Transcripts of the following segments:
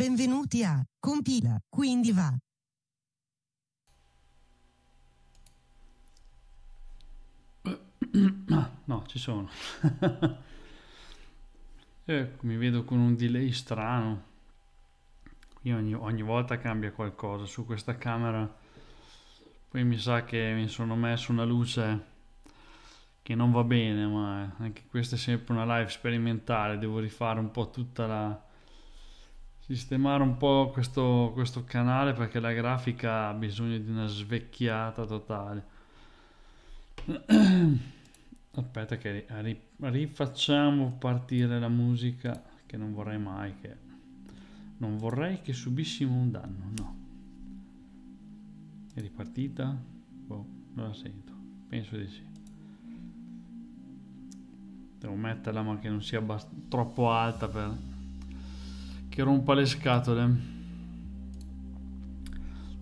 Benvenuti a Compila, quindi va. Ah, no, ci sono. ecco, mi vedo con un delay strano. Qui ogni, ogni volta cambia qualcosa su questa camera. Poi mi sa che mi sono messo una luce che non va bene, ma anche questa è sempre una live sperimentale. Devo rifare un po' tutta la sistemare un po' questo, questo canale perché la grafica ha bisogno di una svecchiata totale. Aspetta che rifacciamo partire la musica che non vorrei mai che... Non vorrei che subissimo un danno, no. È ripartita? Boh, non la sento. Penso di sì. Devo metterla ma che non sia troppo alta per che rompa le scatole.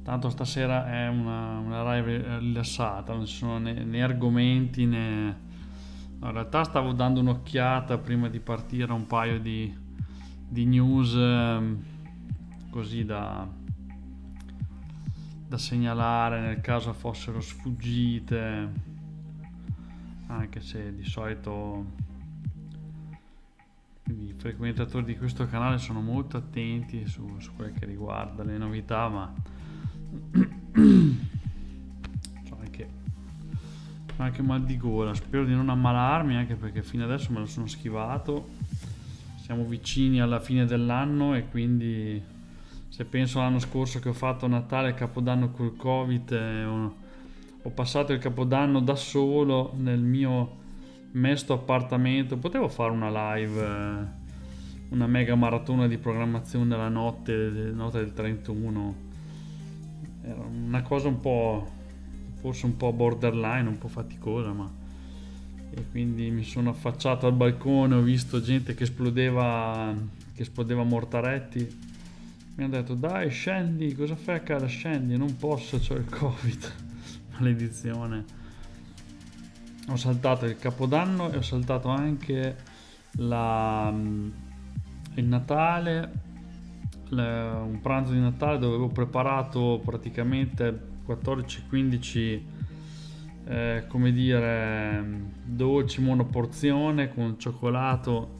Tanto stasera è una, una live eh, rilassata, non ci sono né, né argomenti né... No, in realtà stavo dando un'occhiata prima di partire a un paio di, di news ehm, così da, da segnalare nel caso fossero sfuggite, anche se di solito i frequentatori di questo canale sono molto attenti su, su quel che riguarda le novità, ma ho anche, anche mal di gola. Spero di non ammalarmi, anche perché fino adesso me lo sono schivato. Siamo vicini alla fine dell'anno e quindi se penso all'anno scorso che ho fatto Natale e Capodanno col Covid, eh, ho passato il Capodanno da solo nel mio mesto appartamento. Potevo fare una live, eh, una mega maratona di programmazione della notte, notte del 31. Era una cosa un po', forse un po' borderline, un po' faticosa, ma... E quindi mi sono affacciato al balcone, ho visto gente che esplodeva, che esplodeva mortaretti. Mi hanno detto, dai, scendi, cosa fai a casa? Scendi, non posso, ho il covid. Maledizione ho saltato il capodanno e ho saltato anche la, mm, il Natale, le, un pranzo di Natale dove avevo preparato praticamente 14-15 eh, come dire mm, dolci monoporzione con cioccolato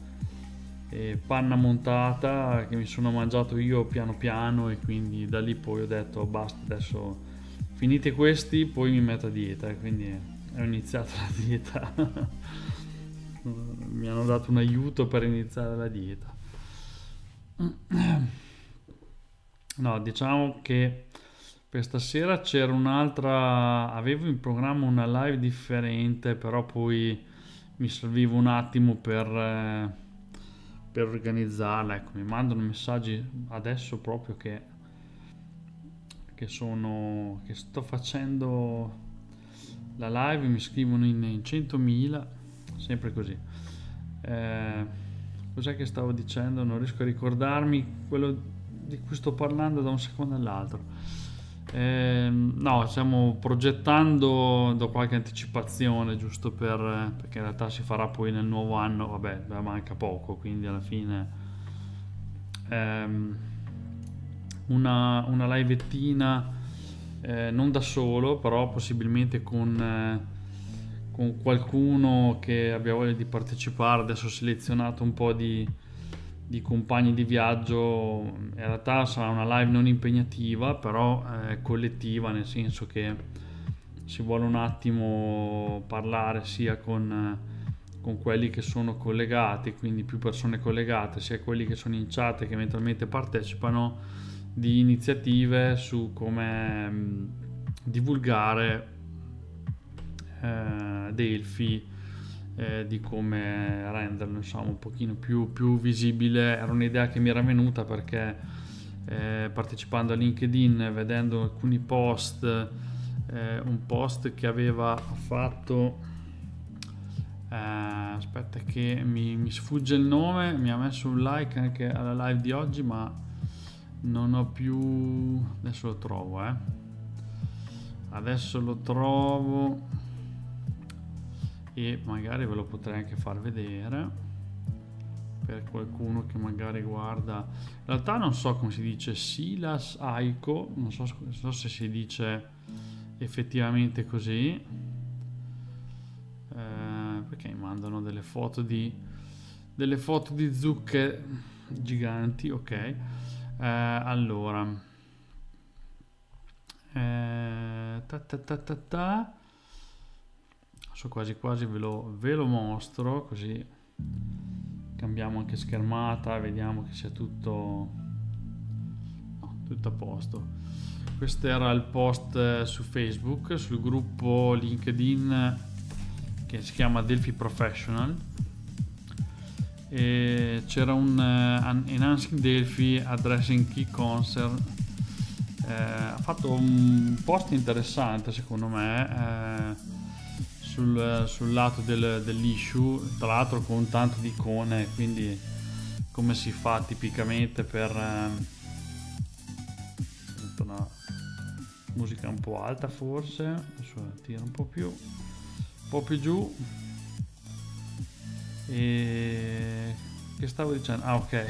e panna montata che mi sono mangiato io piano piano e quindi da lì poi ho detto basta adesso finite questi poi mi metto a dieta quindi ho iniziato la dieta. Mi hanno dato un aiuto per iniziare la dieta. No, diciamo che questa sera c'era un'altra. Avevo in programma una live differente, però poi mi servivo un attimo per, eh, per organizzarla. Ecco, mi mandano messaggi adesso proprio che, che sono. che sto facendo la live mi scrivono in 100.000 sempre così eh, cos'è che stavo dicendo non riesco a ricordarmi quello di cui sto parlando da un secondo all'altro eh, no stiamo progettando da qualche anticipazione giusto per perché in realtà si farà poi nel nuovo anno vabbè manca poco quindi alla fine ehm, una, una livettina eh, non da solo, però possibilmente con, eh, con, qualcuno che abbia voglia di partecipare. Adesso ho selezionato un po' di, di compagni di viaggio. In realtà sarà una live non impegnativa, però eh, collettiva, nel senso che si vuole un attimo parlare sia con eh, con quelli che sono collegati, quindi più persone collegate, sia quelli che sono in chat e che eventualmente partecipano, di iniziative su come mm, divulgare eh, Delphi, eh, di come renderlo insomma, diciamo, un pochino più, più, visibile. Era un'idea che mi era venuta perché eh, partecipando a LinkedIn, vedendo alcuni post, eh, un post che aveva fatto... Eh, aspetta che mi, mi sfugge il nome, mi ha messo un like anche alla live di oggi, ma non ho più adesso lo trovo eh adesso lo trovo e magari ve lo potrei anche far vedere per qualcuno che magari guarda in realtà non so come si dice Silas Aiko non so, non so se si dice effettivamente così eh, perché mi mandano delle foto di delle foto di zucche giganti ok eh, allora, eh, ta ta ta adesso quasi quasi ve lo, ve lo mostro così cambiamo anche schermata, vediamo che sia tutto tutto a posto. Questo era il post eh, su Facebook, sul gruppo LinkedIn che si chiama Delphi Professional e c'era un, un eh, Enhancing Delphi Addressing Key Concert eh, ha fatto un post interessante secondo me eh, sul, sul, lato del, dell'issue tra l'altro con tanto di icone quindi come si fa tipicamente per eh, una musica un po' alta forse adesso tiro un po' più un po' più giù e... Che stavo dicendo? Ah, ok.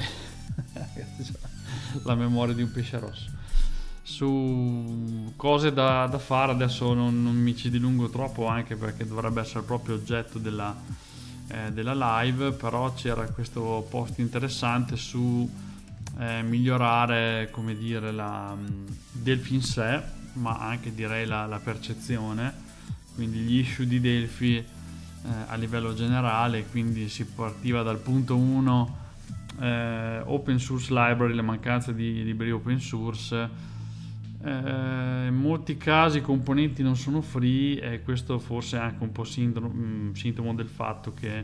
La memoria di un pesce rosso. Su cose da, da fare adesso non, non, mi ci dilungo troppo anche perché dovrebbe essere proprio oggetto della, eh, della live, però c'era questo post interessante su eh, migliorare, come dire, la, mm, Delphi in sé, ma anche direi la, la percezione, quindi gli issue di Delphi eh, a livello generale, quindi si partiva dal punto 1 eh, open source library, la mancanza di libri open source. Eh, in molti casi i componenti non sono free e questo forse è anche un po' sindrom- mm, sintomo del fatto che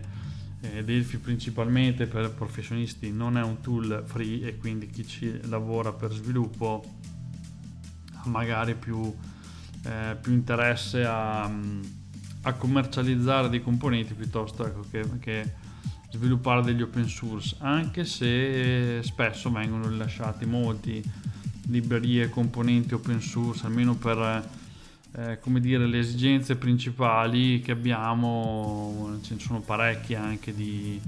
eh, Delphi principalmente per professionisti non è un tool free e quindi chi ci lavora per sviluppo ha magari più, eh, più interesse a mm, a commercializzare dei componenti piuttosto ecco, che, che sviluppare degli open source, anche se eh, spesso vengono rilasciati molti librerie, componenti open source, almeno per eh, come dire, le esigenze principali che abbiamo, ce ne sono parecchie anche di...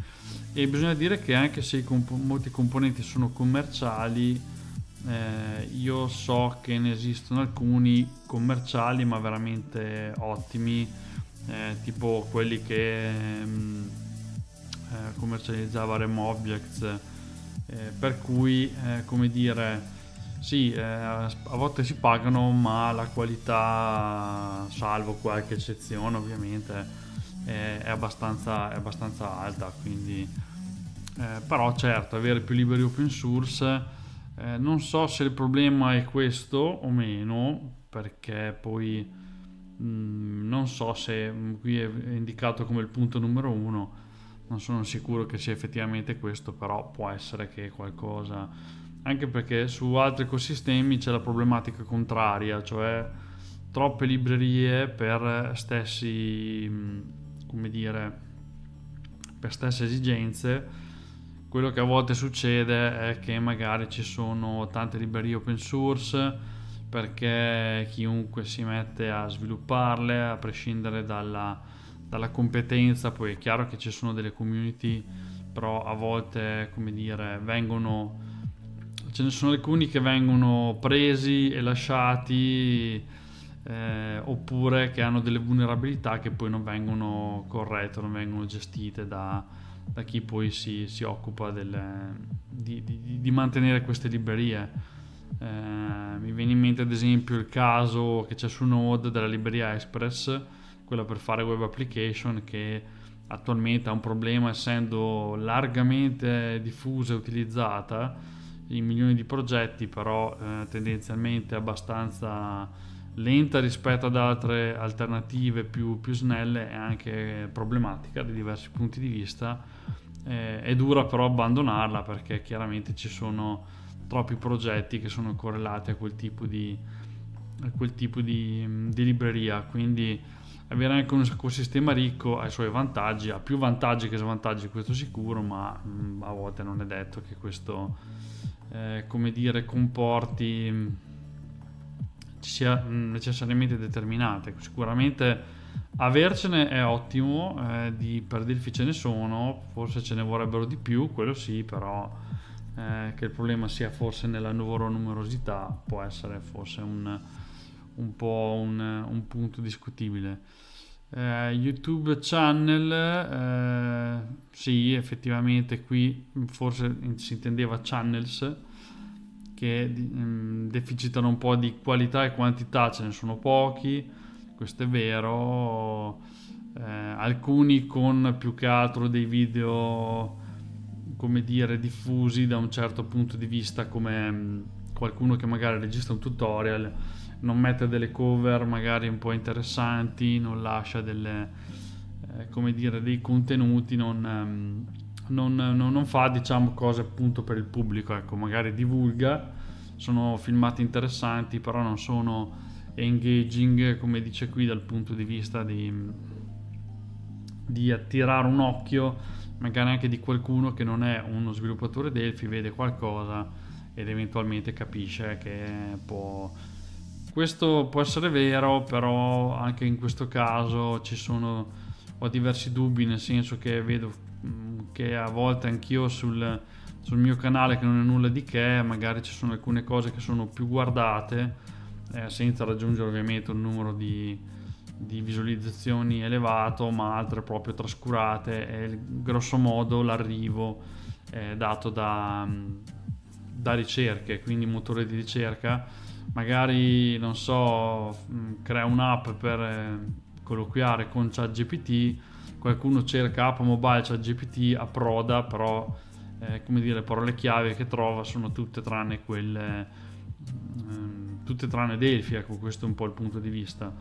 E bisogna dire che anche se comp- molti componenti sono commerciali, eh, io so che ne esistono alcuni commerciali ma veramente ottimi eh, tipo quelli che mh, mm, eh, commercializzava RemObjects eh, per cui, eh, come dire, sì, eh, a volte si pagano, ma la qualità, salvo qualche eccezione ovviamente, è abbastanza, è abbastanza alta, quindi... Eh, però certo, avere più liberi open source, eh, non so se il problema è questo o meno, perché poi Mm, non so se mm, qui è indicato come il punto numero uno, non sono sicuro che sia effettivamente questo, però può essere che qualcosa, anche perché su altri ecosistemi c'è la problematica contraria, cioè troppe librerie per stessi, mm, come dire, per stesse esigenze. Quello che a volte succede è che magari ci sono tante librerie open source perché chiunque si mette a svilupparle, a prescindere dalla, dalla competenza, poi è chiaro che ci sono delle community, però a volte, come dire, vengono... Ce ne sono alcuni che vengono presi e lasciati eh, oppure che hanno delle vulnerabilità che poi non vengono corrette, non vengono gestite da, da chi poi si, si occupa del, di, di, di, mantenere queste librerie. Eh, mi viene in mente ad esempio il caso che c'è su Node della libreria Express, quella per fare web application che attualmente ha un problema essendo largamente diffusa e utilizzata in milioni di progetti, però eh, tendenzialmente abbastanza lenta rispetto ad altre alternative più, più snelle e anche problematica da diversi punti di vista. Eh, è dura però abbandonarla perché chiaramente ci sono troppi progetti che sono correlati a quel tipo di, quel tipo di, di libreria, quindi avere anche un ecosistema ricco ha i suoi vantaggi, ha più vantaggi che svantaggi, questo sicuro, ma mm, a volte non è detto che questo, eh, come dire, comporti mm, sia mm, necessariamente determinate. Sicuramente avercene è ottimo, eh, di per dirvi ce ne sono, forse ce ne vorrebbero di più, quello sì, però eh, che il problema sia forse nella loro numerosità, può essere forse un, un po' un, un, punto discutibile. Eh, YouTube channel, eh, sì, effettivamente qui forse si intendeva channels che mh, mm, deficitano un po' di qualità e quantità, ce ne sono pochi, questo è vero, eh, alcuni con più che altro dei video come dire, diffusi da un certo punto di vista come mm, qualcuno che magari registra un tutorial, non mette delle cover magari un po' interessanti, non lascia delle, eh, come dire, dei contenuti, non, mm, non, non, non, fa diciamo cose appunto per il pubblico, ecco, magari divulga, sono filmati interessanti, però non sono engaging, come dice qui, dal punto di vista di, mm, di attirare un occhio magari anche di qualcuno che non è uno sviluppatore Delphi, vede qualcosa ed eventualmente capisce che può... Questo può essere vero, però anche in questo caso ci sono... ho diversi dubbi, nel senso che vedo mm, che a volte anch'io sul, sul mio canale, che non è nulla di che, magari ci sono alcune cose che sono più guardate, eh, senza raggiungere ovviamente un numero di di visualizzazioni elevato, ma altre proprio trascurate. È grosso modo l'arrivo eh, dato da, mm, da ricerche, quindi motore di ricerca. Magari, non so, mm, crea un'app per eh, colloquiare con ChatGPT, qualcuno cerca app mobile ChatGPT, approda, però eh, come dire, le parole chiave che trova sono tutte tranne quelle, eh, tutte tranne Delphi, ecco questo è un po' il punto di vista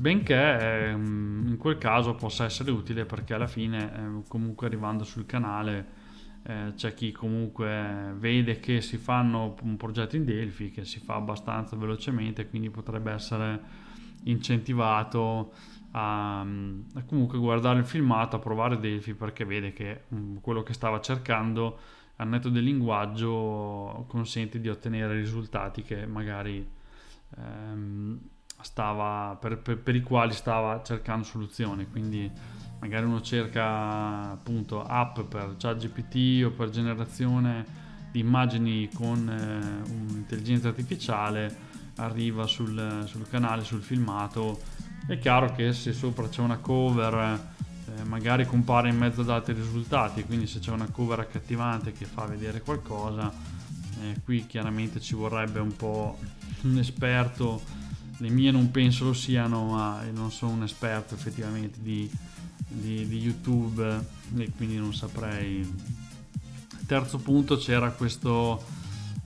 benché ehm, in quel caso possa essere utile perché alla fine ehm, comunque arrivando sul canale eh, c'è chi comunque vede che si fanno un progetto in Delphi che si fa abbastanza velocemente quindi potrebbe essere incentivato a, mm, a comunque guardare il filmato a provare Delphi perché vede che mm, quello che stava cercando al netto del linguaggio consente di ottenere risultati che magari ehm, stava, per, per, per, i quali stava cercando soluzioni. Quindi magari uno cerca appunto app per ChatGPT o per generazione di immagini con eh, un'intelligenza artificiale, arriva sul, sul, canale, sul filmato. È chiaro che se sopra c'è una cover eh, magari compare in mezzo ad altri risultati, quindi se c'è una cover accattivante che fa vedere qualcosa, eh, qui chiaramente ci vorrebbe un po' un esperto le mie non penso lo siano, ma non sono un esperto effettivamente di, di, di YouTube e quindi non saprei. Terzo punto c'era questa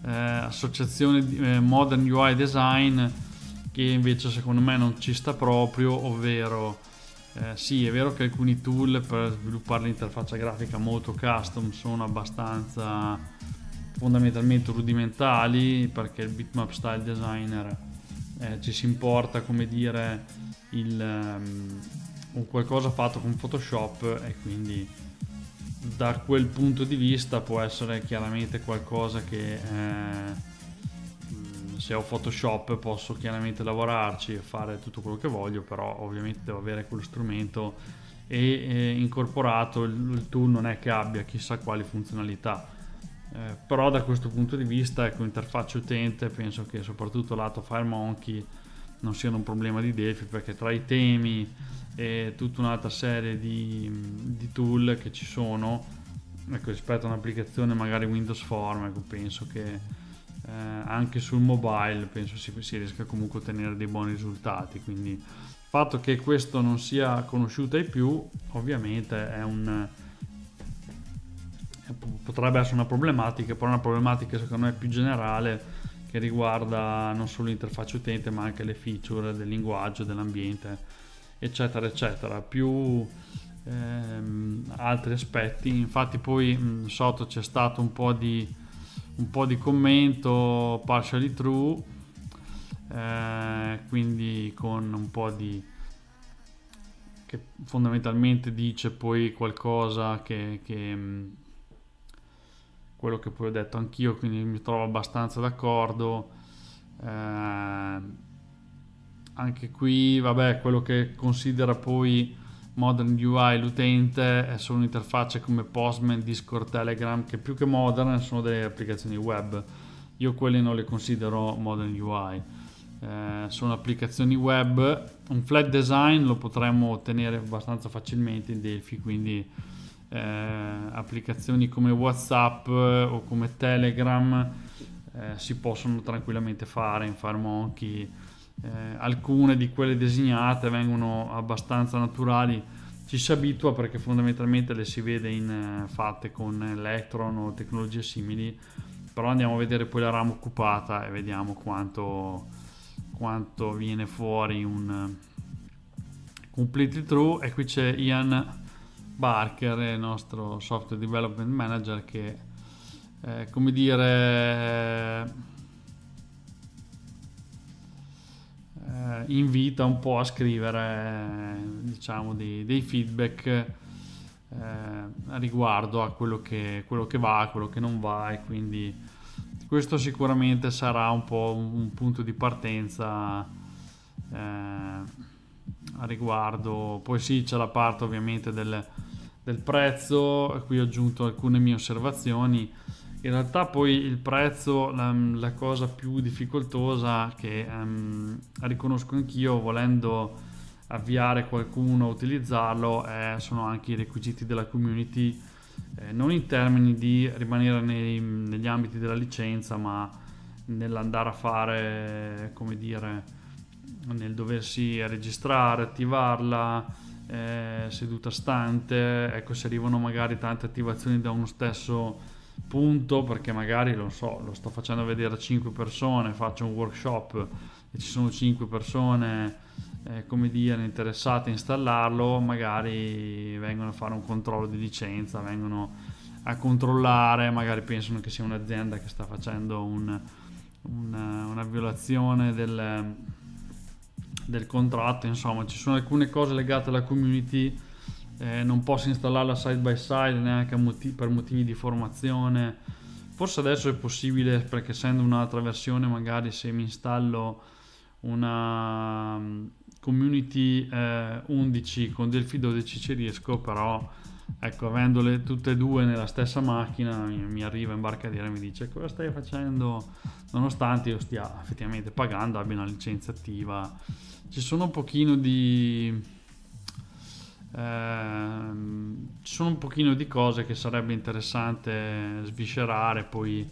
eh, associazione di, eh, Modern UI Design che invece secondo me non ci sta proprio, ovvero eh, sì è vero che alcuni tool per sviluppare l'interfaccia grafica molto custom sono abbastanza fondamentalmente rudimentali perché il bitmap style designer eh, ci si importa come dire il, um, un qualcosa fatto con Photoshop e quindi da quel punto di vista può essere chiaramente qualcosa che eh, se ho Photoshop posso chiaramente lavorarci e fare tutto quello che voglio, però ovviamente devo avere quello strumento e eh, incorporato il, il tool non è che abbia chissà quali funzionalità. Eh, però da questo punto di vista, ecco, interfaccia utente, penso che soprattutto lato FireMonkey non siano un problema di Delphi perché tra i temi e tutta un'altra serie di, di tool che ci sono, ecco, rispetto a un'applicazione magari Windows Form, ecco, penso che eh, anche sul mobile penso si, si riesca comunque a ottenere dei buoni risultati. Quindi il fatto che questo non sia conosciuto ai più ovviamente è un potrebbe essere una problematica, però è una problematica secondo me più generale che riguarda non solo l'interfaccia utente ma anche le feature del linguaggio, dell'ambiente, eccetera, eccetera. Più ehm, altri aspetti, infatti poi mh, sotto c'è stato un po' di, un po di commento partially true, eh, quindi con un po' di che fondamentalmente dice poi qualcosa che, che quello che poi ho detto anch'io, quindi mi trovo abbastanza d'accordo. Eh, anche qui, vabbè, quello che considera poi Modern UI l'utente è solo un'interfaccia come Postman, Discord, Telegram, che più che Modern sono delle applicazioni web. Io quelle non le considero Modern UI. Eh, sono applicazioni web, un flat design lo potremmo ottenere abbastanza facilmente in Delphi, quindi eh, applicazioni come WhatsApp eh, o come Telegram eh, si possono tranquillamente fare in Farmonchi. Eh, alcune di quelle designate vengono abbastanza naturali, ci si abitua perché fondamentalmente le si vede in, eh, fatte con Electron o tecnologie simili, però andiamo a vedere poi la rama occupata e vediamo quanto, quanto viene fuori un eh, completely true e qui c'è Ian Barker, il nostro software development manager, che eh, come dire eh, invita un po' a scrivere diciamo, dei, dei feedback eh, riguardo a quello che, quello che va, quello che non va e quindi questo sicuramente sarà un po' un, un punto di partenza eh, a riguardo. Poi sì, c'è la parte ovviamente del, del prezzo, qui ho aggiunto alcune mie osservazioni. In realtà poi il prezzo, la, la cosa più difficoltosa che um, riconosco anch'io volendo avviare qualcuno a utilizzarlo eh, sono anche i requisiti della community, eh, non in termini di rimanere nei, negli ambiti della licenza, ma nell'andare a fare, come dire, nel doversi registrare, attivarla, eh, seduta stante, ecco se arrivano magari tante attivazioni da uno stesso punto perché magari lo so, lo sto facendo vedere a 5 persone, faccio un workshop e ci sono 5 persone eh, come dire interessate a installarlo, magari vengono a fare un controllo di licenza, vengono a controllare, magari pensano che sia un'azienda che sta facendo un, una, una violazione del del contratto, insomma ci sono alcune cose legate alla community, eh, non posso installarla side by side neanche moti- per motivi di formazione, forse adesso è possibile perché essendo un'altra versione magari se mi installo una mm, community eh, 11 con Delphi 12 ci riesco, però Ecco, avendole tutte e due nella stessa macchina, mi arriva in barcadiere e mi dice cosa stai facendo, nonostante io stia effettivamente pagando, abbia una licenza attiva. Ci sono un pochino di... Ehm, ci sono un pochino di cose che sarebbe interessante sviscerare, poi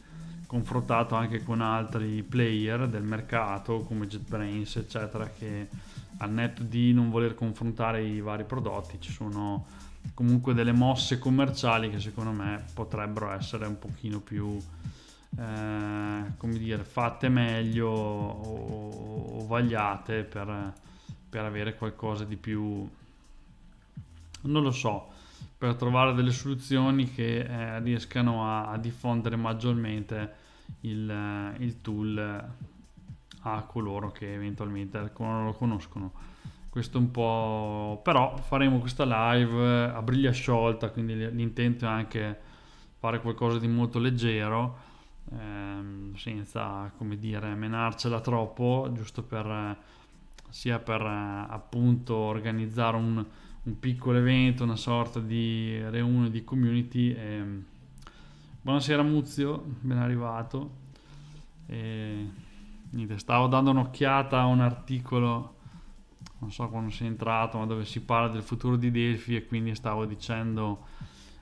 confrontato anche con altri player del mercato come JetBrains, eccetera, che al netto di non voler confrontare i vari prodotti ci sono comunque delle mosse commerciali che secondo me potrebbero essere un pochino più eh, come dire fatte meglio o, o vagliate per, per, avere qualcosa di più non lo so per trovare delle soluzioni che eh, riescano a, a, diffondere maggiormente il, il tool a coloro che eventualmente non lo conoscono questo un po' però faremo questa live eh, a briglia sciolta quindi l'intento è anche fare qualcosa di molto leggero ehm, senza come dire menarcela troppo giusto per eh, sia per eh, appunto organizzare un, un piccolo evento una sorta di riunione di community ehm. buonasera Muzio ben arrivato e, niente, stavo dando un'occhiata a un articolo non so quando sei entrato, ma dove si parla del futuro di Delphi e quindi stavo dicendo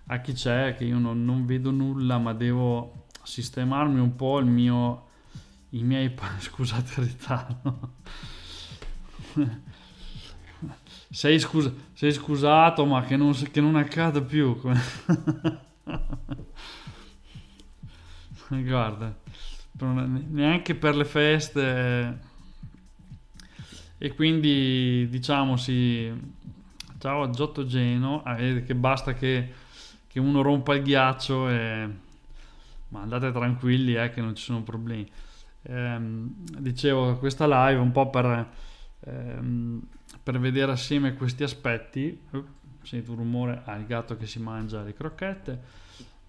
a chi c'è che io non, non vedo nulla, ma devo sistemarmi un po' il mio... i miei... scusate il ritardo. sei, scusa, sei scusato, ma che non, che non accada più. Guarda, neanche per le feste... Eh, e quindi diciamo sì, ciao a Giotto Geno, ah, vedete che basta che, che, uno rompa il ghiaccio e ma andate tranquilli eh, che non ci sono problemi. Ehm, dicevo questa live un po' per, ehm, per vedere assieme questi aspetti, uh, sento un rumore, ah il gatto che si mangia le crocchette,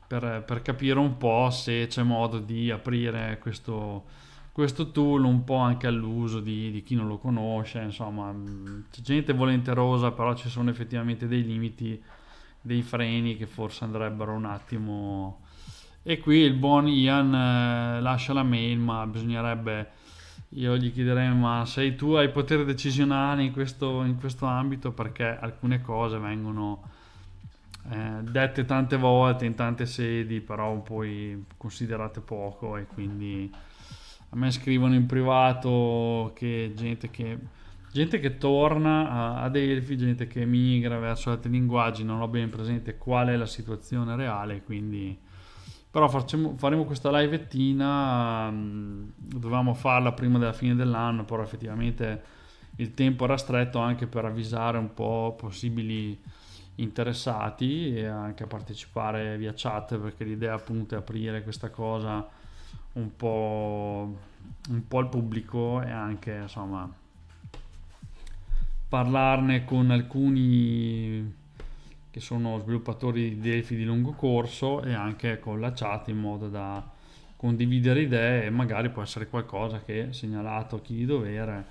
per, per capire un po' se c'è modo di aprire questo questo tool un po' anche all'uso di, di chi non lo conosce, insomma mm, c'è gente volenterosa però ci sono effettivamente dei limiti, dei freni che forse andrebbero un attimo... E qui il buon Ian eh, lascia la mail ma bisognerebbe io gli chiederei ma sei tu hai potere decisionale in questo, in questo ambito perché alcune cose vengono eh, dette tante volte in tante sedi però poi considerate poco e quindi a me scrivono in privato che gente che, gente che torna a, a, Delphi, gente che migra verso altri linguaggi, non ho ben presente qual è la situazione reale, quindi però facciamo, faremo questa live um, mm, dovevamo farla prima della fine dell'anno, però effettivamente il tempo era stretto anche per avvisare un po' possibili interessati e anche a partecipare via chat perché l'idea appunto è aprire questa cosa un po', un po' al pubblico e anche insomma parlarne con alcuni che sono sviluppatori di Delphi di lungo corso e anche con la chat in modo da condividere idee e magari può essere qualcosa che segnalato a chi di dovere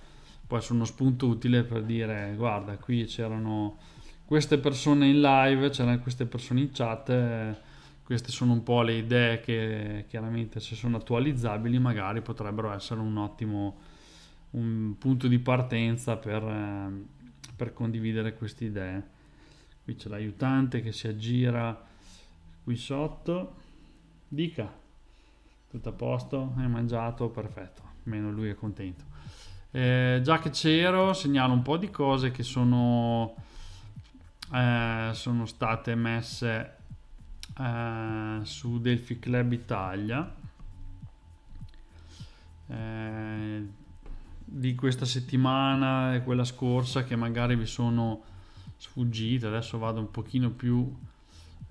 può essere uno spunto utile per dire guarda qui c'erano queste persone in live c'erano queste persone in chat queste sono un po' le idee che chiaramente se sono attualizzabili magari potrebbero essere un ottimo un punto di partenza per, ehm, per condividere queste idee. Qui c'è l'aiutante che si aggira qui sotto. Dica, tutto a posto, hai mangiato, perfetto, almeno lui è contento. Eh, già che c'ero, segnalo un po' di cose che sono, eh, sono state messe eh, su Delphi Club Italia eh, di questa settimana e quella scorsa che magari vi sono sfuggite adesso vado un pochino più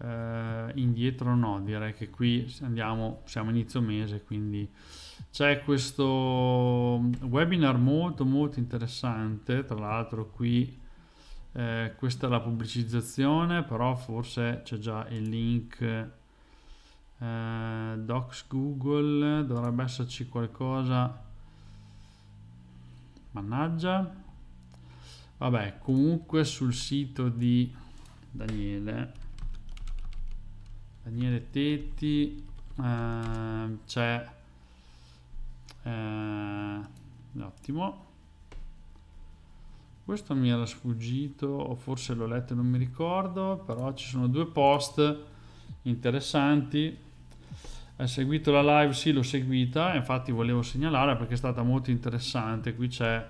eh, indietro no direi che qui andiamo siamo inizio mese quindi c'è questo webinar molto molto interessante tra l'altro qui eh, questa è la pubblicizzazione però forse c'è già il link eh, docs google dovrebbe esserci qualcosa mannaggia vabbè comunque sul sito di Daniele Daniele Tetti eh, c'è eh, un attimo questo mi era sfuggito, o forse l'ho letto e non mi ricordo, però ci sono due post interessanti. Hai seguito la live? Sì, l'ho seguita, infatti volevo segnalare perché è stata molto interessante. Qui c'è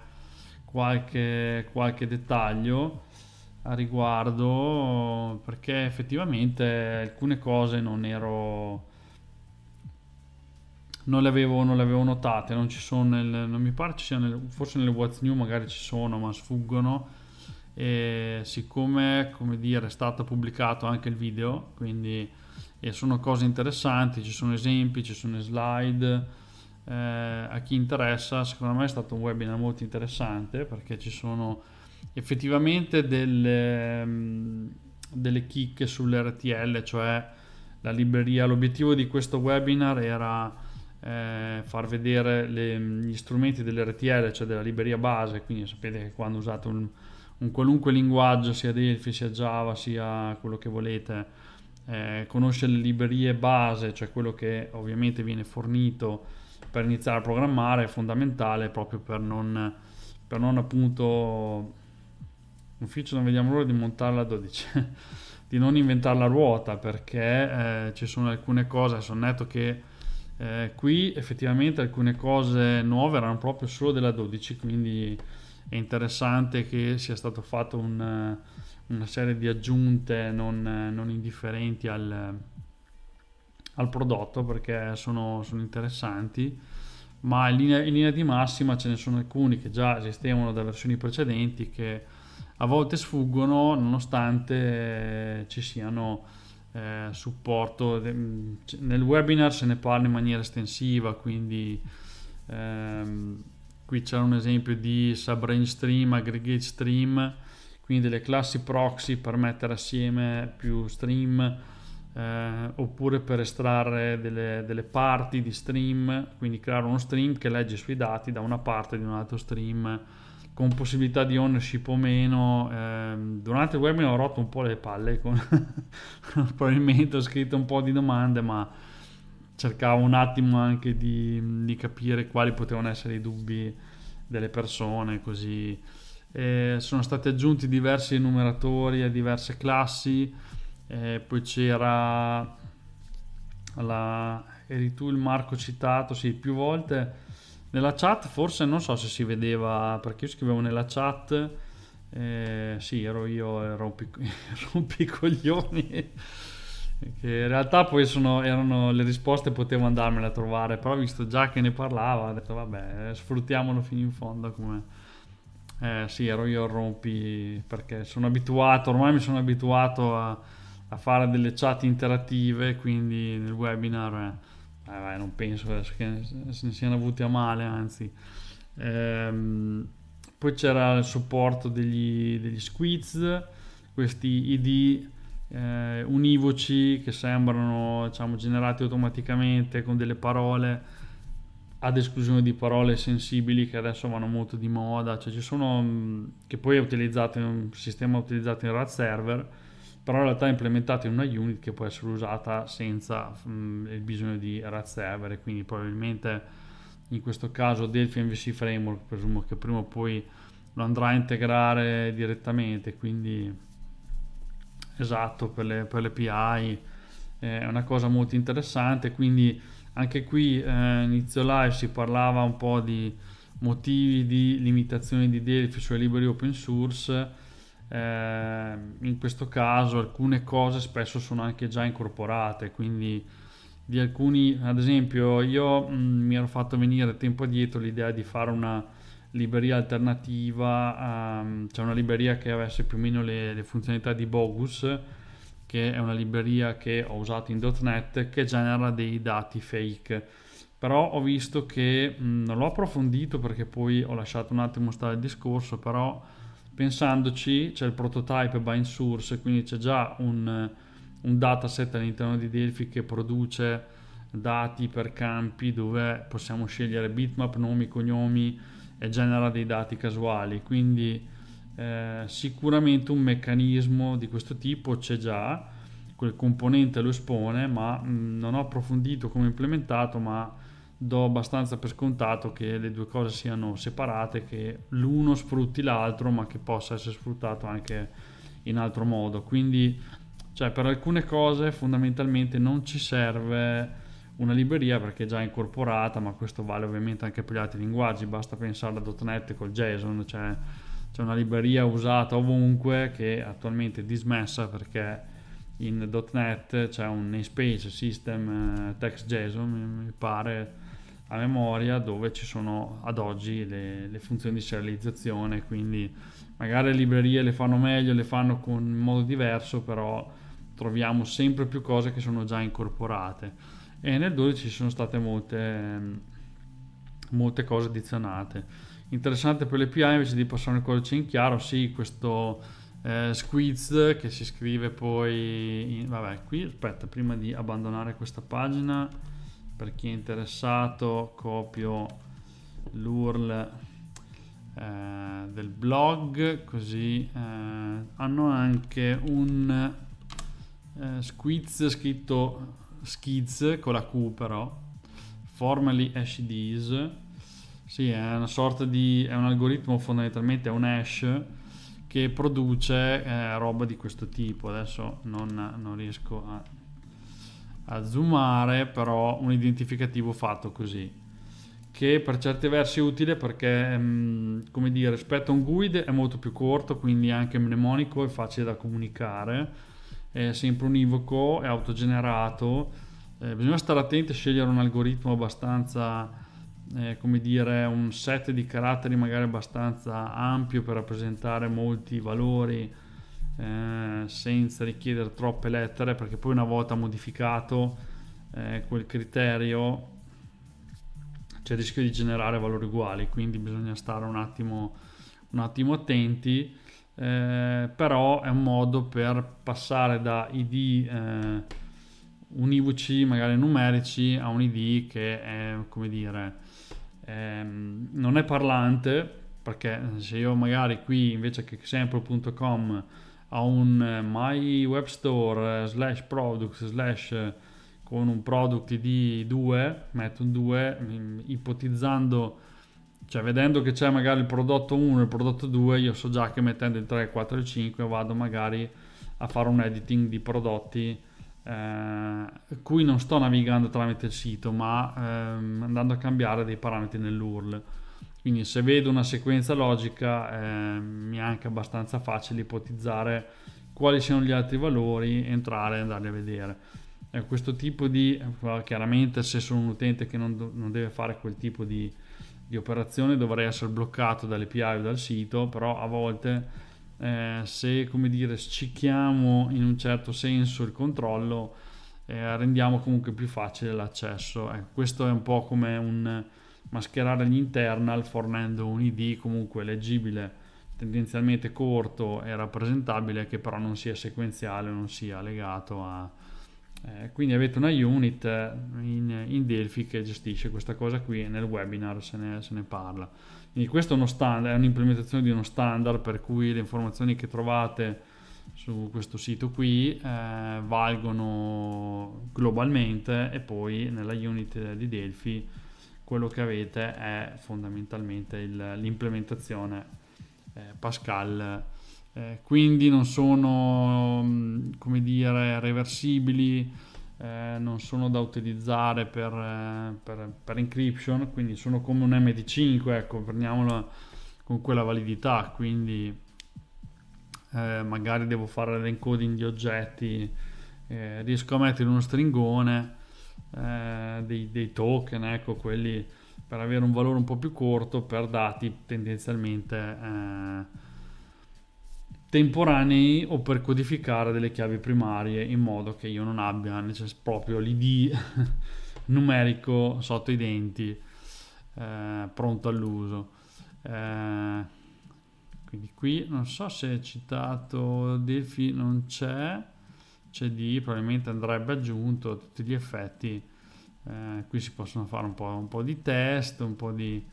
qualche, qualche dettaglio a riguardo perché effettivamente alcune cose non ero non le avevo, non le avevo notate, non ci sono nel, non mi pare ci siano, forse nelle What's New magari ci sono, ma sfuggono. E siccome, come dire, è stato pubblicato anche il video, quindi sono cose interessanti, ci sono esempi, ci sono slide, eh, a chi interessa, secondo me è stato un webinar molto interessante perché ci sono effettivamente delle, mm, delle chicche sull'RTL, cioè la libreria. L'obiettivo di questo webinar era eh, far vedere le, gli strumenti dell'RTL, cioè della libreria base, quindi sapete che quando usate un, un qualunque linguaggio, sia Delphi, sia Java, sia quello che volete, eh, conosce le librerie base, cioè quello che ovviamente viene fornito per iniziare a programmare, è fondamentale proprio per non, per non appunto... Ufficio non vediamo l'ora di montarla a 12. di non inventare la ruota perché eh, ci sono alcune cose, sono netto che eh, qui effettivamente alcune cose nuove erano proprio solo della 12 quindi è interessante che sia stato fatto un, eh, una serie di aggiunte non, eh, non indifferenti al, al, prodotto perché sono, sono interessanti ma in linea, in linea, di massima ce ne sono alcuni che già esistevano da versioni precedenti che a volte sfuggono nonostante ci siano eh, supporto. Ehm, nel webinar se ne parla in maniera estensiva, quindi ehm, qui c'è un esempio di subrange stream, aggregate stream, quindi delle classi proxy per mettere assieme più stream. Eh, oppure per estrarre delle, delle, parti di stream, quindi creare uno stream che legge sui dati da una parte di un altro stream con possibilità di ownership o meno. Ehm, durante il webinar ho rotto un po' le palle, con probabilmente ho scritto un po' di domande, ma cercavo un attimo anche di, di capire quali potevano essere i dubbi delle persone, così. Eh, sono stati aggiunti diversi numeratori a diverse classi, eh, poi c'era la... eri tu il Marco citato, sì, più volte nella chat forse non so se si vedeva, perché io scrivevo nella chat, eh, sì ero io rompicoglioni, che in realtà poi sono, erano, le risposte potevo andarmene a trovare, però visto già che ne parlava ho detto vabbè sfruttiamolo fino in fondo come... Eh, sì ero io a rompi perché sono abituato, ormai mi sono abituato a, a fare delle chat interattive, quindi nel webinar... Eh eh, non penso che se ne siano avuti a male, anzi. Ehm, poi c'era il supporto degli, degli squiz, questi ID eh, univoci che sembrano diciamo, generati automaticamente con delle parole ad esclusione di parole sensibili che adesso vanno molto di moda, cioè ci sono mm, che poi è utilizzato in un sistema utilizzato in RAD server però in realtà è implementata in una unit che può essere usata senza mh, mm, il bisogno di RAD server, quindi probabilmente in questo caso Delphi MVC Framework presumo che prima o poi lo andrà a integrare direttamente, quindi esatto per le, per le PI eh, è una cosa molto interessante, quindi anche qui eh, inizio live si parlava un po' di motivi di limitazione di Delphi sui libri open source eh, in questo caso alcune cose spesso sono anche già incorporate, quindi di alcuni, ad esempio io mh, mm, mi ero fatto venire tempo addietro l'idea di fare una libreria alternativa, um, cioè una libreria che avesse più o meno le, le funzionalità di Bogus, che è una libreria che ho usato in.NET che genera dei dati fake. Però ho visto che mh, mm, non l'ho approfondito perché poi ho lasciato un attimo stare il discorso, però pensandoci c'è il prototype by source, quindi c'è già un, un dataset all'interno di Delphi che produce dati per campi dove possiamo scegliere bitmap, nomi, cognomi e genera dei dati casuali. Quindi eh, sicuramente un meccanismo di questo tipo c'è già, quel componente lo espone, ma mh, non ho approfondito come implementato, ma do abbastanza per scontato che le due cose siano separate, che l'uno sfrutti l'altro, ma che possa essere sfruttato anche in altro modo. Quindi, cioè, per alcune cose fondamentalmente non ci serve una libreria perché è già incorporata, ma questo vale ovviamente anche per gli altri linguaggi, basta pensare a.NET col JSON, cioè c'è una libreria usata ovunque che attualmente è dismessa perché in .NET c'è un namespace system eh, text JSON mi pare a memoria dove ci sono ad oggi le, le funzioni di serializzazione, quindi magari le librerie le fanno meglio, le fanno con, in modo diverso, però troviamo sempre più cose che sono già incorporate. E nel 12 ci sono state molte, molte cose addizionate. Interessante per le PI invece di passare il codice in chiaro, sì, questo eh, squiz che si scrive poi... In, vabbè, qui aspetta, prima di abbandonare questa pagina per chi è interessato copio l'url eh, del blog così eh, hanno anche un eh, squiz scritto skiz con la q però formally hash this sì è una sorta di è un algoritmo fondamentalmente è un hash che produce eh, roba di questo tipo adesso non, non riesco a a zoomare però un identificativo fatto così che per certi versi è utile perché ehm, come dire rispetto a un guide è molto più corto quindi anche mnemonico è facile da comunicare è sempre univoco è autogenerato eh, bisogna stare attenti a scegliere un algoritmo abbastanza eh, come dire un set di caratteri magari abbastanza ampio per rappresentare molti valori eh, senza richiedere troppe lettere perché poi una volta modificato eh, quel criterio c'è il rischio di generare valori uguali quindi bisogna stare un attimo, un attimo attenti eh, però è un modo per passare da ID eh, univoci magari numerici a un ID che è come dire ehm, non è parlante perché se io magari qui invece che example.com a un eh, My Web Store eh, slash products slash eh, con un product di 2, metto un 2, mm, ipotizzando, cioè vedendo che c'è magari il prodotto 1 e il prodotto 2, io so già che mettendo il 3, 4 e 5 vado magari a fare un editing di prodotti eh, cui non sto navigando tramite il sito, ma ehm, andando a cambiare dei parametri nell'URL. Quindi se vedo una sequenza logica eh, mi è anche abbastanza facile ipotizzare quali siano gli altri valori, entrare e andarli a vedere. Eh, questo tipo di, eh, chiaramente se sono un utente che non, non deve fare quel tipo di, di, operazione dovrei essere bloccato dalle dall'API o dal sito, però a volte eh, se come dire scicchiamo in un certo senso il controllo eh, rendiamo comunque più facile l'accesso. Ecco, questo è un po' come un mascherare gli internal fornendo un id comunque leggibile tendenzialmente corto e rappresentabile che però non sia sequenziale non sia legato a eh, quindi avete una unit in, in, Delphi che gestisce questa cosa qui e nel webinar se ne, se ne parla quindi questo è, standard, è un'implementazione di uno standard per cui le informazioni che trovate su questo sito qui eh, valgono globalmente e poi nella unit di Delphi quello che avete è fondamentalmente il, l'implementazione eh, Pascal eh, quindi non sono mm, come dire reversibili eh, non sono da utilizzare per, eh, per, per, encryption quindi sono come un MD5 ecco prendiamola con quella validità quindi eh, magari devo fare l'encoding di oggetti eh, riesco a mettere uno stringone eh, dei, dei, token, ecco, quelli per avere un valore un po' più corto per dati tendenzialmente eh, temporanei o per codificare delle chiavi primarie in modo che io non abbia proprio l'ID numerico sotto i denti eh, pronto all'uso. Eh, quindi qui non so se è citato Delphi, non c'è. CD probabilmente andrebbe aggiunto a tutti gli effetti eh, qui si possono fare un po', un po di test un po' di,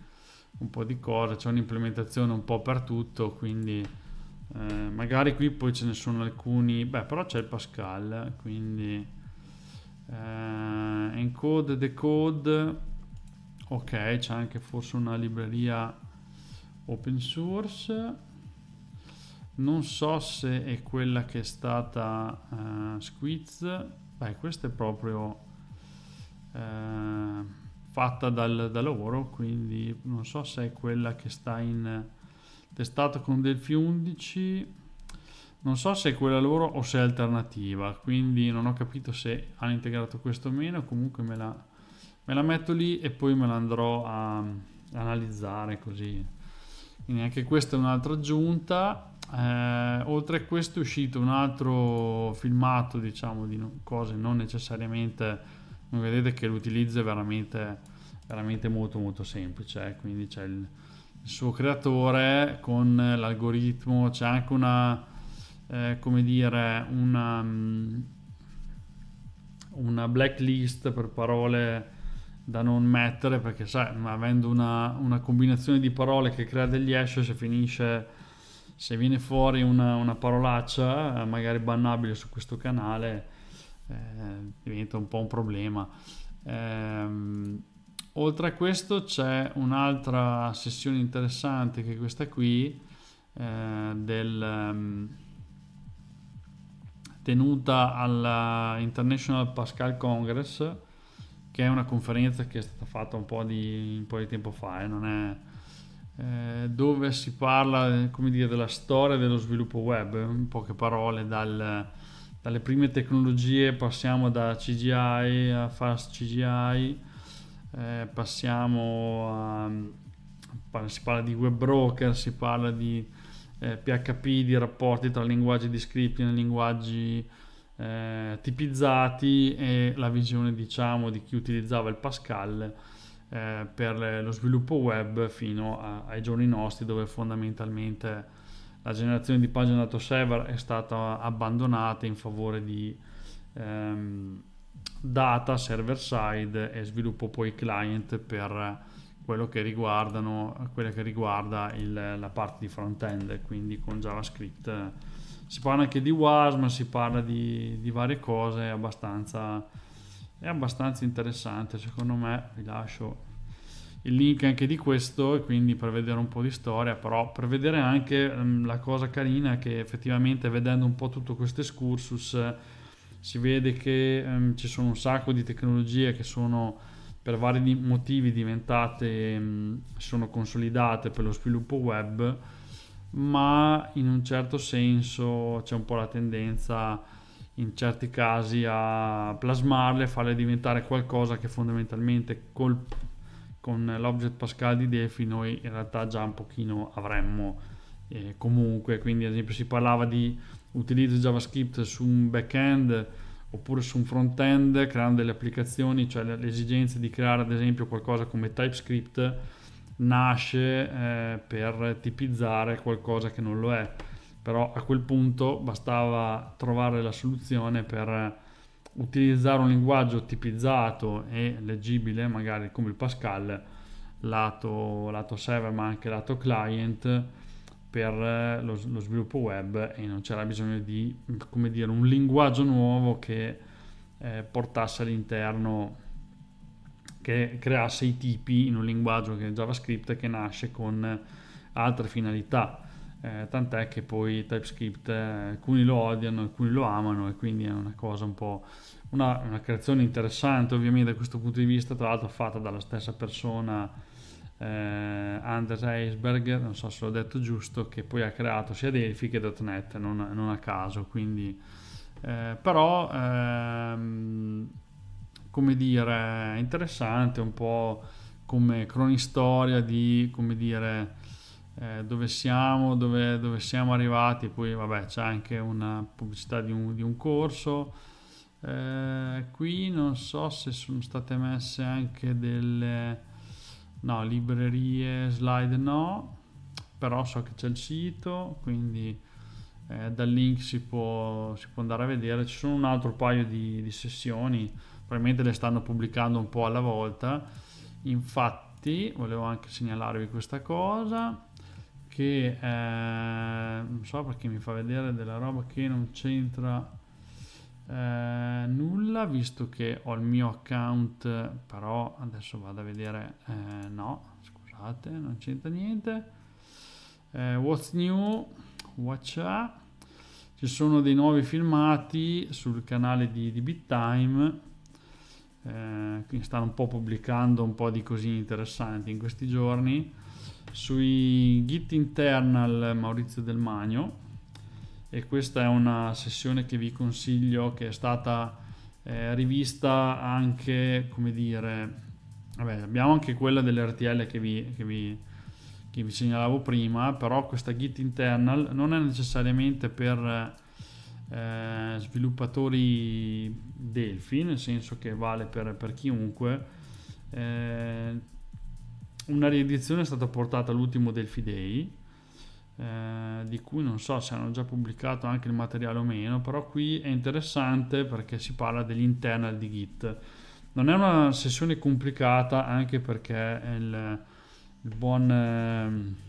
un po di cose c'è un'implementazione un po' per tutto quindi eh, magari qui poi ce ne sono alcuni beh però c'è il Pascal quindi eh, encode decode ok c'è anche forse una libreria open source non so se è quella che è stata uh, eh, squiz beh questa è proprio uh, fatta dal, da loro quindi non so se è quella che sta in testata con Delphi 11 non so se è quella loro o se è alternativa quindi non ho capito se hanno integrato questo o meno comunque me la, me la metto lì e poi me la andrò a, a analizzare così quindi anche questa è un'altra aggiunta eh, oltre a questo è uscito un altro filmato, diciamo, di no, cose non necessariamente... Come vedete che l'utilizzo è veramente, veramente molto molto semplice, eh? quindi c'è il, il, suo creatore con l'algoritmo, c'è anche una, eh, come dire, una, mm, una blacklist per parole da non mettere perché sai, avendo una, una combinazione di parole che crea degli hash, se finisce se viene fuori una, una parolaccia, eh, magari bannabile su questo canale, eh, diventa un po' un problema. Ehm, oltre a questo c'è un'altra sessione interessante che è questa qui, eh, del, um, tenuta all'International Pascal Congress, che è una conferenza che è stata fatta un po' di, un po di tempo fa, eh, non è eh, dove si parla come dire, della storia dello sviluppo web, eh, in poche parole, dal, dalle prime tecnologie passiamo da CGI a Fast CGI, eh, passiamo a, si parla di web broker, si parla di eh, PHP, di rapporti tra linguaggi di scripting e linguaggi eh, tipizzati e la visione diciamo di chi utilizzava il Pascal eh, per lo sviluppo web fino a, ai giorni nostri dove fondamentalmente la generazione di pagina dato server è stata abbandonata in favore di ehm, data server side e sviluppo poi client per quello che, quello che riguarda il, la parte di front end quindi con javascript si parla anche di WASM si parla di, di varie cose abbastanza è abbastanza interessante secondo me vi lascio il link anche di questo e quindi per vedere un po' di storia però per vedere anche um, la cosa carina che effettivamente vedendo un po' tutto questo excursus si vede che um, ci sono un sacco di tecnologie che sono per vari motivi diventate um, sono consolidate per lo sviluppo web ma in un certo senso c'è un po' la tendenza in certi casi a plasmarle, farle diventare qualcosa che fondamentalmente col, con l'object Pascal di Defi noi in realtà già un pochino avremmo eh, comunque, quindi ad esempio si parlava di utilizzo JavaScript su un back-end oppure su un front-end creando delle applicazioni, cioè l'esigenza di creare ad esempio qualcosa come TypeScript nasce eh, per tipizzare qualcosa che non lo è però a quel punto bastava trovare la soluzione per utilizzare un linguaggio tipizzato e leggibile, magari come il Pascal, lato, lato server ma anche lato client per eh, lo, lo, sviluppo web e non c'era bisogno di come dire, un linguaggio nuovo che eh, portasse all'interno che creasse i tipi in un linguaggio che è JavaScript che nasce con altre finalità eh, tant'è che poi TypeScript eh, alcuni lo odiano, alcuni lo amano e quindi è una cosa un po' una, una creazione interessante ovviamente da questo punto di vista, tra l'altro fatta dalla stessa persona eh, Anders Eisberg, non so se l'ho detto giusto, che poi ha creato sia Delphi che .NET, non, non a caso, quindi eh, però ehm, come dire interessante un po' come cronistoria di come dire eh, dove siamo, dove, dove, siamo arrivati, poi vabbè c'è anche una pubblicità di un, di un corso. Eh, qui non so se sono state messe anche delle no, librerie, slide no, però so che c'è il sito, quindi eh, dal link si può, si può, andare a vedere. Ci sono un altro paio di, di sessioni, probabilmente le stanno pubblicando un po' alla volta. Infatti, volevo anche segnalarvi questa cosa che eh, non so perché mi fa vedere della roba che non c'entra eh, nulla visto che ho il mio account però adesso vado a vedere eh, no scusate non c'entra niente eh, what's new watch up ci sono dei nuovi filmati sul canale di, di BitTime eh, stanno un po' pubblicando un po' di cose interessanti in questi giorni sui git internal Maurizio Del Magno e questa è una sessione che vi consiglio che è stata eh, rivista anche come dire vabbè, abbiamo anche quella dell'RTL che vi, che, vi, che vi segnalavo prima però questa git internal non è necessariamente per eh, sviluppatori Delphi nel senso che vale per, per chiunque eh, una riedizione è stata portata all'ultimo Delphi Day, eh, di cui non so se hanno già pubblicato anche il materiale o meno, però qui è interessante perché si parla dell'internal di Git. Non è una sessione complicata anche perché il, il buon... Eh,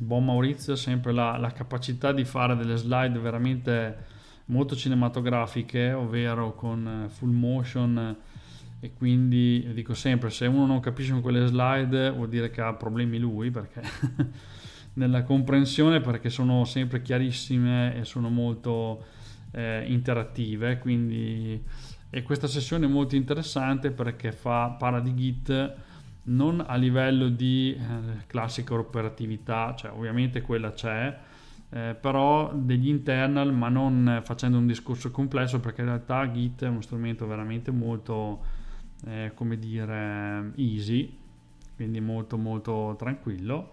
buon Maurizio ha sempre la, la, capacità di fare delle slide veramente molto cinematografiche, ovvero con full motion e quindi dico sempre se uno non capisce con quelle slide vuol dire che ha problemi lui perché nella comprensione perché sono sempre chiarissime e sono molto eh, interattive quindi e questa sessione è molto interessante perché fa, parla di Git non a livello di eh, classica operatività cioè ovviamente quella c'è eh, però degli internal ma non facendo un discorso complesso perché in realtà Git è uno strumento veramente molto eh, come dire easy quindi molto molto tranquillo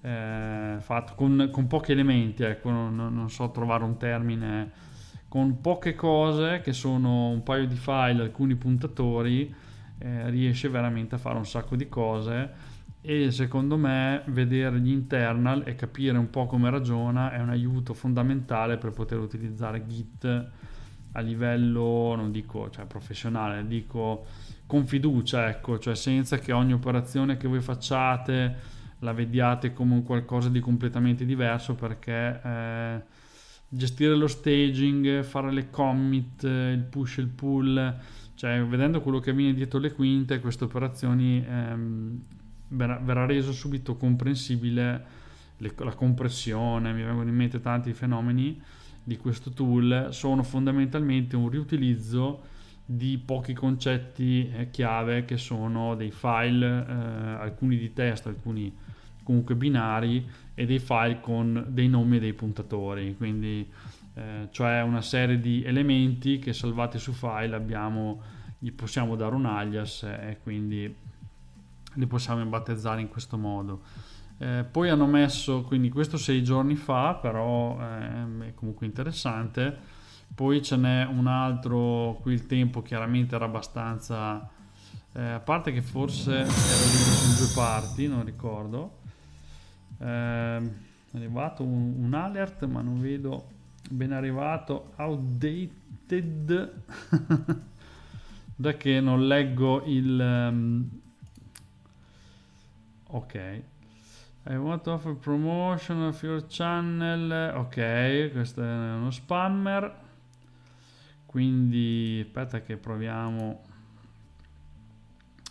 eh, fatto con, con, pochi elementi ecco non, non, so trovare un termine con poche cose che sono un paio di file alcuni puntatori eh, riesce veramente a fare un sacco di cose e secondo me vedere gli internal e capire un po' come ragiona è un aiuto fondamentale per poter utilizzare Git a livello, non dico cioè, professionale, dico con fiducia, ecco, cioè senza che ogni operazione che voi facciate la vediate come un qualcosa di completamente diverso perché eh, gestire lo staging, fare le commit, eh, il push e il pull, cioè vedendo quello che avviene dietro le quinte, queste operazioni ehm, verrà, verrà, reso subito comprensibile le, la compressione, mi vengono in mente tanti fenomeni di questo tool, sono fondamentalmente un riutilizzo di pochi concetti eh, chiave che sono dei file, eh, alcuni di testo, alcuni comunque binari e dei file con dei nomi e dei puntatori, quindi eh, cioè una serie di elementi che salvati su file abbiamo, gli possiamo dare un alias eh, e quindi li possiamo battezzare in questo modo. Eh, poi hanno messo, quindi questo sei giorni fa, però eh, è comunque interessante, poi ce n'è un altro, qui il tempo chiaramente era abbastanza... Eh, a parte che forse era diviso in due parti, non ricordo. Eh, è arrivato un, un alert, ma non vedo ben arrivato. Outdated. da che non leggo il... Um... ok. I want to offer promotion of your channel. Ok, questo è uno spammer quindi aspetta che proviamo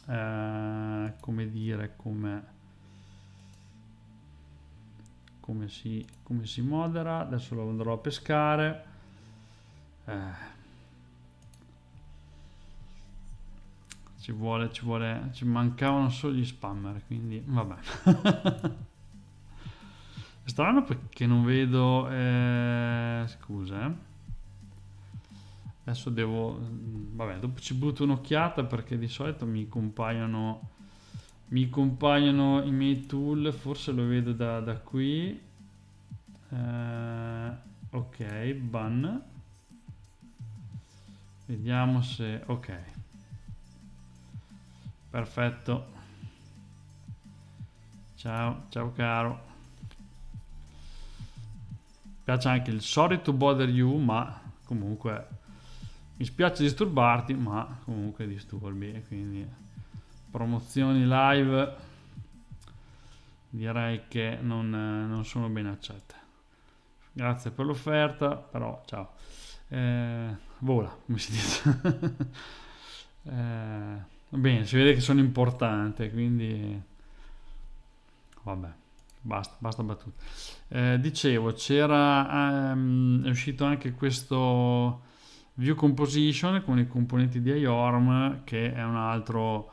eh, come dire come, come, si, come si modera adesso lo andrò a pescare eh. ci vuole ci vuole ci mancavano solo gli spammer quindi vabbè strano perché non vedo eh, scusa eh. Adesso devo... Mm, vabbè, dopo ci butto un'occhiata perché di solito mi compaiono... Mi compaiono i miei tool, forse lo vedo da, da qui. Eh, ok, ban. Vediamo se... Ok. Perfetto. Ciao, ciao caro. Mi piace anche il sorry to bother you, ma comunque mi spiace disturbarti, ma comunque disturbi, quindi promozioni live direi che non, non sono ben accette. Grazie per l'offerta, però ciao. Eh, vola, come si dice. eh, bene, si vede che sono importante, quindi vabbè. Basta, basta battute. Eh, dicevo, c'era. Um, è uscito anche questo View Composition con i componenti di IORM che è un altro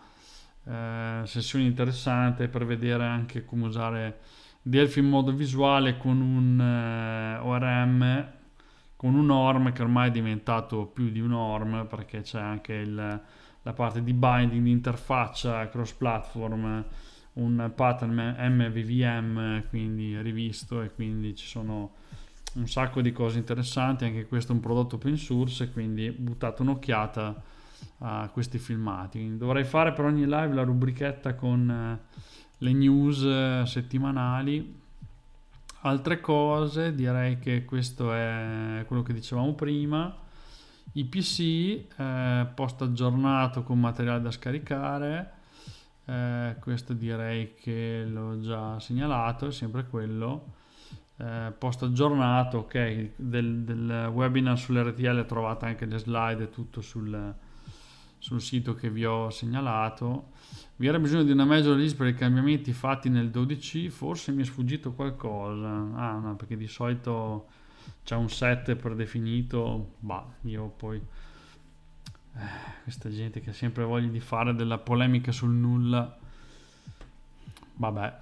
eh, sessione interessante per vedere anche come usare Delphi in modo visuale con un eh, ORM con un ORM che ormai è diventato più di un ORM perché c'è anche il, la parte di binding di interfaccia cross platform un pattern MVVM quindi rivisto e quindi ci sono un sacco di cose interessanti, anche questo è un prodotto open source, quindi buttate un'occhiata a questi filmati. Dovrei fare per ogni live la rubrichetta con eh, le news eh, settimanali. Altre cose, direi che questo è quello che dicevamo prima. IPC, eh, post aggiornato con materiale da scaricare, eh, questo direi che l'ho già segnalato, è sempre quello eh, post aggiornato ok del, del, webinar sull'RTL trovate anche le slide e tutto sul, sul sito che vi ho segnalato vi era bisogno di una major list per i cambiamenti fatti nel 12 forse mi è sfuggito qualcosa ah no perché di solito c'è un set predefinito ma io poi eh, questa gente che ha sempre voglia di fare della polemica sul nulla vabbè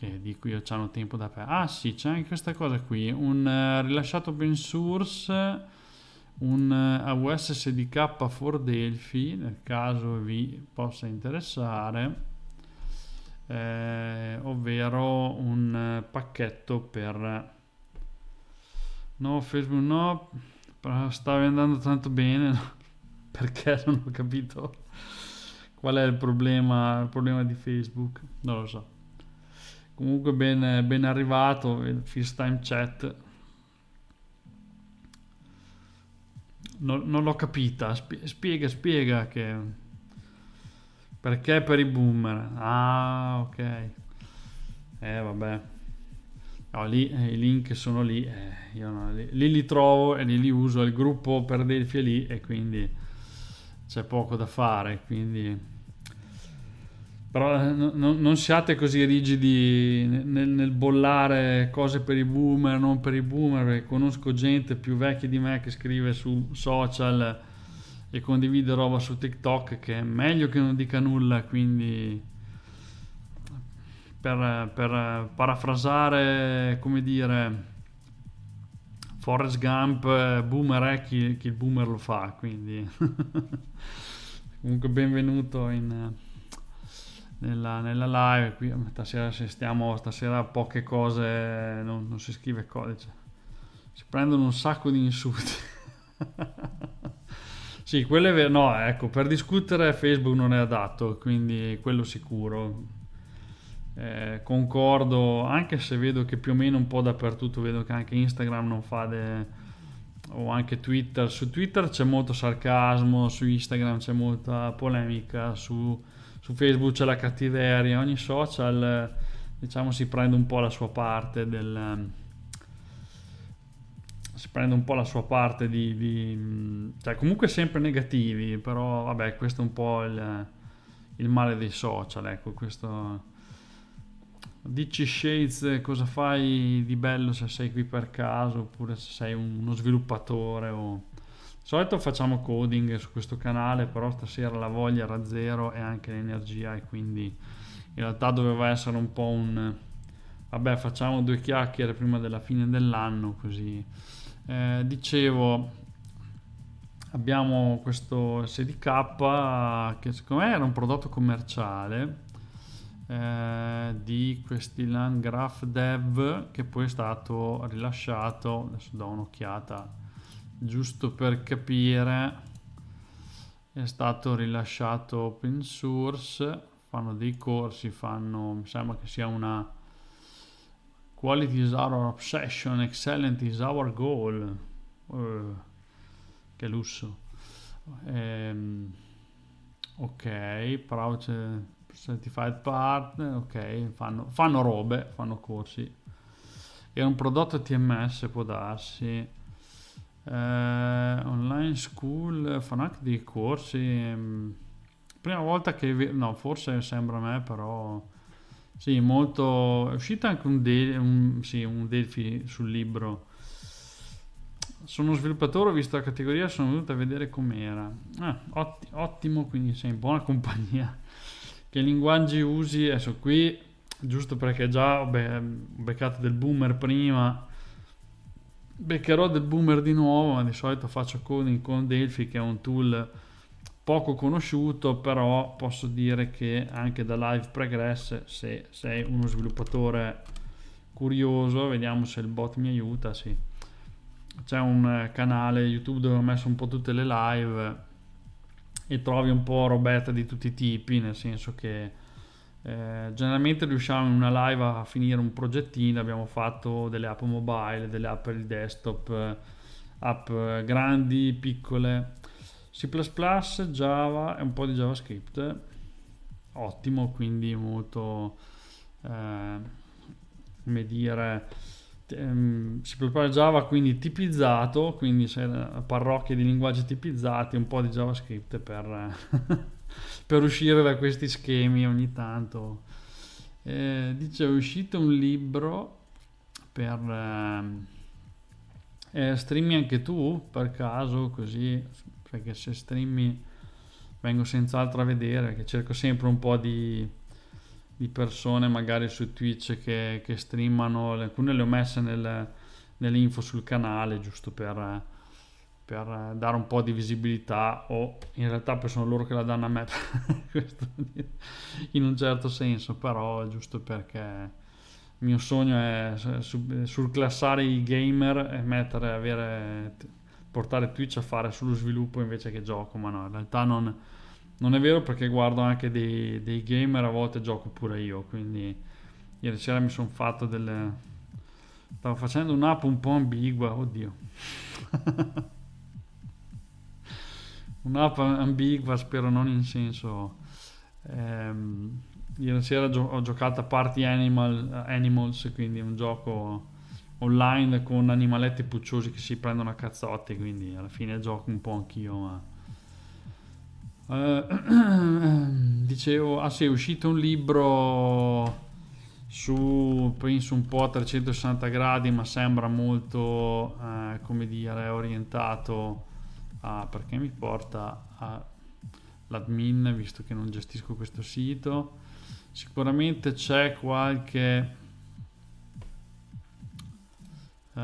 che di cui facciamo tempo da perdere. Ah sì, c'è anche questa cosa qui, un uh, rilasciato open source, un uh, eh, AWS SDK for Delphi, nel caso vi possa interessare, eh, ovvero un uh, pacchetto per... No, Facebook no, stavi andando tanto bene, perché non ho capito qual è il problema, il problema di Facebook, non lo so comunque ben, ben arrivato il first time chat non, non l'ho capita spiega spiega che perché per i boomer ah ok eh vabbè no, lì eh, i link sono lì, eh, io no, lì, lì li trovo e lì li uso il gruppo per delfi è lì e quindi c'è poco da fare quindi però eh, no, no, non siate così rigidi nel, nel, bollare cose per i boomer, non per i boomer, conosco gente più vecchia di me che scrive su social e condivide roba su TikTok che è meglio che non dica nulla, quindi per, per parafrasare, come dire, Forrest Gump, boomer è chi, chi il boomer lo fa, quindi comunque benvenuto in nella, nella live. Qui stasera, se stiamo, stasera poche cose, non, non si scrive codice. Si prendono un sacco di insulti. sì, quello è vero. No, ecco, per discutere Facebook non è adatto, quindi quello sicuro. Eh, concordo, anche se vedo che più o meno un po' dappertutto, vedo che anche Instagram non fa de o anche Twitter. Su Twitter c'è molto sarcasmo, su Instagram c'è molta polemica, su su Facebook c'è la cattiveria, ogni social diciamo si prende un po' la sua parte del ehm, si prende un po' la sua parte di, di cioè comunque sempre negativi, però vabbè, questo è un po' il, il male dei social, ecco, questo Dici Shades cosa fai di bello se sei qui per caso oppure se sei uno sviluppatore o solito facciamo coding su questo canale, però stasera la voglia era zero e anche l'energia e quindi in realtà doveva essere un po' un... Vabbè, facciamo due chiacchiere prima della fine dell'anno così. Eh, dicevo, abbiamo questo SDK che secondo me era un prodotto commerciale eh, di questi Land Graph Dev che poi è stato rilasciato, adesso do un'occhiata giusto per capire è stato rilasciato open source fanno dei corsi fanno mi sembra che sia una quality is our obsession excellent is our goal uh, che lusso um, ok proud certified partner ok fanno, fanno robe fanno corsi è un prodotto TMS può darsi eh, online school, fanno anche dei corsi. Mm, prima volta che... Vi... No, forse sembra a me, però... Sì, molto... È uscito anche un, de... un, sì, un Delphi sul libro. Sono sviluppatore, ho visto la categoria, sono venuto a vedere com'era. Ah, otti, ottimo, quindi sei in buona compagnia. Che linguaggi usi? Adesso qui, giusto perché già ho, ho beccato del boomer prima, beccherò del boomer di nuovo, ma di solito faccio coding con Delphi che è un tool poco conosciuto, però posso dire che anche da Live progress se sei uno sviluppatore curioso, vediamo se il bot mi aiuta, sì. C'è un canale YouTube dove ho messo un po' tutte le live e trovi un po' robetta di tutti i tipi, nel senso che eh, generalmente riusciamo in una live a finire un progettino, abbiamo fatto delle app mobile, delle app per il desktop, eh, app eh, grandi, piccole, C++, Java e un po' di JavaScript. Ottimo, quindi molto, eh, come dire, ehm, C++ Java quindi tipizzato, quindi parrocchie di linguaggi tipizzati, un po' di JavaScript per... per uscire da questi schemi ogni tanto. Eh, dice è uscito un libro per ehm, eh, streami anche tu per caso così perché se streami vengo senz'altro a vedere che cerco sempre un po' di, di persone magari su Twitch che, che streamano alcune le ho messe nel, nell'info sul canale giusto per per eh, dare un po' di visibilità o in realtà sono loro che la danno a me in un certo senso però è giusto perché il mio sogno è surclassare i gamer e mettere, avere, portare Twitch a fare sullo sviluppo invece che gioco ma no in realtà non, non è vero perché guardo anche dei, dei gamer a volte gioco pure io quindi ieri sera mi sono fatto delle stavo facendo un'app un po' ambigua oddio un'app ambigua, spero non in senso... Ehm, ieri sera gio- ho giocato a Party Animal, eh, Animals, quindi un gioco online con animaletti pucciosi che si prendono a cazzotti, quindi alla fine gioco un po' anch'io, ma... Uh, dicevo, ah sì, è uscito un libro su, penso un po' a 360 gradi, ma sembra molto, eh, come dire, orientato ah, perché mi porta all'admin visto che non gestisco questo sito sicuramente c'è qualche uh,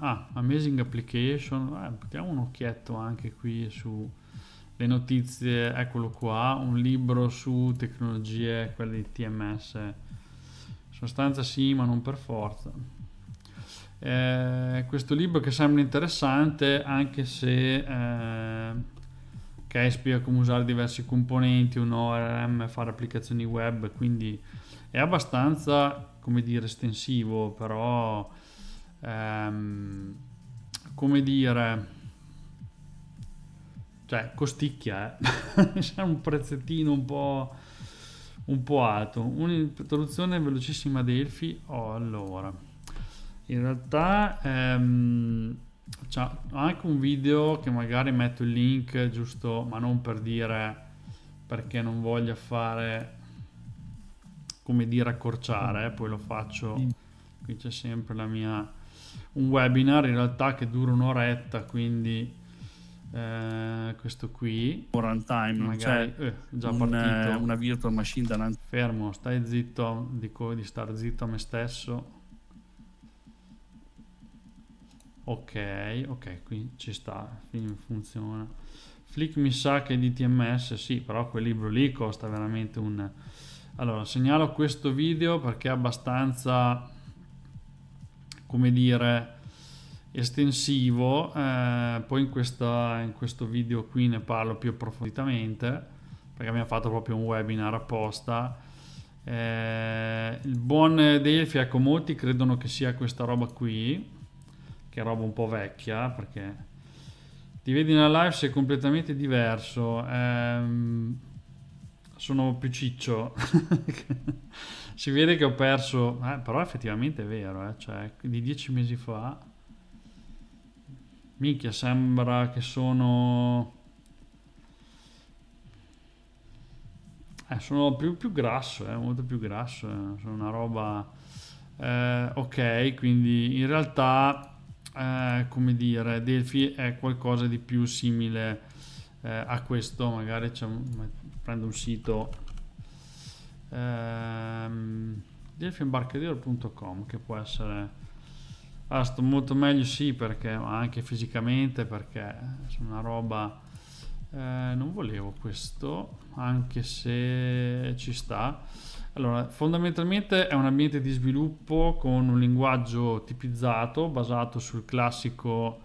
ah, amazing application eh, un occhietto anche qui su le notizie eccolo qua un libro su tecnologie quelle di TMS sostanza sì ma non per forza eh, questo libro che sembra interessante anche se eh, okay, spiega come usare diversi componenti, un ORM, fare applicazioni web, quindi è abbastanza, come dire, estensivo, però, ehm, come dire, cioè, costicchia, eh. c'è un prezzettino un po', un po' alto. Un'introduzione velocissima a Delphi, oh, allora in realtà ehm, ho anche un video che magari metto il link giusto ma non per dire perché non voglio fare come dire accorciare eh, poi lo faccio qui c'è sempre la mia un webinar in realtà che dura un'oretta quindi eh, questo qui runtime magari c'è cioè, eh, già un, partito una virtual machine da fermo stai zitto dico di stare zitto a me stesso ok ok qui ci sta funziona flick mi sa che di tms sì però quel libro lì costa veramente un allora segnalo questo video perché è abbastanza come dire estensivo eh, poi in, questa, in questo video qui ne parlo più approfonditamente perché abbiamo fatto proprio un webinar apposta eh, il buon Delphi ecco molti credono che sia questa roba qui che è roba un po' vecchia perché ti vedi nella live sei completamente diverso ehm, sono più ciccio si vede che ho perso eh, però effettivamente è vero eh, cioè, di dieci mesi fa minchia sembra che sono eh, sono più, più grasso eh, molto più grasso eh, sono una roba eh, ok quindi in realtà eh, come dire, Delphi è qualcosa di più simile eh, a questo, magari un, prendo un sito ehm, delphiembarcadero.com che può essere ah, sto molto meglio sì perché anche fisicamente perché è una roba eh, non volevo questo anche se ci sta allora, fondamentalmente è un ambiente di sviluppo con un linguaggio tipizzato basato sul classico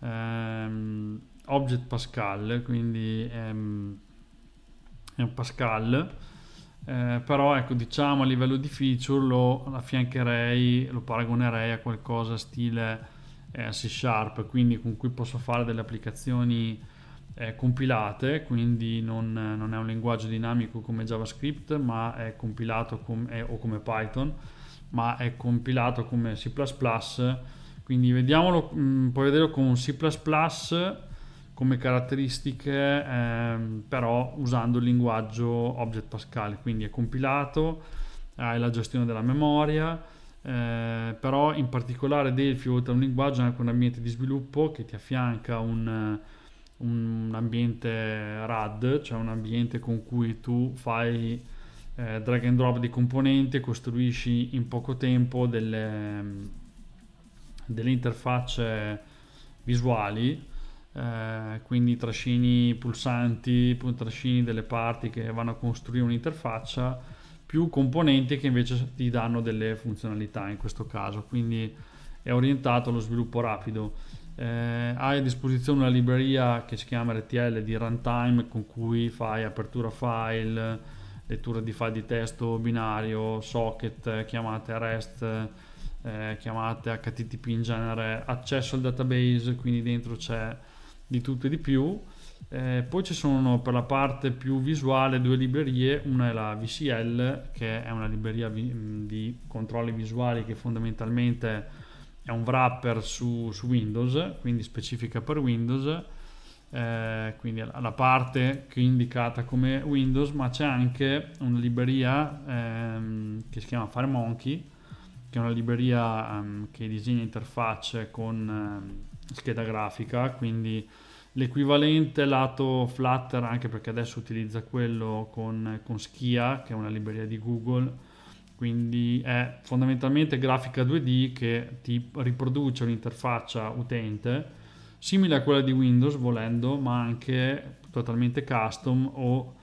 ehm, Object Pascal, quindi ehm, è un Pascal, eh, però ecco diciamo a livello di feature lo affiancherei, lo paragonerei a qualcosa stile eh, C Sharp, quindi con cui posso fare delle applicazioni eh, compilate, quindi non, non, è un linguaggio dinamico come JavaScript, ma è compilato com- è, o come Python, ma è compilato come C++. Quindi vediamolo, mh, mm, puoi vederlo con C++ come caratteristiche, ehm, però usando il linguaggio Object Pascal, quindi è compilato, hai la gestione della memoria, eh, però in particolare Delphi oltre a un linguaggio è anche un ambiente di sviluppo che ti affianca un un ambiente RAD, cioè un ambiente con cui tu fai eh, drag and drop di componenti e costruisci in poco tempo delle, delle interfacce visuali, eh, quindi trascini pulsanti, trascini delle parti che vanno a costruire un'interfaccia, più componenti che invece ti danno delle funzionalità in questo caso, quindi è orientato allo sviluppo rapido eh, hai a disposizione una libreria che si chiama RTL di runtime con cui fai apertura file, lettura di file di testo binario, socket, eh, chiamate REST, eh, chiamate HTTP in genere, accesso al database, quindi dentro c'è di tutto e di più. Eh, poi ci sono per la parte più visuale due librerie, una è la VCL che è una libreria vi- di controlli visuali che fondamentalmente è un wrapper su, su Windows, quindi specifica per Windows, eh, quindi la parte che è indicata come Windows, ma c'è anche una libreria ehm, che si chiama FireMonkey, che è una libreria ehm, che disegna interfacce con ehm, scheda grafica, quindi l'equivalente lato Flutter, anche perché adesso utilizza quello con, con Schia, che è una libreria di Google quindi è fondamentalmente grafica 2D che ti riproduce un'interfaccia utente simile a quella di Windows volendo, ma anche totalmente custom o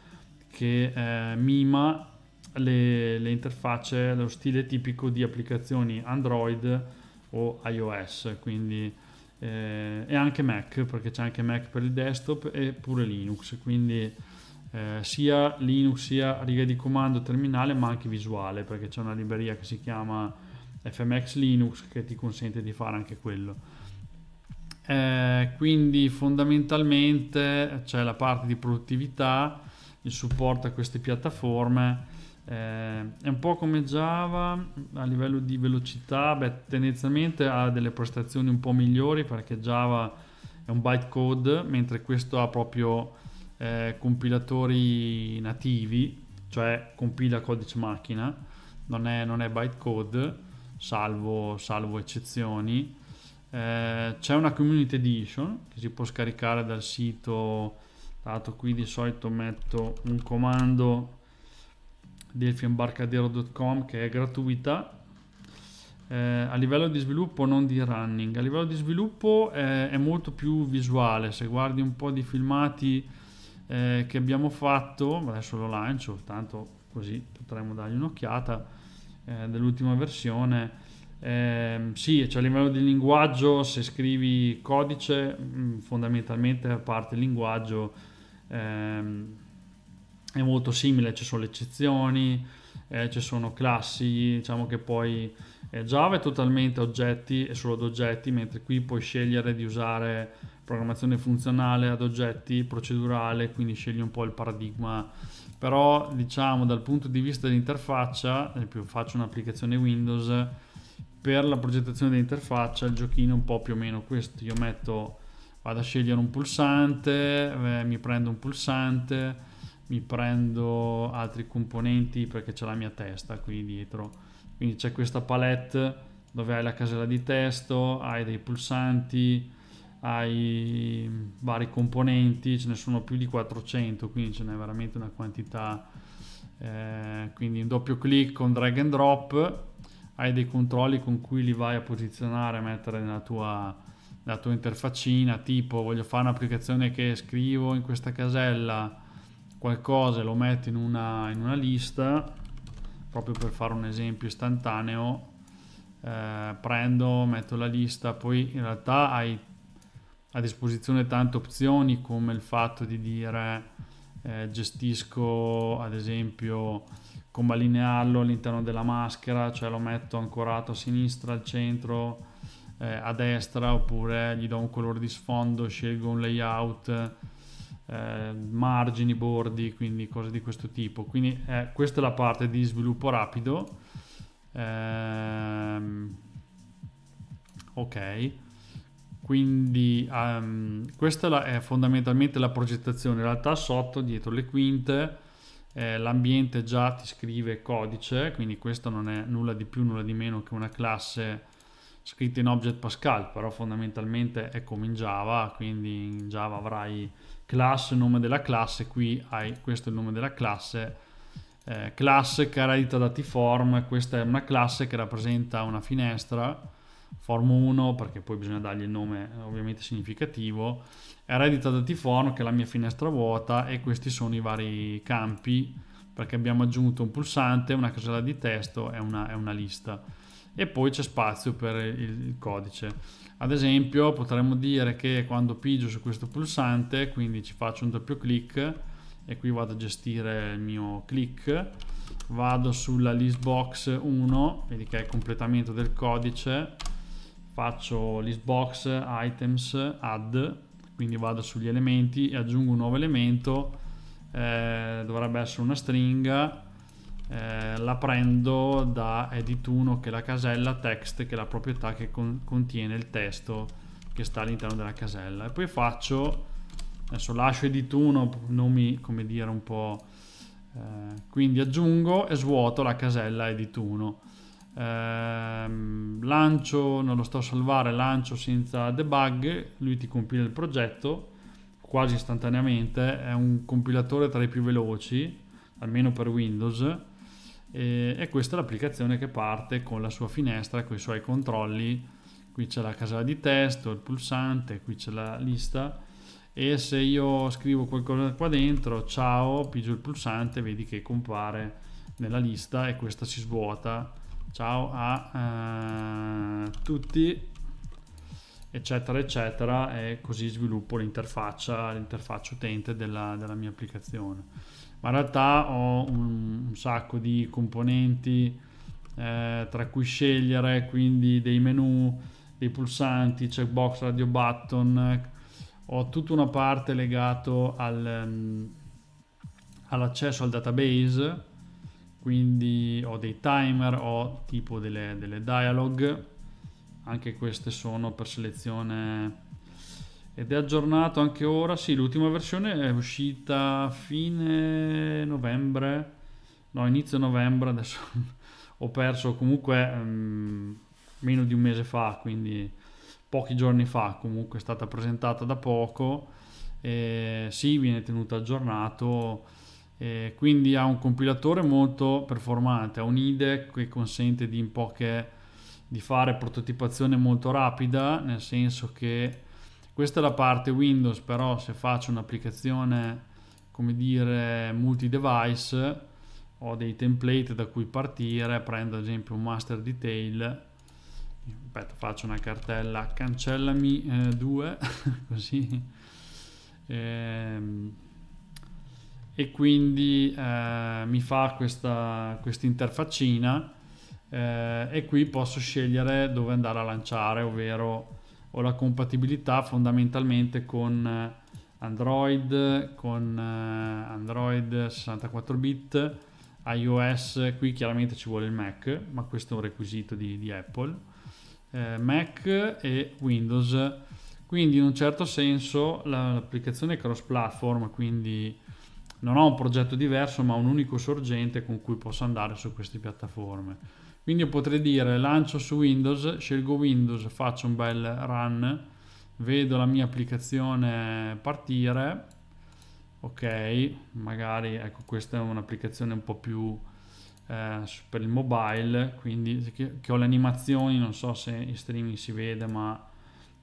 che eh, mima le, le, interfacce, lo stile tipico di applicazioni Android o iOS, quindi eh, e anche Mac, perché c'è anche Mac per il desktop e pure Linux, quindi eh, sia Linux sia riga di comando terminale ma anche visuale perché c'è una libreria che si chiama FMX Linux che ti consente di fare anche quello. Eh, quindi fondamentalmente c'è la parte di produttività, il supporto a queste piattaforme. Eh, è un po' come Java a livello di velocità, beh, tendenzialmente ha delle prestazioni un po' migliori perché Java è un bytecode, mentre questo ha proprio eh, compilatori nativi, cioè compila codice macchina, non è, non è bytecode, salvo, salvo eccezioni. Eh, c'è una community edition che si può scaricare dal sito, dato qui di solito metto un comando delfiembarcadero.com che è gratuita eh, a livello di sviluppo non di running a livello di sviluppo eh, è molto più visuale se guardi un po' di filmati eh, che abbiamo fatto, adesso lo lancio, tanto così potremmo dargli un'occhiata, eh, dell'ultima versione. Eh, sì, cioè a livello di linguaggio, se scrivi codice, mh, mm, fondamentalmente a parte il linguaggio ehm, è molto simile, ci sono le eccezioni, eh, ci sono classi, diciamo che poi eh, Java è totalmente oggetti e solo ad oggetti, mentre qui puoi scegliere di usare programmazione funzionale ad oggetti, procedurale, quindi scegli un po' il paradigma. Però diciamo dal punto di vista dell'interfaccia, ad faccio un'applicazione Windows, per la progettazione dell'interfaccia il giochino è un po' più o meno questo. Io metto, vado a scegliere un pulsante, eh, mi prendo un pulsante, mi prendo altri componenti perché c'è la mia testa qui dietro. Quindi c'è questa palette dove hai la casella di testo, hai dei pulsanti, ai vari componenti, ce ne sono più di 400, quindi ce n'è veramente una quantità. Eh, quindi un doppio clic con drag and drop, hai dei controlli con cui li vai a posizionare, a mettere nella tua, nella tua interfaccina, tipo voglio fare un'applicazione che scrivo in questa casella qualcosa e lo metto in una, in una lista, proprio per fare un esempio istantaneo. Eh, prendo, metto la lista, poi in realtà hai a disposizione tante opzioni come il fatto di dire eh, gestisco ad esempio come allinearlo all'interno della maschera, cioè lo metto ancorato a sinistra, al centro, eh, a destra oppure gli do un colore di sfondo, scelgo un layout, eh, margini, bordi, quindi cose di questo tipo. Quindi eh, questa è la parte di sviluppo rapido. Ehm, ok quindi um, questa è fondamentalmente la progettazione, in realtà sotto, dietro le quinte, eh, l'ambiente già ti scrive codice, quindi questa non è nulla di più, nulla di meno che una classe scritta in Object Pascal, però fondamentalmente è come in Java, quindi in Java avrai classe nome della classe, qui hai questo è il nome della classe, eh, classe che ha dati form, questa è una classe che rappresenta una finestra, Form 1 perché poi bisogna dargli il nome eh, ovviamente significativo, eredita da Tiforno che è la mia finestra vuota e questi sono i vari campi perché abbiamo aggiunto un pulsante, una casella di testo e una, e una lista e poi c'è spazio per il, codice. Ad esempio potremmo dire che quando pigio su questo pulsante, quindi ci faccio un doppio clic e qui vado a gestire il mio click, vado sulla list box 1, vedi che è il completamento del codice, faccio l'Xbox items add quindi vado sugli elementi e aggiungo un nuovo elemento eh, dovrebbe essere una stringa eh, la prendo da edit1 che è la casella text che è la proprietà che con contiene il testo che sta all'interno della casella e poi faccio adesso lascio edit1 nomi come dire un po' eh, quindi aggiungo e svuoto la casella edit1 ehm, lancio, non lo sto a salvare, lancio senza debug, lui ti compila il progetto quasi istantaneamente, è un compilatore tra i più veloci, almeno per Windows, e, e questa è l'applicazione che parte con la sua finestra, con i suoi controlli, qui c'è la casella di testo, il pulsante, qui c'è la lista e se io scrivo qualcosa qua dentro, ciao, pigio il pulsante, vedi che compare nella lista e questa si svuota ciao a eh, tutti eccetera eccetera e così sviluppo l'interfaccia l'interfaccia utente della, della mia applicazione ma in realtà ho un, un sacco di componenti eh, tra cui scegliere quindi dei menu dei pulsanti checkbox radio button ho tutta una parte legata al, mm, all'accesso al database quindi ho dei timer, ho tipo delle, delle dialog, anche queste sono per selezione ed è aggiornato anche ora, sì l'ultima versione è uscita fine novembre, no inizio novembre adesso ho perso comunque um, meno di un mese fa, quindi pochi giorni fa comunque è stata presentata da poco e sì viene tenuto aggiornato eh, quindi ha un compilatore molto performante, ha un IDE che consente di, poche, di fare prototipazione molto rapida, nel senso che questa è la parte Windows, però se faccio un'applicazione come dire multi-device ho dei template da cui partire, prendo ad esempio un master detail, aspetta faccio una cartella, cancellami 2, eh, così. Ehm, e quindi eh, mi fa questa interfaccina eh, e qui posso scegliere dove andare a lanciare, ovvero ho la compatibilità fondamentalmente con eh, Android, con eh, Android 64 bit, iOS, qui chiaramente ci vuole il Mac, ma questo è un requisito di, di Apple, eh, Mac e Windows. Quindi in un certo senso l'applicazione cross platform, quindi non ho un progetto diverso ma un unico sorgente con cui posso andare su queste piattaforme. Quindi io potrei dire lancio su Windows, scelgo Windows, faccio un bel run, vedo la mia applicazione partire, ok, magari ecco questa è un'applicazione un po' più eh, per il mobile, quindi che, che ho le animazioni, non so se in streaming si vede ma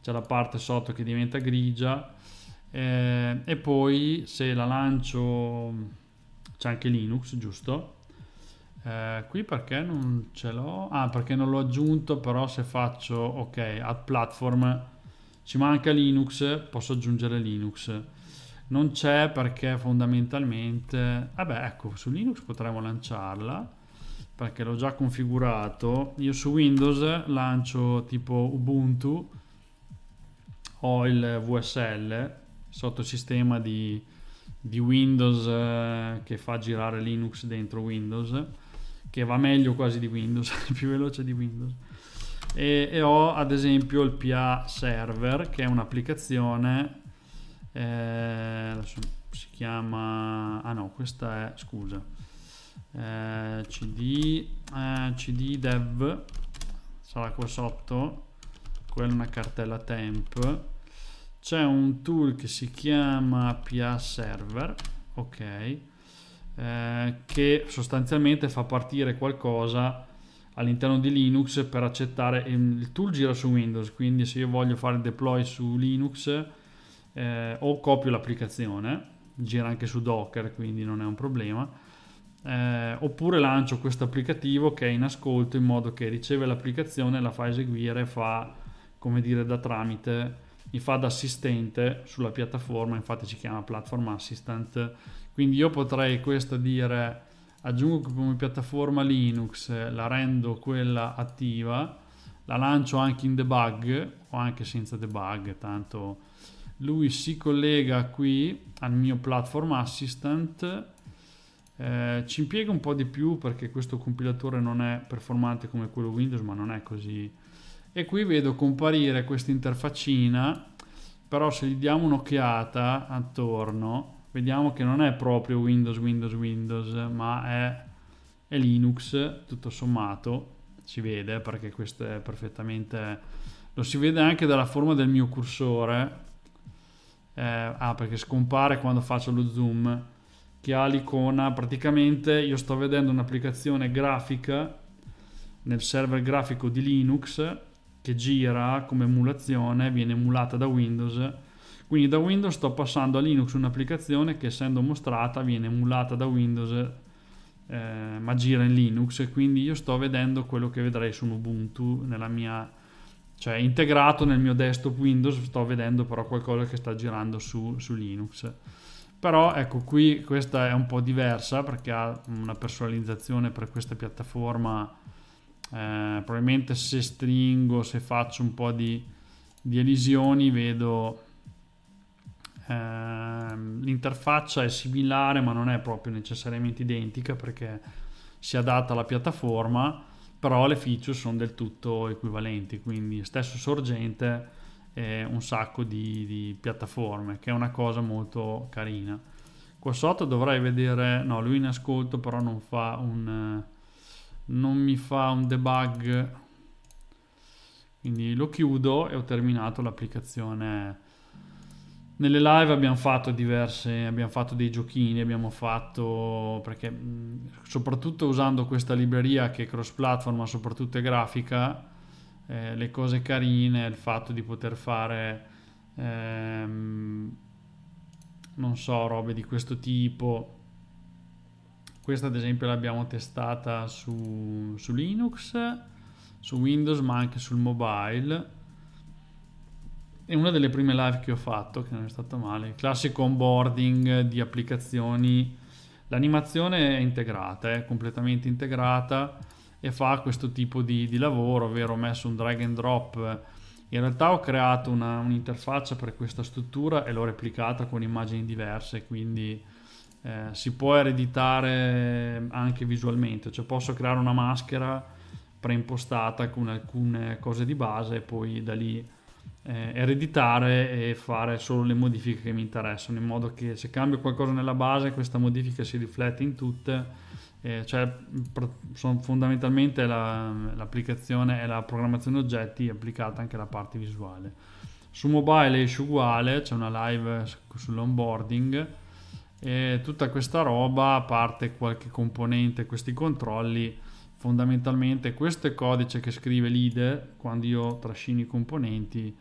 c'è la parte sotto che diventa grigia eh, e poi se la lancio c'è anche Linux giusto eh, qui perché non ce l'ho ah perché non l'ho aggiunto però se faccio ok add platform ci manca Linux posso aggiungere Linux non c'è perché fondamentalmente vabbè ecco su Linux potremmo lanciarla perché l'ho già configurato io su Windows lancio tipo Ubuntu ho il VSL sottosistema di, di Windows eh, che fa girare Linux dentro Windows, che va meglio quasi di Windows, è più veloce di Windows. E, e, ho ad esempio il PA Server, che è un'applicazione, eh, si chiama, ah no, questa è, scusa, eh, CD, eh, CD Dev, sarà qua sotto, quella è una cartella temp c'è un tool che si chiama API server ok eh, che sostanzialmente fa partire qualcosa all'interno di Linux per accettare il tool gira su Windows quindi se io voglio fare il deploy su Linux eh, o copio l'applicazione gira anche su Docker quindi non è un problema eh, oppure lancio questo applicativo che è in ascolto in modo che riceve l'applicazione la fa eseguire fa come dire da tramite mi fa da assistente sulla piattaforma, infatti si chiama Platform Assistant. Quindi io potrei questa dire aggiungo come piattaforma Linux, la rendo quella attiva, la lancio anche in debug o anche senza debug, tanto lui si collega qui al mio Platform Assistant. Eh, ci impiega un po' di più perché questo compilatore non è performante come quello Windows, ma non è così e qui vedo comparire questa interfaccina però se gli diamo un'occhiata attorno vediamo che non è proprio Windows Windows Windows ma è, è Linux tutto sommato si vede perché questo è perfettamente lo si vede anche dalla forma del mio cursore eh, ah perché scompare quando faccio lo zoom che ha l'icona praticamente io sto vedendo un'applicazione grafica nel server grafico di Linux che gira come emulazione viene emulata da Windows. Quindi da Windows sto passando a Linux un'applicazione che essendo mostrata viene emulata da Windows eh, ma gira in Linux quindi io sto vedendo quello che vedrei su Ubuntu nella mia cioè integrato nel mio desktop Windows sto vedendo però qualcosa che sta girando su, su Linux però ecco qui questa è un po' diversa perché ha una personalizzazione per questa piattaforma eh, probabilmente se stringo, se faccio un po' di, di elisioni, vedo eh, l'interfaccia è similare ma non è proprio necessariamente identica perché si adatta alla piattaforma, però le feature sono del tutto equivalenti, quindi stesso sorgente eh, un sacco di, di piattaforme, che è una cosa molto carina. Qua sotto dovrei vedere, no lui in ascolto però non fa un non mi fa un debug quindi lo chiudo e ho terminato l'applicazione nelle live abbiamo fatto diverse, abbiamo fatto dei giochini, abbiamo fatto perché soprattutto usando questa libreria che è cross platform, ma soprattutto è grafica, eh, le cose carine, il fatto di poter fare ehm, non so, robe di questo tipo, questa ad esempio l'abbiamo testata su, su Linux, su Windows ma anche sul mobile è una delle prime live che ho fatto, che non è stata male. classico onboarding di applicazioni. L'animazione è integrata, è completamente integrata e fa questo tipo di, di, lavoro, ovvero ho messo un drag and drop. In realtà ho creato un'interfaccia per questa struttura e l'ho replicata con immagini diverse, quindi eh, si può ereditare anche visualmente, cioè posso creare una maschera preimpostata con alcune cose di base e poi da lì eh, ereditare e fare solo le modifiche che mi interessano, in modo che se cambio qualcosa nella base questa modifica si riflette in tutte, eh, cioè fondamentalmente la, l'applicazione è la programmazione oggetti applicata anche alla parte visuale. Su mobile esce uguale, c'è una live sull'onboarding e tutta questa roba, a parte qualche componente, questi controlli, fondamentalmente questo è il codice che scrive l'IDE quando io trascino i componenti,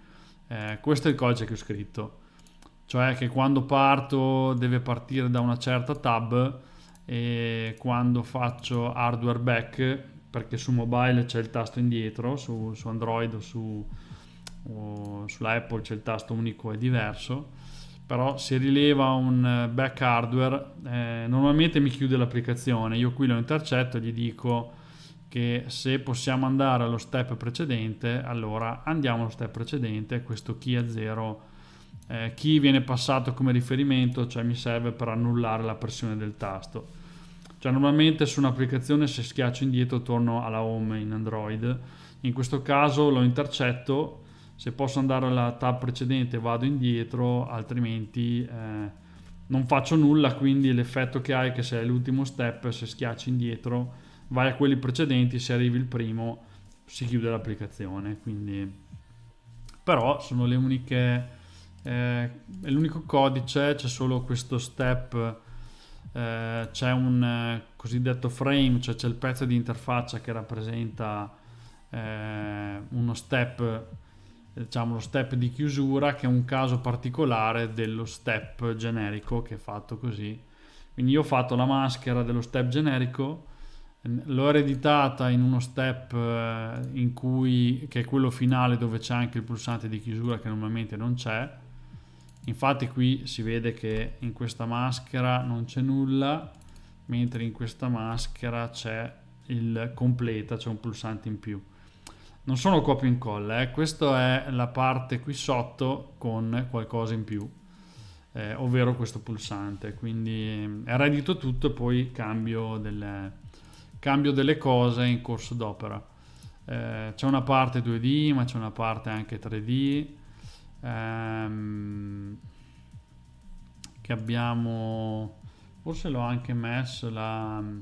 eh, questo è il codice che ho scritto, cioè che quando parto deve partire da una certa tab e quando faccio hardware back, perché su mobile c'è il tasto indietro, su, su Android o, su, o sulla Apple c'è il tasto unico e diverso, però se rileva un eh, back hardware eh, normalmente mi chiude l'applicazione io qui lo intercetto e gli dico che se possiamo andare allo step precedente allora andiamo allo step precedente questo key a zero eh, key viene passato come riferimento cioè mi serve per annullare la pressione del tasto cioè normalmente su un'applicazione se schiaccio indietro torno alla home in android in questo caso lo intercetto se posso andare alla tab precedente vado indietro altrimenti eh, non faccio nulla quindi l'effetto che hai è che se è l'ultimo step se schiacci indietro vai a quelli precedenti se arrivi il primo si chiude l'applicazione quindi però sono le uniche eh, è l'unico codice c'è solo questo step eh, c'è un eh, cosiddetto frame cioè c'è il pezzo di interfaccia che rappresenta eh, uno step diciamo, lo step di chiusura che è un caso particolare dello step generico che è fatto così. Quindi io ho fatto la maschera dello step generico, l'ho ereditata in uno step eh, in cui, che è quello finale dove c'è anche il pulsante di chiusura che normalmente non c'è. Infatti qui si vede che in questa maschera non c'è nulla, mentre in questa maschera c'è il completa, c'è un pulsante in più non sono copio e incolla, eh. questa è la parte qui sotto con qualcosa in più, eh, ovvero questo pulsante, quindi mm, eredito tutto e poi cambio delle, cambio delle cose in corso d'opera. Eh, c'è una parte 2D, ma c'è una parte anche 3D, ehm, che abbiamo, forse l'ho anche messo, la, mm,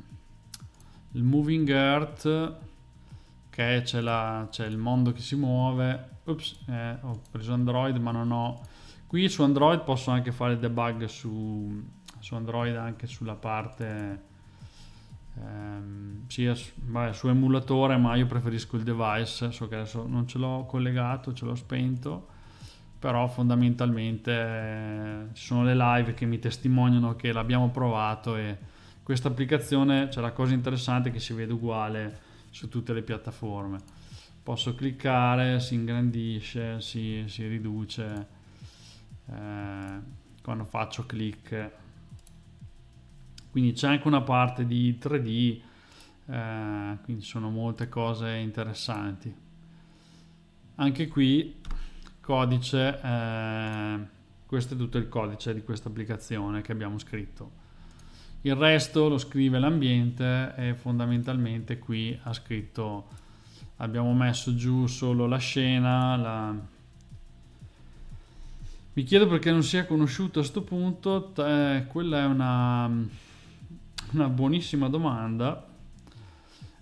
il Moving Earth ok c'è, il mondo che si muove Ups, eh, ho preso android ma non ho qui su android posso anche fare debug su, su android anche sulla parte ehm, sia su, vabbè, su emulatore ma io preferisco il device so che adesso non ce l'ho collegato ce l'ho spento però fondamentalmente eh, ci sono le live che mi testimoniano che l'abbiamo provato e questa applicazione c'è cioè la cosa interessante che si vede uguale su tutte le piattaforme. Posso cliccare, si ingrandisce, si, si riduce eh, quando faccio click, Quindi c'è anche una parte di 3D, eh, quindi sono molte cose interessanti. Anche qui codice, eh, questo è tutto il codice di questa applicazione che abbiamo scritto il resto lo scrive l'ambiente e fondamentalmente qui ha scritto abbiamo messo giù solo la scena la... mi chiedo perché non sia conosciuto a questo punto eh, quella è una, una buonissima domanda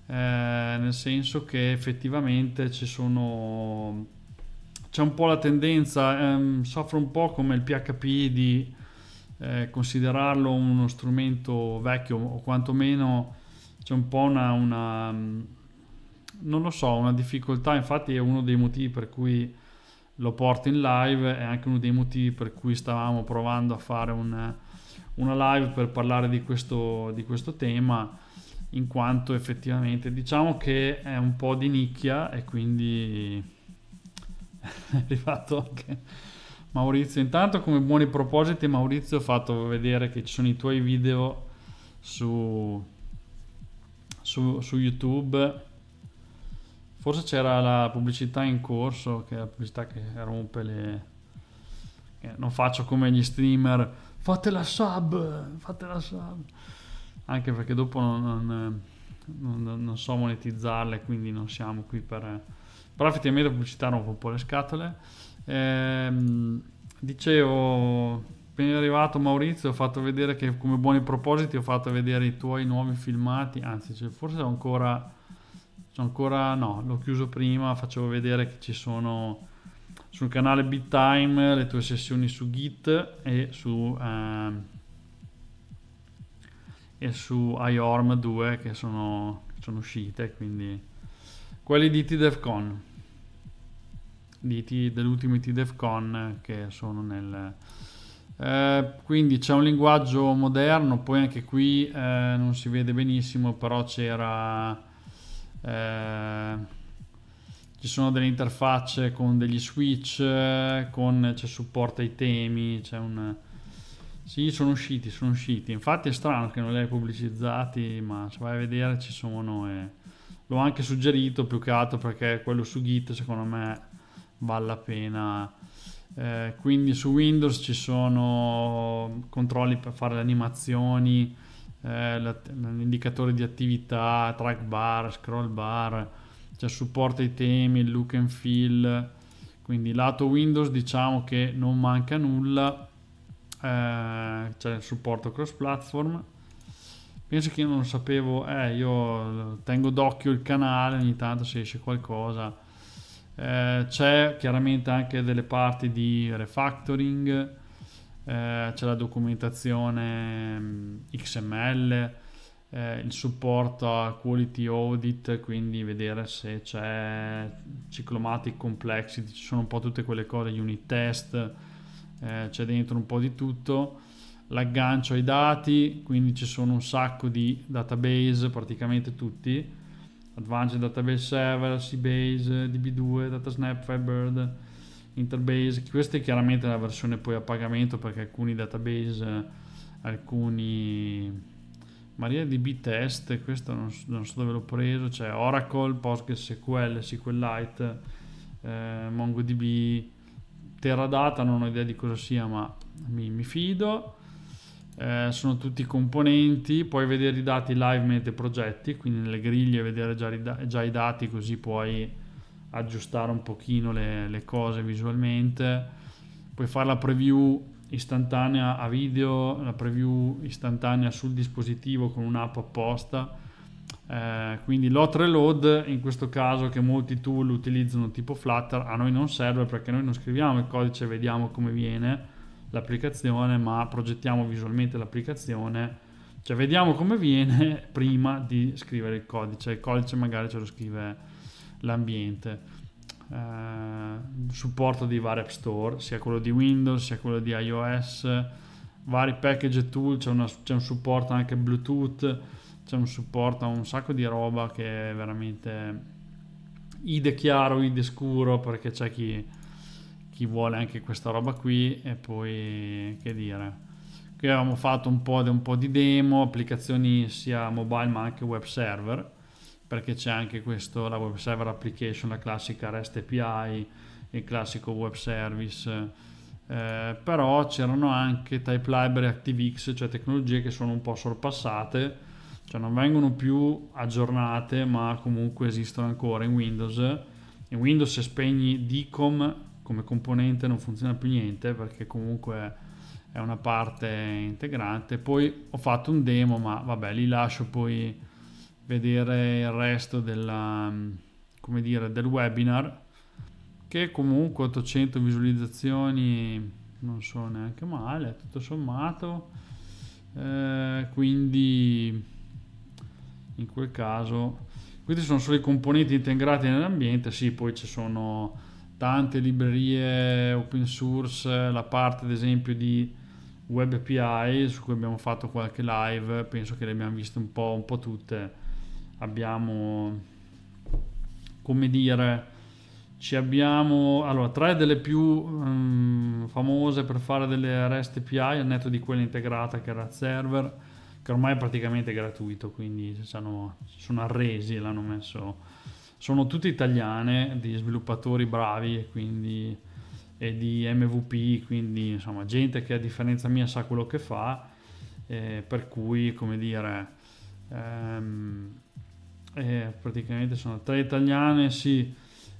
eh, nel senso che effettivamente ci sono c'è un po' la tendenza ehm, soffre un po' come il PHP di eh, considerarlo uno strumento vecchio o quantomeno c'è un po' una, una, mm, non lo so, una difficoltà, infatti è uno dei motivi per cui lo porto in live, è anche uno dei motivi per cui stavamo provando a fare una, una live per parlare di questo, di questo tema in quanto effettivamente diciamo che è un po' di nicchia e quindi è arrivato anche Maurizio, intanto come buoni propositi Maurizio ho fatto vedere che ci sono i tuoi video su, su, su YouTube. Forse c'era la pubblicità in corso, che è la pubblicità che rompe le... Eh, non faccio come gli streamer, fate la sub, fate la sub. Anche perché dopo non, non, non, non so monetizzarle, quindi non siamo qui per... Però effettivamente la pubblicità rompe un po' le scatole. Ehm, dicevo, appena arrivato Maurizio, ho fatto vedere che come buoni propositi ho fatto vedere i tuoi nuovi filmati, anzi cioè, forse ho ancora, cioè, ancora, no, l'ho chiuso prima, facevo vedere che ci sono sul canale BitTime le tue sessioni su Git e su... Ehm, e su IORM 2 che sono, sono uscite, quindi quelli di TDEFCON dell'ultimo IT DevCon che sono nel... Eh, quindi c'è un linguaggio moderno, poi anche qui eh, non si vede benissimo, però c'era... Eh, ci sono delle interfacce con degli switch, con, c'è supporto ai temi, c'è un... Sì, sono usciti, sono usciti. Infatti è strano che non li hai pubblicizzati, ma se vai a vedere ci sono e... L'ho anche suggerito più che altro perché quello su Git secondo me vale la pena. Eh, quindi su Windows ci sono controlli per fare le animazioni, eh, l'indicatore di attività, track bar, scroll bar, c'è cioè supporto ai temi, il look and feel. Quindi lato Windows diciamo che non manca nulla, eh, c'è cioè il supporto cross platform. Penso che io non lo sapevo, eh, io tengo d'occhio il canale, ogni tanto se esce qualcosa eh, c'è chiaramente anche delle parti di refactoring, eh, c'è la documentazione mm, XML, eh, il supporto a quality audit, quindi vedere se c'è cyclomatic complexity, ci sono un po' tutte quelle cose, unit test, eh, c'è dentro un po' di tutto l'aggancio ai dati, quindi ci sono un sacco di database, praticamente tutti, Advanced Database Server, Cbase, DB2, DataSnap, Firebird, Interbase. Questa è chiaramente la versione poi a pagamento perché alcuni database, alcuni MariaDB Test, questo non, non so dove l'ho preso, cioè Oracle, PostgreSQL, SQLite, eh, MongoDB, Teradata, non ho idea di cosa sia ma mi, mi fido eh, sono tutti i componenti, puoi vedere i dati live mentre progetti, quindi nelle griglie vedere già, già, i dati così puoi aggiustare un pochino le, le cose visualmente, puoi fare la preview istantanea a video, la preview istantanea sul dispositivo con un'app apposta. Eh, quindi lot reload in questo caso che molti tool utilizzano tipo Flutter a noi non serve perché noi non scriviamo il codice e vediamo come viene l'applicazione, ma progettiamo visualmente l'applicazione, cioè vediamo come viene prima di scrivere il codice, il codice magari ce lo scrive l'ambiente. Eh, supporto di vari app store, sia quello di Windows, sia quello di iOS, vari package tool, c'è, una, c'è un supporto anche Bluetooth, c'è un supporto a un sacco di roba che è veramente ide chiaro, ide scuro, perché c'è chi chi vuole anche questa roba qui e poi che dire qui avevamo fatto un po', di, un po di demo applicazioni sia mobile ma anche web server perché c'è anche questo la web server application la classica REST API il classico web service eh, però c'erano anche type library ActiveX cioè tecnologie che sono un po' sorpassate cioè non vengono più aggiornate ma comunque esistono ancora in Windows in Windows se spegni DCOM come componente non funziona più niente perché comunque è una parte integrante. Poi ho fatto un demo, ma vabbè, li lascio poi vedere il resto della, dire, del webinar che comunque 800 visualizzazioni non so neanche male, tutto sommato. Eh, quindi in quel caso questi sono solo i componenti integrati nell'ambiente, sì, poi ci sono tante librerie open source, la parte ad esempio di web API su cui abbiamo fatto qualche live, penso che le abbiamo viste un po', un po tutte, abbiamo, come dire, ci abbiamo, allora, tre delle più um, famose per fare delle REST API, al netto di quella integrata che era server, che ormai è praticamente gratuito, quindi sono, sono arresi, e l'hanno messo sono tutte italiane di sviluppatori bravi e quindi e di MVP, quindi insomma gente che a differenza mia sa quello che fa, eh, per cui come dire, ehm, eh, praticamente sono tre italiane, sì,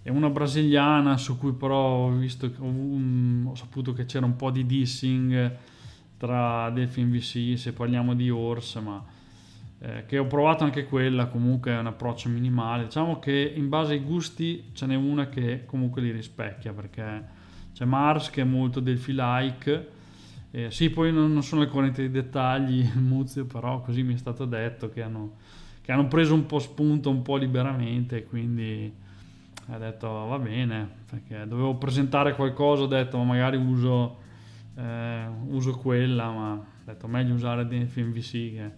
e una brasiliana su cui però ho, visto, ho, um, ho saputo che c'era un po' di dissing tra Delphi e VC, se parliamo di Ors, ma eh, che ho provato anche quella, comunque è un approccio minimale. Diciamo che in base ai gusti ce n'è una che comunque li rispecchia, perché c'è Mars che è molto del feel-like, eh, sì, poi non, non sono le correnti dei dettagli, Muzio, però così mi è stato detto che hanno, che hanno preso un po' spunto, un po' liberamente, quindi ho detto va bene, perché dovevo presentare qualcosa, ho detto ma magari uso, eh, uso quella, ma ho detto meglio usare DFMVC che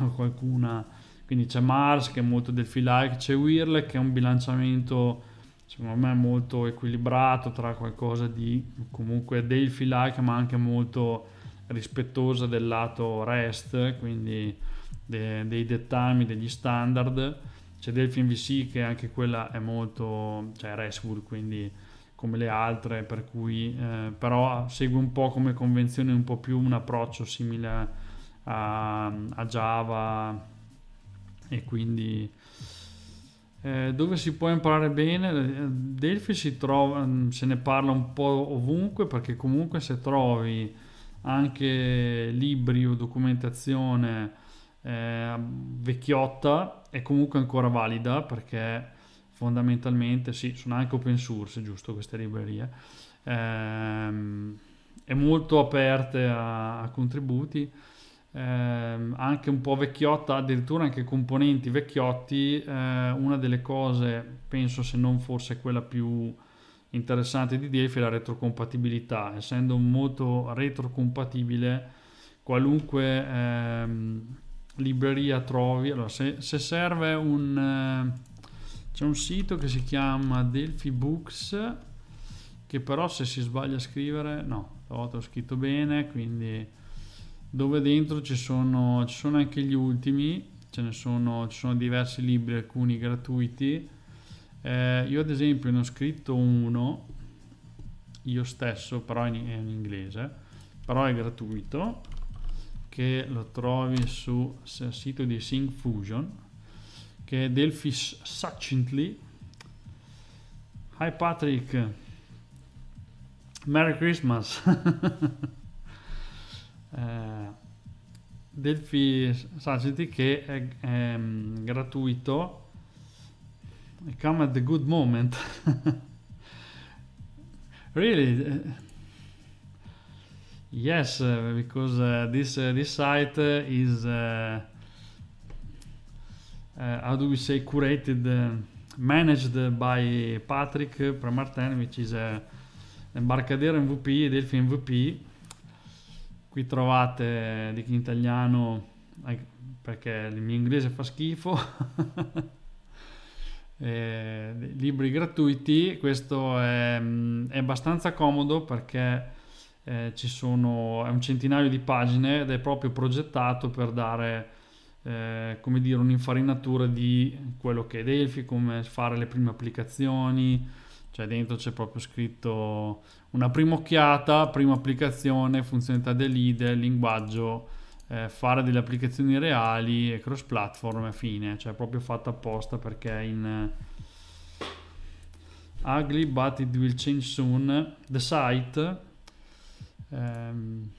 o qualcuna. Quindi c'è Mars che è molto del feel like, c'è Whirl che è un bilanciamento secondo me molto equilibrato tra qualcosa di comunque del feel like ma anche molto rispettosa del lato rest, quindi de- dei dettami, degli standard. C'è Delphi VC che anche quella è molto, cioè restful, quindi come le altre, per cui eh, però segue un po' come convenzione un po' più un approccio simile a a, a Java e quindi eh, dove si può imparare bene Delphi si trova, se ne parla un po' ovunque perché comunque se trovi anche libri o documentazione eh, vecchiotta è comunque ancora valida perché fondamentalmente sì sono anche open source giusto queste librerie eh, è molto aperte a, a contributi ehm, anche un po' vecchiotta, addirittura anche componenti vecchiotti, eh, una delle cose, penso se non forse quella più interessante di DF è la retrocompatibilità, essendo molto retrocompatibile qualunque ehm, libreria trovi, allora se, se serve un... Eh, c'è un sito che si chiama Delphi Books che però se si sbaglia a scrivere no, l'ho scritto bene quindi dove dentro ci sono, ci sono anche gli ultimi, ce ne sono, ci sono diversi libri, alcuni gratuiti. Eh, io ad esempio ne ho scritto uno, io stesso, però è in, è in inglese, però è gratuito, che lo trovi sul sito di Syncfusion, che è Delphi Succinctly. Hi Patrick, Merry Christmas! Eh, Delphi Sagiti che è, è mm, gratuito e come at the good moment really eh, yes eh, because uh, this uh, this site is uh, how do we say curated managed by Patrick Pramartin which is a Embarcadero MVP Delphi MVP Qui trovate di in italiano perché il mio inglese fa schifo. eh, libri gratuiti, questo è, mm, è abbastanza comodo perché eh, ci sono è un centinaio di pagine ed è proprio progettato per dare eh, come dire un'infarinatura di quello che è Delphi, come fare le prime applicazioni, cioè dentro c'è proprio scritto una prima occhiata, prima applicazione, funzionalità dell'IDE, linguaggio, eh, fare delle applicazioni reali e cross platform, e fine. Cioè proprio fatto apposta perché in... Eh, Ugly but it will change soon. The site... Um,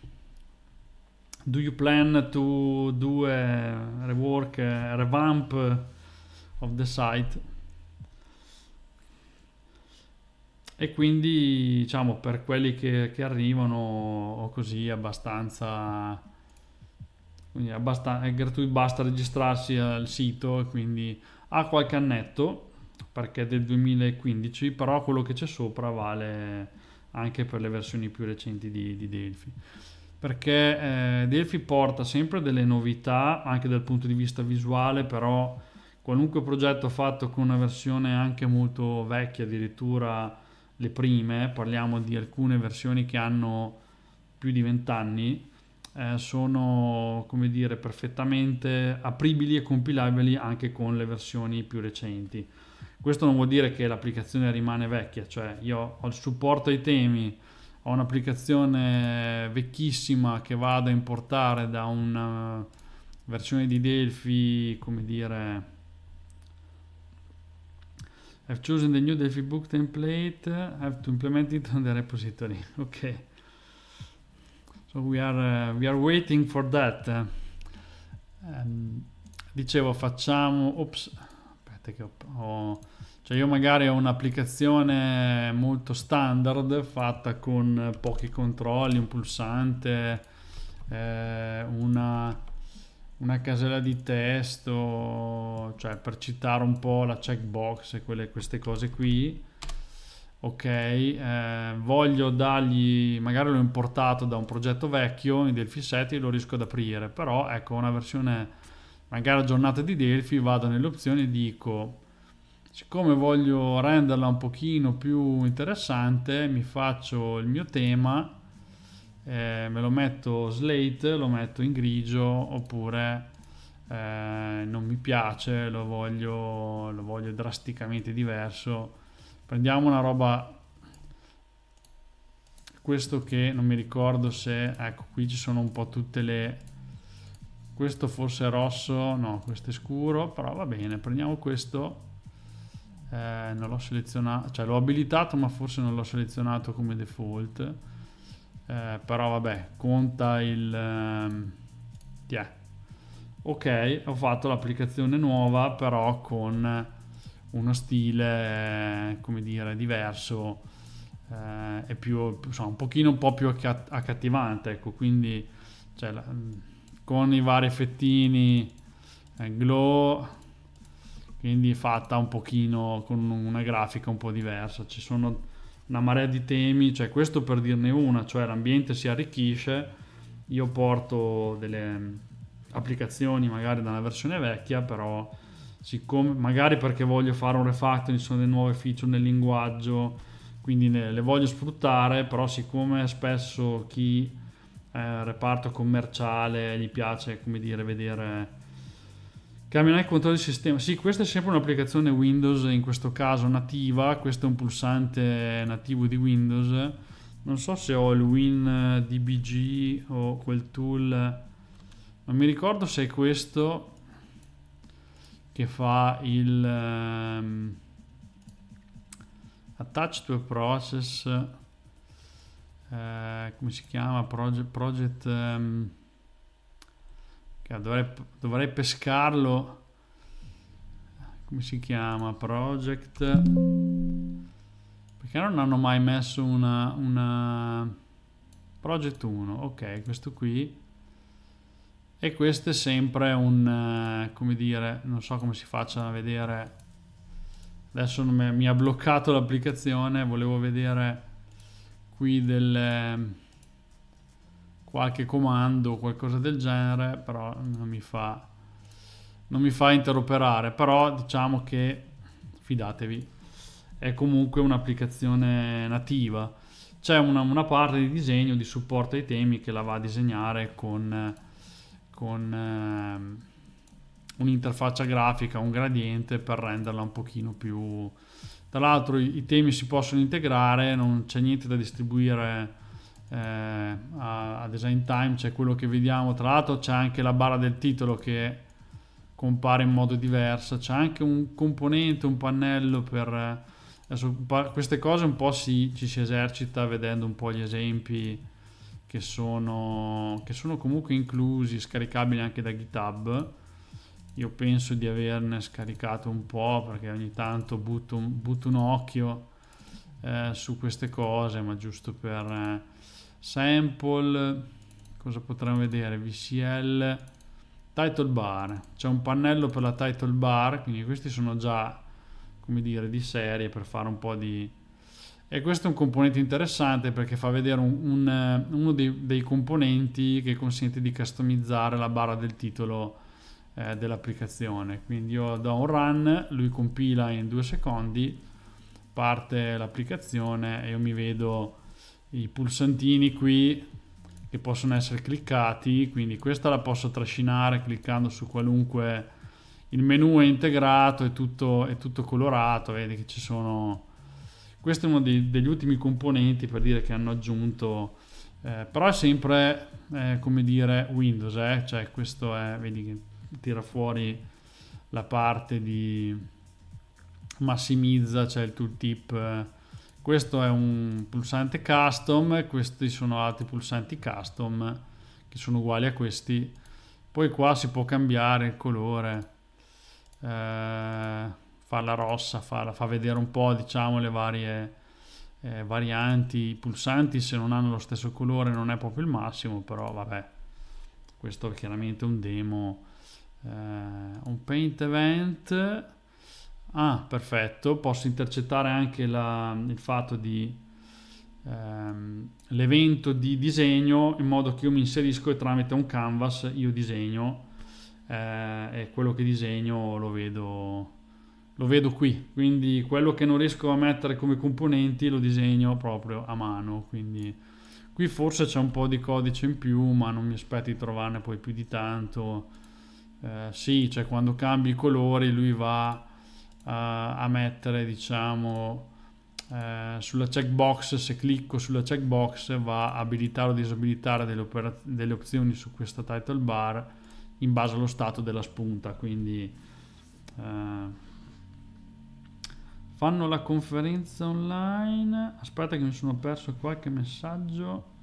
do you plan to do a rework, a revamp of the site? e quindi diciamo per quelli che, che arrivano così abbastanza quindi abbastan è gratuito basta registrarsi al sito e quindi ha qualche annetto perché è del 2015 però quello che c'è sopra vale anche per le versioni più recenti di, di Delphi perché eh, Delphi porta sempre delle novità anche dal punto di vista visuale però qualunque progetto fatto con una versione anche molto vecchia addirittura le prime, parliamo di alcune versioni che hanno più di 20 anni, eh, sono come dire perfettamente apribili e compilabili anche con le versioni più recenti. Questo non vuol dire che l'applicazione rimane vecchia, cioè io ho il supporto ai temi, ho un'applicazione vecchissima che vado a importare da una versione di Delphi, come dire, I've chosen the new Delphi book template. I have to implement it on the repository. Okay. So we are, uh, we are waiting for that. Um, dicevo, facciamo... Ops, aspetta che ho, ho... Cioè io magari ho un'applicazione molto standard fatta con pochi controlli, un pulsante, eh, una una casella di testo, cioè per citare un po' la checkbox e quelle, queste cose qui. Ok, eh, voglio dargli, magari l'ho importato da un progetto vecchio in Delphi 7 e lo riesco ad aprire, però ecco una versione magari aggiornata di Delphi, vado nelle opzioni e dico, siccome voglio renderla un pochino più interessante, mi faccio il mio tema eh, me lo metto slate, lo metto in grigio oppure eh, non mi piace, lo voglio, lo voglio drasticamente diverso. Prendiamo una roba questo che non mi ricordo se ecco qui ci sono un po' tutte le questo forse è rosso no questo è scuro però va bene prendiamo questo eh, non l'ho selezionato cioè l'ho abilitato ma forse non l'ho selezionato come default eh, però vabbè conta il ehm, yeah. ok ho fatto l'applicazione nuova però con uno stile come dire diverso eh, e più insomma, un pochino un po' più accattivante ecco quindi cioè, mm, con i vari effettini eh, glow quindi fatta un pochino con una grafica un po' diversa ci sono una marea di temi, cioè questo per dirne una, cioè l'ambiente si arricchisce, io porto delle mm, applicazioni magari da una versione vecchia, però siccome magari perché voglio fare un refactoring, sono delle nuove feature nel linguaggio, quindi ne, le voglio sfruttare, però siccome spesso chi è eh, reparto commerciale gli piace, come dire, vedere Terminare il controllo di sistema. Sì, questa è sempre un'applicazione Windows, in questo caso nativa, questo è un pulsante nativo di Windows. Non so se ho il WinDBG eh, o quel tool, non mi ricordo se è questo che fa il um, attach to a process, eh, come si chiama? Project, project um, Dovrei, dovrei pescarlo. Come si chiama? Project. Perché non hanno mai messo una... una... Project 1. Ok, questo qui. E questo è sempre un... Eh, come dire... Non so come si faccia a vedere... Adesso mi ha bloccato l'applicazione. Volevo vedere qui delle qualche comando, o qualcosa del genere, però non mi fa, non mi fa interoperare, però diciamo che fidatevi, è comunque un'applicazione nativa. C'è una, una, parte di disegno, di supporto ai temi che la va a disegnare con, con eh, un'interfaccia grafica, un gradiente per renderla un pochino più... Tra l'altro i, i temi si possono integrare, non c'è niente da distribuire eh, a, Design Time c'è quello che vediamo, tra l'altro c'è anche la barra del titolo che compare in modo diverso, c'è anche un componente, un pannello per... Eh, adesso, queste cose un po' si, ci si esercita vedendo un po' gli esempi che sono, che sono comunque inclusi, scaricabili anche da GitHub. Io penso di averne scaricato un po' perché ogni tanto butto, butto un occhio eh, su queste cose, ma giusto per... Eh, sample cosa potremmo vedere vcl title bar c'è un pannello per la title bar quindi questi sono già come dire di serie per fare un po' di e questo è un componente interessante perché fa vedere un, un, eh, uno dei, dei, componenti che consente di customizzare la barra del titolo eh, dell'applicazione. Quindi io do un run, lui compila in due secondi, parte l'applicazione e io mi vedo i pulsantini qui che possono essere cliccati quindi questa la posso trascinare cliccando su qualunque il menu è integrato è tutto, è tutto colorato vedi che ci sono questo è uno dei, degli ultimi componenti per dire che hanno aggiunto eh, però è sempre eh, come dire Windows eh? cioè questo è vedi che tira fuori la parte di massimizza cioè il tooltip eh, questo è un pulsante custom questi sono altri pulsanti custom che sono uguali a questi poi qua si può cambiare il colore eh, farla rossa farla, fa vedere un po' diciamo le varie eh, varianti i pulsanti se non hanno lo stesso colore non è proprio il massimo però vabbè questo è chiaramente un demo eh, un paint event Ah, perfetto, posso intercettare anche la, il fatto di ehm, l'evento di disegno in modo che io mi inserisco e tramite un canvas io disegno eh, e quello che disegno lo vedo, lo vedo qui, quindi quello che non riesco a mettere come componenti lo disegno proprio a mano, quindi qui forse c'è un po' di codice in più ma non mi aspetti di trovarne poi più di tanto. Eh, sì, cioè quando cambi i colori lui va a mettere diciamo eh, sulla checkbox se clicco sulla checkbox va a abilitare o disabilitare delle, operaz- delle opzioni su questa title bar in base allo stato della spunta quindi eh, fanno la conferenza online aspetta che mi sono perso qualche messaggio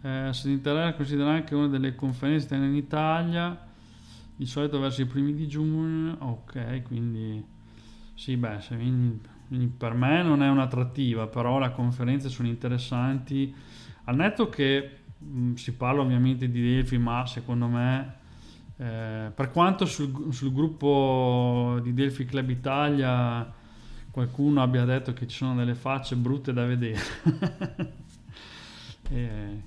eh, se interessa considera anche una delle conferenze in Italia di solito verso i primi di giugno ok quindi sì, beh, in, in, per me non è un'attrattiva, però le conferenze sono interessanti. Al netto che mh, mm, si parla ovviamente di Delphi, ma secondo me, eh, per quanto sul, sul gruppo di Delphi Club Italia qualcuno abbia detto che ci sono delle facce brutte da vedere. eh,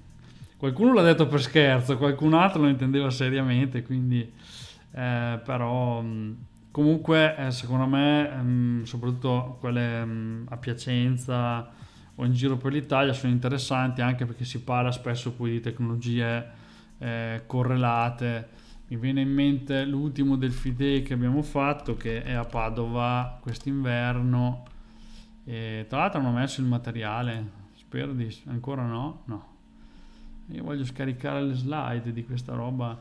qualcuno l'ha detto per scherzo, qualcun altro lo intendeva seriamente, quindi eh, però mh, mm, Comunque, eh, secondo me, ehm, soprattutto quelle ehm, a Piacenza o in giro per l'Italia sono interessanti anche perché si parla spesso poi di tecnologie eh, correlate. Mi viene in mente l'ultimo del FIDE che abbiamo fatto che è a Padova quest'inverno. E tra l'altro hanno messo il materiale, spero di... ancora no? No. Io voglio scaricare le slide di questa roba.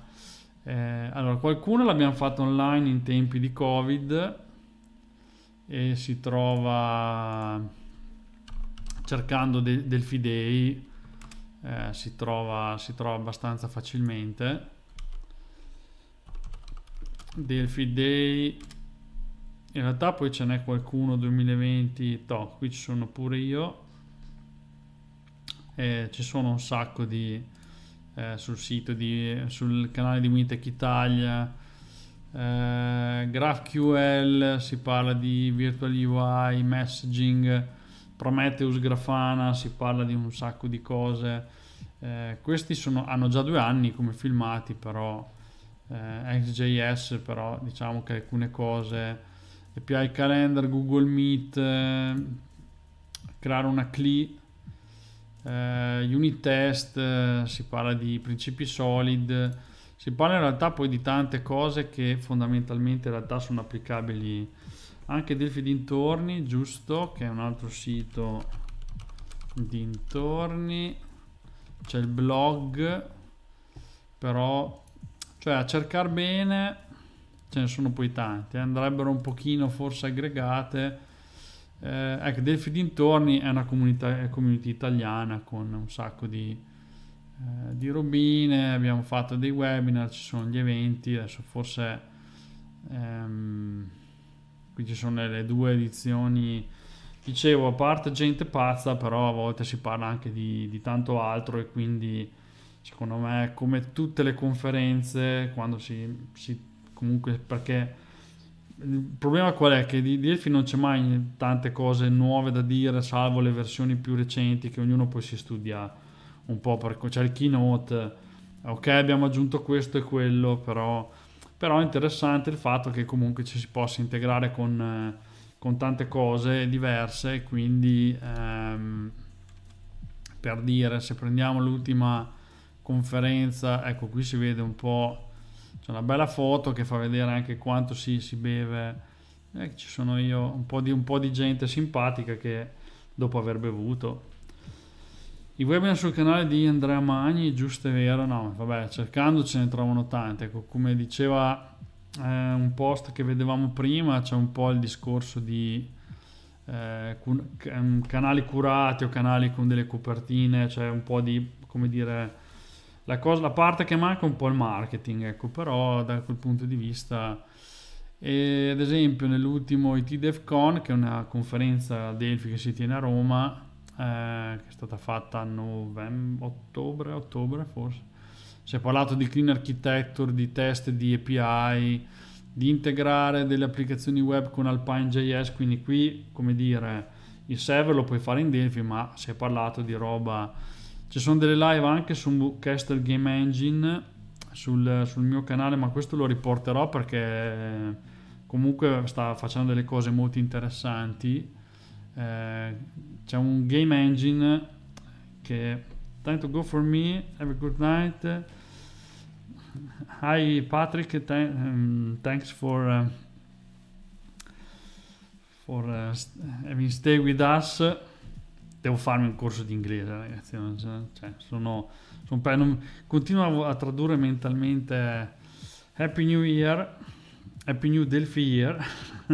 Eh, allora, qualcuno l'abbiamo fatto online in tempi di Covid e si trova cercando de del Fidei, eh, si, trova, si trova abbastanza facilmente. Delphi Day in realtà poi ce n'è qualcuno 2020 to, qui ci sono pure io eh, ci sono un sacco di eh, sul sito, di, sul canale di Winitech Italia, eh, GraphQL, si parla di Virtual UI, Messaging, Prometheus, Grafana, si parla di un sacco di cose. Eh, questi sono, hanno già due anni come filmati, però eh, XJS, però diciamo che alcune cose, API Calendar, Google Meet, eh, creare una CLI, eh, unit test, eh, si parla di principi solid, si parla in realtà poi di tante cose che fondamentalmente in realtà sono applicabili anche Delphi dintorni, giusto, che è un altro sito dintorni, c'è il blog, però cioè a cercare bene ce ne sono poi tante, eh. andrebbero un pochino forse aggregate eh, ecco, Delphi Dintorni è una comunità, è community italiana con un sacco di, eh, di, robine, abbiamo fatto dei webinar, ci sono gli eventi, adesso forse ehm, qui ci sono le due edizioni, dicevo, a parte gente pazza, però a volte si parla anche di, di tanto altro e quindi secondo me come tutte le conferenze, quando si, si comunque perché il problema qual è? Che di, di non c'è mai tante cose nuove da dire, salvo le versioni più recenti che ognuno poi si studia un po', perché c'è il keynote, ok abbiamo aggiunto questo e quello, però, però è interessante il fatto che comunque ci si possa integrare con, con tante cose diverse, quindi ehm, per dire se prendiamo l'ultima conferenza, ecco qui si vede un po' C'è una bella foto che fa vedere anche quanto si, si beve. Eh, ci sono io, un po, di, un po' di gente simpatica che dopo aver bevuto. I webinar sul canale di Andrea Magni, giusto e vero? No, vabbè, cercando ce ne trovano tante. Ecco, come diceva eh, un post che vedevamo prima, c'è un po' il discorso di eh, ehm, canali curati o canali con delle copertine, c'è cioè un po' di, come dire, la, cosa, la parte che manca è un po' il marketing, ecco, però da quel punto di vista... E eh, ad esempio nell'ultimo IT DevCon, che è una conferenza a Delphi che si tiene a Roma, eh, che è stata fatta a novembre, ottobre, ottobre forse, si è parlato di clean architecture, di test di API, di integrare delle applicazioni web con Alpine.js, quindi qui, come dire, il server lo puoi fare in Delphi, ma si è parlato di roba ci sono delle live anche su Caster Game Engine sul, sul mio canale, ma questo lo riporterò perché comunque sta facendo delle cose molto interessanti. Eh, c'è un game engine che time to go for me have a good night hi Patrick th mm, thanks for uh, for uh, having stay with us devo farmi un corso di inglese, ragazzi. Cioè, sono, sono per, non, continuo a tradurre mentalmente Happy New Year, Happy New Delphi Year.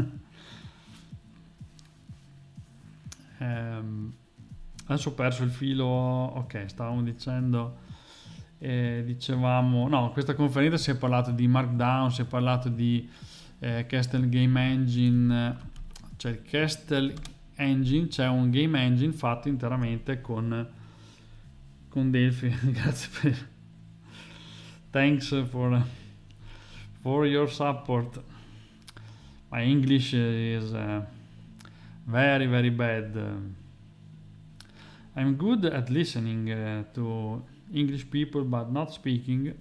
ehm, adesso ho perso il filo. Ok, stavamo dicendo. Eh, dicevamo, no, questa conferenza si è parlato di Markdown, si è parlato di eh, Castle Game Engine, cioè Castle engine, c'è un game engine fatto interamente con, con Delphi. Grazie per... Thanks for, for your support. My English is uh, very, very bad. I'm good at listening uh, to English people, but not speaking.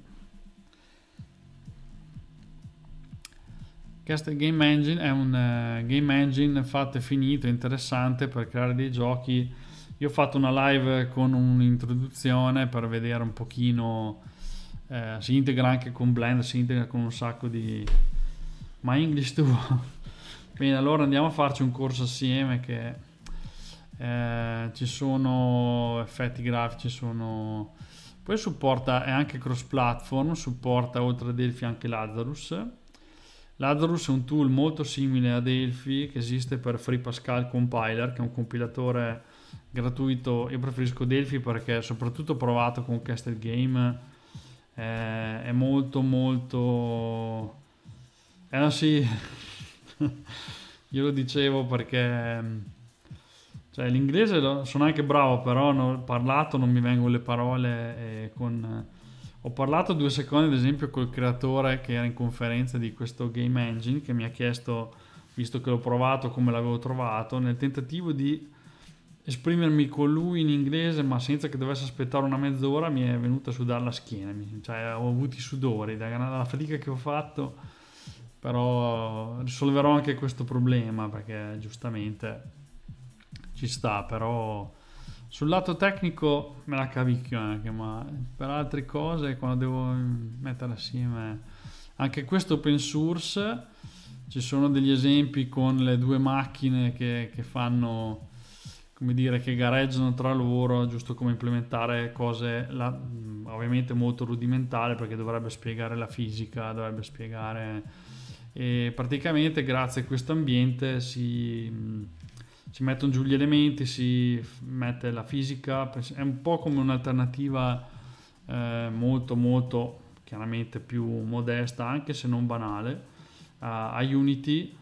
Castle Game Engine è un uh, game engine fatto e finito, interessante per creare dei giochi. Io ho fatto una live con un'introduzione per vedere un pochino, eh, si integra anche con Blender, si integra con un sacco di... Ma English tu? Bene, allora andiamo a farci un corso assieme che eh, ci sono effetti grafici, sono... Poi supporta, è anche cross platform, supporta oltre a Delphi anche Lazarus Lazarus è un tool molto simile a Delphi che esiste per Free Pascal Compiler, che è un compilatore gratuito. Io preferisco Delphi perché soprattutto provato con Castle Game eh, è molto molto eh sì io lo dicevo perché cioè l'inglese lo, sono anche bravo però non, parlato non mi vengono le parole e eh, con ho parlato due secondi, ad esempio, col creatore che era in conferenza di questo game engine che mi ha chiesto, visto che l'ho provato, come l'avevo trovato, nel tentativo di esprimermi con lui in inglese, ma senza che dovesse aspettare una mezz'ora, mi è venuta a sudare la schiena. Cioè, ho avuto i sudori dalla fatica che ho fatto, però risolverò anche questo problema perché giustamente ci sta, però sul lato tecnico me la cavicchio anche, ma per altre cose quando devo mettere assieme anche questo open source ci sono degli esempi con le due macchine che, che fanno come dire che gareggiano tra loro giusto come implementare cose la, ovviamente molto rudimentale perché dovrebbe spiegare la fisica dovrebbe spiegare e praticamente grazie a questo ambiente si si mettono giù gli elementi, si mette la fisica, è un po' come un'alternativa eh, molto molto chiaramente più modesta, anche se non banale, a, Unity,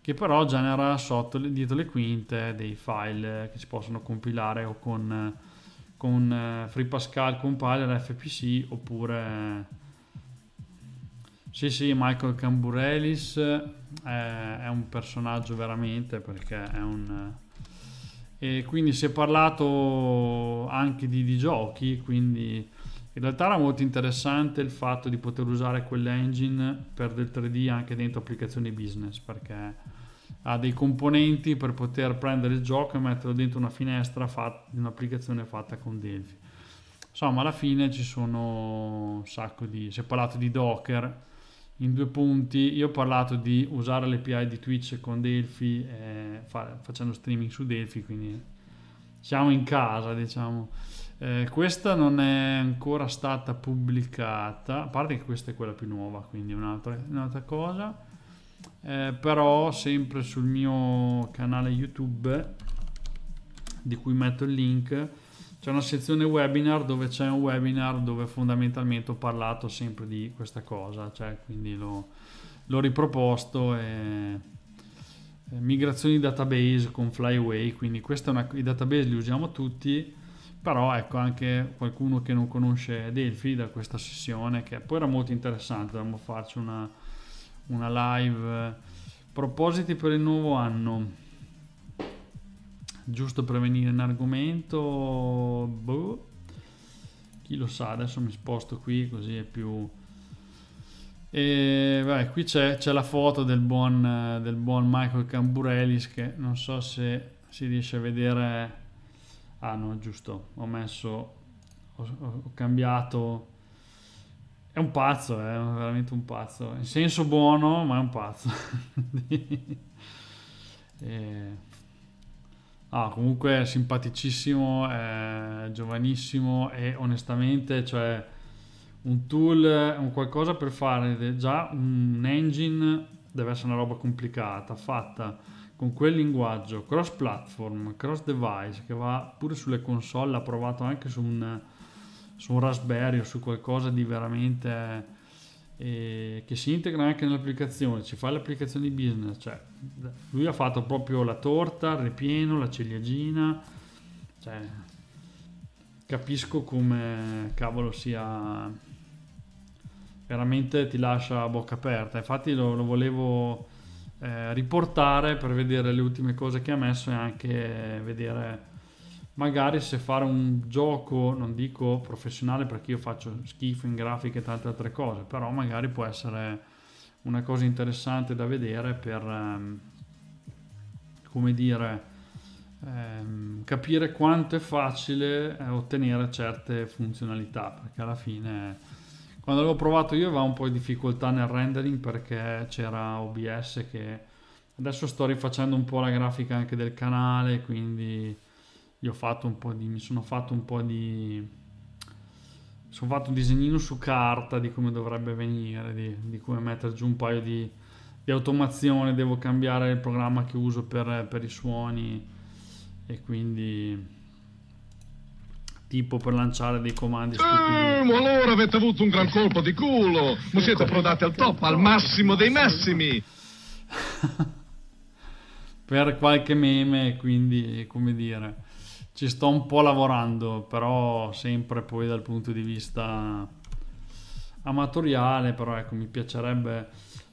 che però genera sotto, dietro le quinte dei file che si possono compilare o con, con eh, Pascal Compiler, FPC oppure sì, sì, Michael Camburelis è, eh, è un personaggio veramente perché è un... Eh, e quindi si è parlato anche di, di giochi, quindi in realtà era molto interessante il fatto di poter usare quell'engine per del 3D anche dentro applicazioni business, perché ha dei componenti per poter prendere il gioco e metterlo dentro una finestra di un'applicazione fatta con Delphi. Insomma, alla fine ci sono un sacco di... si è parlato di Docker, in due punti, io ho parlato di usare l'API di Twitch con Delphi, eh, fa, facendo streaming su Delphi, quindi siamo in casa, diciamo. Eh, questa non è ancora stata pubblicata, a parte che questa è quella più nuova, quindi un'altra, un'altra cosa. Eh, però sempre sul mio canale YouTube, di cui metto il link, c'è una sezione webinar dove c'è un webinar dove fondamentalmente ho parlato sempre di questa cosa, cioè quindi l'ho, l'ho riproposto e migrazioni database con Flyway, quindi una, i database li usiamo tutti, però ecco anche qualcuno che non conosce Delphi da questa sessione, che poi era molto interessante, dovremmo farci una, una live. Propositi per il nuovo anno giusto per venire in argomento, boh. chi lo sa, adesso mi sposto qui così è più... E vabbè, qui c'è, la foto del buon, del buon Michael Camburelis che non so se si riesce a vedere... Ah no, giusto, ho messo... ho, ho cambiato... È un pazzo, è eh? veramente un pazzo. In senso buono, ma è un pazzo. e... Ah, comunque simpaticissimo, eh, giovanissimo e onestamente, cioè un tool, un qualcosa per fare già un engine deve essere una roba complicata, fatta con quel linguaggio cross platform, cross device che va pure sulle console, ha provato anche su un, su un Raspberry o su qualcosa di veramente eh, che si integra anche nell'applicazione, ci fa l'applicazione di business, cioè lui ha fatto proprio la torta, il ripieno, la ciliegina, cioè capisco come cavolo sia veramente ti lascia a bocca aperta, infatti lo, lo volevo eh, riportare per vedere le ultime cose che ha messo e anche vedere magari se fare un gioco, non dico professionale perché io faccio schifo in grafica e tante altre cose, però magari può essere una cosa interessante da vedere per, ehm, come dire, ehm, capire quanto è facile eh, ottenere certe funzionalità, perché alla fine... Quando l'avevo provato io avevo un po' di difficoltà nel rendering perché c'era OBS che adesso sto rifacendo un po' la grafica anche del canale, quindi io ho fatto un po' di, mi sono fatto un po' di, sono fatto un disegnino su carta di come dovrebbe venire, di, di come mettere giù un paio di, di, automazione, devo cambiare il programma che uso per, per i suoni e quindi tipo per lanciare dei comandi eh, stupidi. Eh, allora avete avuto un gran colpo di culo, ma siete approdati ecco. al top, al massimo dei massimi. per qualche meme, quindi come dire ci sto un po' lavorando, però sempre poi dal punto di vista amatoriale, però ecco, mi piacerebbe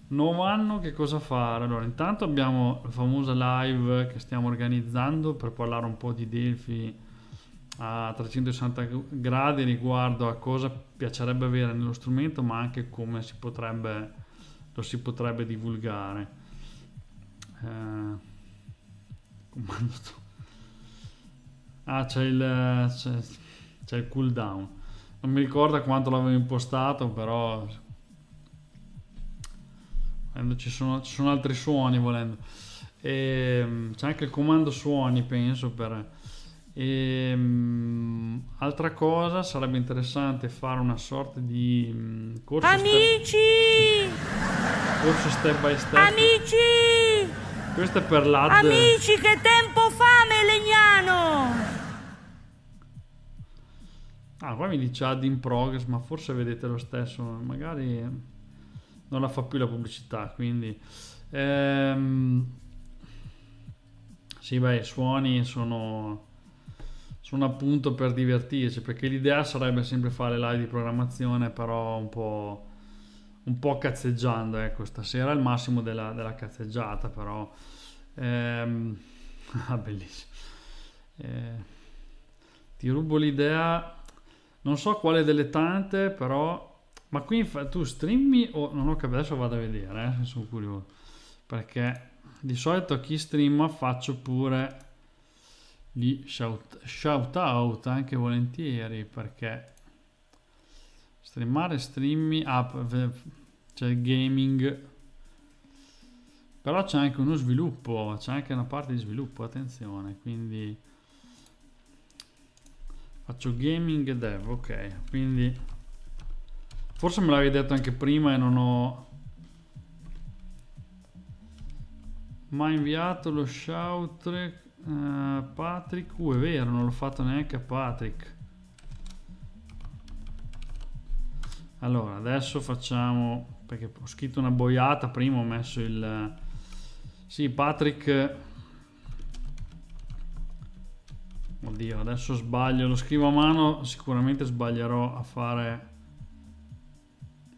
nuovo anno che cosa fare? Allora, intanto abbiamo la famosa live che stiamo organizzando per parlare un po' di Delphi a 360 gradi riguardo a cosa piacerebbe avere nello strumento, ma anche come si potrebbe lo si potrebbe divulgare. Eh, comando Ah, c'è il, c'è, c'è il cooldown. Non mi ricordo quanto l'avevo impostato, però... Ci sono, ci sono altri suoni volendo. E, ehm, c'è anche il comando suoni, penso, per... E, ehm, altra cosa, sarebbe interessante fare una sorta di mm, corso Amici! Step, corso step by step. Amici! Questo è per l'altro. Amici, che tempo fa, Melegnano! Ah, qua mi dice ad in progress, ma forse vedete lo stesso, magari non la fa più la pubblicità, quindi... Ehm, sì, beh, i suoni sono, sono appunto per divertirci, perché l'idea sarebbe sempre fare live di programmazione, però un po', un po cazzeggiando, ecco, stasera è il massimo della, della cazzeggiata, però... Ehm, ah, bellissimo. Eh, ti rubo l'idea non so quale delle tante però ma qui tu streammi o oh, non ho capito adesso vado a vedere eh, sono curioso perché di solito a chi streama faccio pure gli shout, shout out anche volentieri perché streamare streammi app ah, c'è gaming però c'è anche uno sviluppo c'è anche una parte di sviluppo attenzione quindi faccio gaming e dev ok quindi forse me l'avevi detto anche prima e non ho mai inviato lo shout uh, eh, Patrick uh è vero non l'ho fatto neanche a Patrick allora adesso facciamo perché ho scritto una boiata prima ho messo il sì Patrick Oddio, adesso sbaglio, lo scrivo a mano, sicuramente sbaglierò a fare...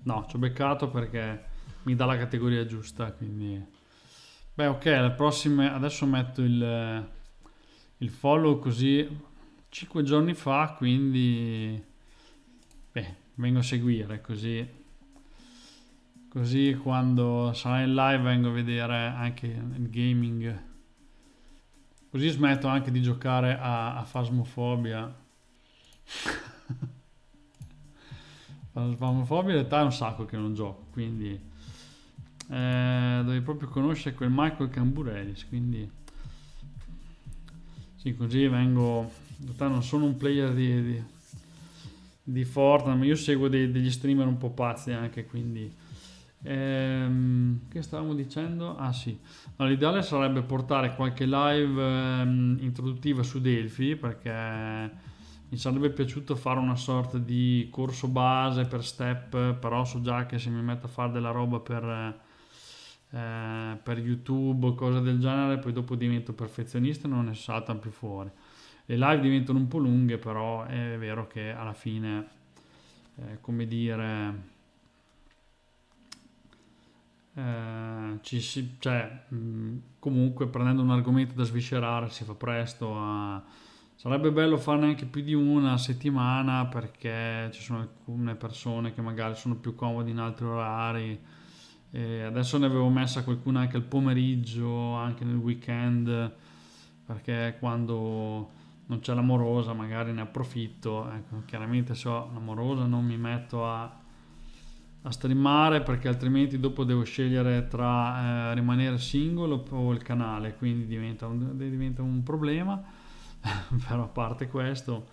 No, ci ho beccato perché mi dà la categoria giusta, quindi... Beh, ok, le prossime... Adesso metto il, il follow così 5 giorni fa, quindi... Beh, vengo a seguire così... Così quando sarà in live vengo a vedere anche il gaming Così smetto anche di giocare a, a Fasmofobia. Phasmophobia in realtà è un sacco che non gioco, quindi... Eh, devi proprio conoscere quel Michael Camburelis, quindi... Sì, così vengo... In realtà non sono un player di, di, di Fortnite, ma io seguo dei, degli streamer un po' pazzi anche, quindi Ehm, che stavamo dicendo? Ah sì, no, l'ideale sarebbe portare qualche live ehm, introduttiva su Delphi perché mi sarebbe piaciuto fare una sorta di corso base per step, però so già che se mi metto a fare della roba per, eh, per YouTube o cose del genere, poi dopo divento perfezionista e non ne saltano più fuori. Le live diventano un po' lunghe, però è vero che alla fine, eh, come dire eh, ci si, cioè, mh, mm, comunque prendendo un argomento da sviscerare si fa presto a... Sarebbe bello farne anche più di una settimana perché ci sono alcune persone che magari sono più comodi in altri orari. E adesso ne avevo messa qualcuna anche al pomeriggio, anche nel weekend, perché quando non c'è l'amorosa magari ne approfitto. Ecco, chiaramente se ho l'amorosa non mi metto a a streamare perché altrimenti dopo devo scegliere tra eh, rimanere singolo o il canale, quindi diventa un, diventa un problema, però a parte questo,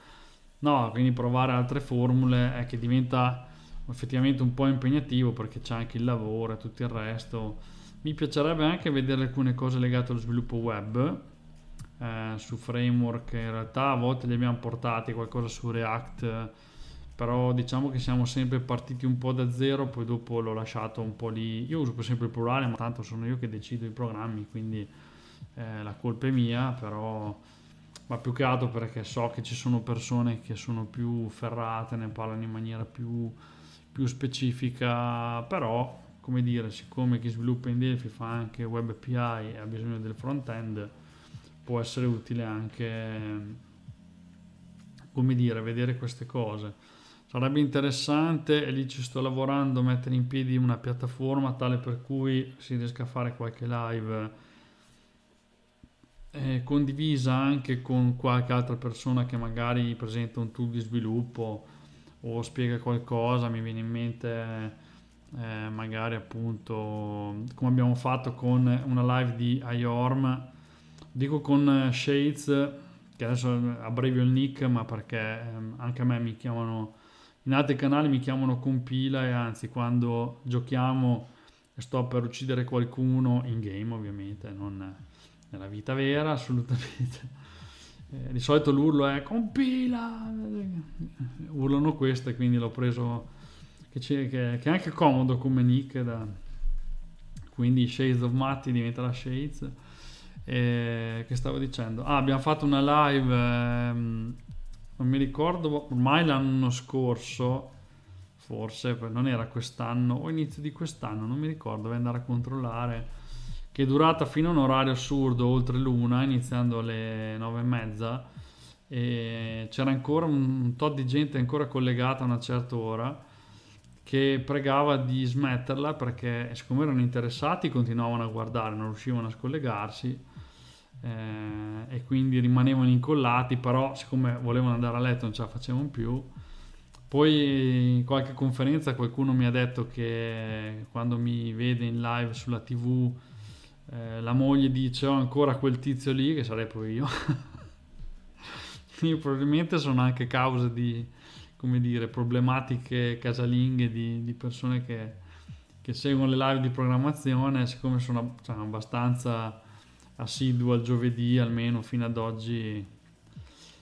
no, quindi provare altre formule è che diventa effettivamente un po' impegnativo perché c'è anche il lavoro e tutto il resto. Mi piacerebbe anche vedere alcune cose legate allo sviluppo web eh, su framework, in realtà a volte li abbiamo portati qualcosa su React però diciamo che siamo sempre partiti un po' da zero, poi dopo l'ho lasciato un po' lì, io uso sempre il plurale, ma tanto sono io che decido i programmi, quindi eh, la colpa è mia, però ma più che altro perché so che ci sono persone che sono più ferrate, ne parlano in maniera più, più specifica, però come dire, siccome chi sviluppa in Delphi fa anche web API e ha bisogno del front-end, può essere utile anche, come dire, vedere queste cose Sarebbe interessante, e lì ci sto lavorando, mettere in piedi una piattaforma tale per cui si riesca a fare qualche live eh, condivisa anche con qualche altra persona che magari presenta un tool di sviluppo o spiega qualcosa, mi viene in mente eh, magari appunto come abbiamo fatto con una live di IORM, dico con eh, Shades, che adesso abbrevio il nick ma perché eh, anche a me mi chiamano in altri canali mi chiamano compila e anzi quando giochiamo sto per uccidere qualcuno in game ovviamente, non nella vita vera assolutamente. Eh, di solito l'urlo è compila, urlano queste quindi l'ho preso che, che, che, è anche comodo come nick da, quindi Shades of Matti diventa la Shades eh, che stavo dicendo ah abbiamo fatto una live ehm, non mi ricordo, ormai l'anno scorso, forse, non era quest'anno o inizio di quest'anno, non mi ricordo, devo andare a controllare, che è durata fino a un orario assurdo, oltre l'una, iniziando alle nove e mezza, e c'era ancora un tot di gente ancora collegata a una certa ora che pregava di smetterla perché siccome erano interessati continuavano a guardare, non riuscivano a scollegarsi eh, e quindi rimanevano incollati, però siccome volevano andare a letto non ce la facevano più. Poi in qualche conferenza qualcuno mi ha detto che quando mi vede in live sulla tv eh, la moglie dice ho ancora quel tizio lì che sarei poi io. quindi probabilmente sono anche cause di, come dire, problematiche casalinghe di, di persone che, che, seguono le live di programmazione, siccome sono cioè, abbastanza assidua il giovedì almeno fino ad oggi.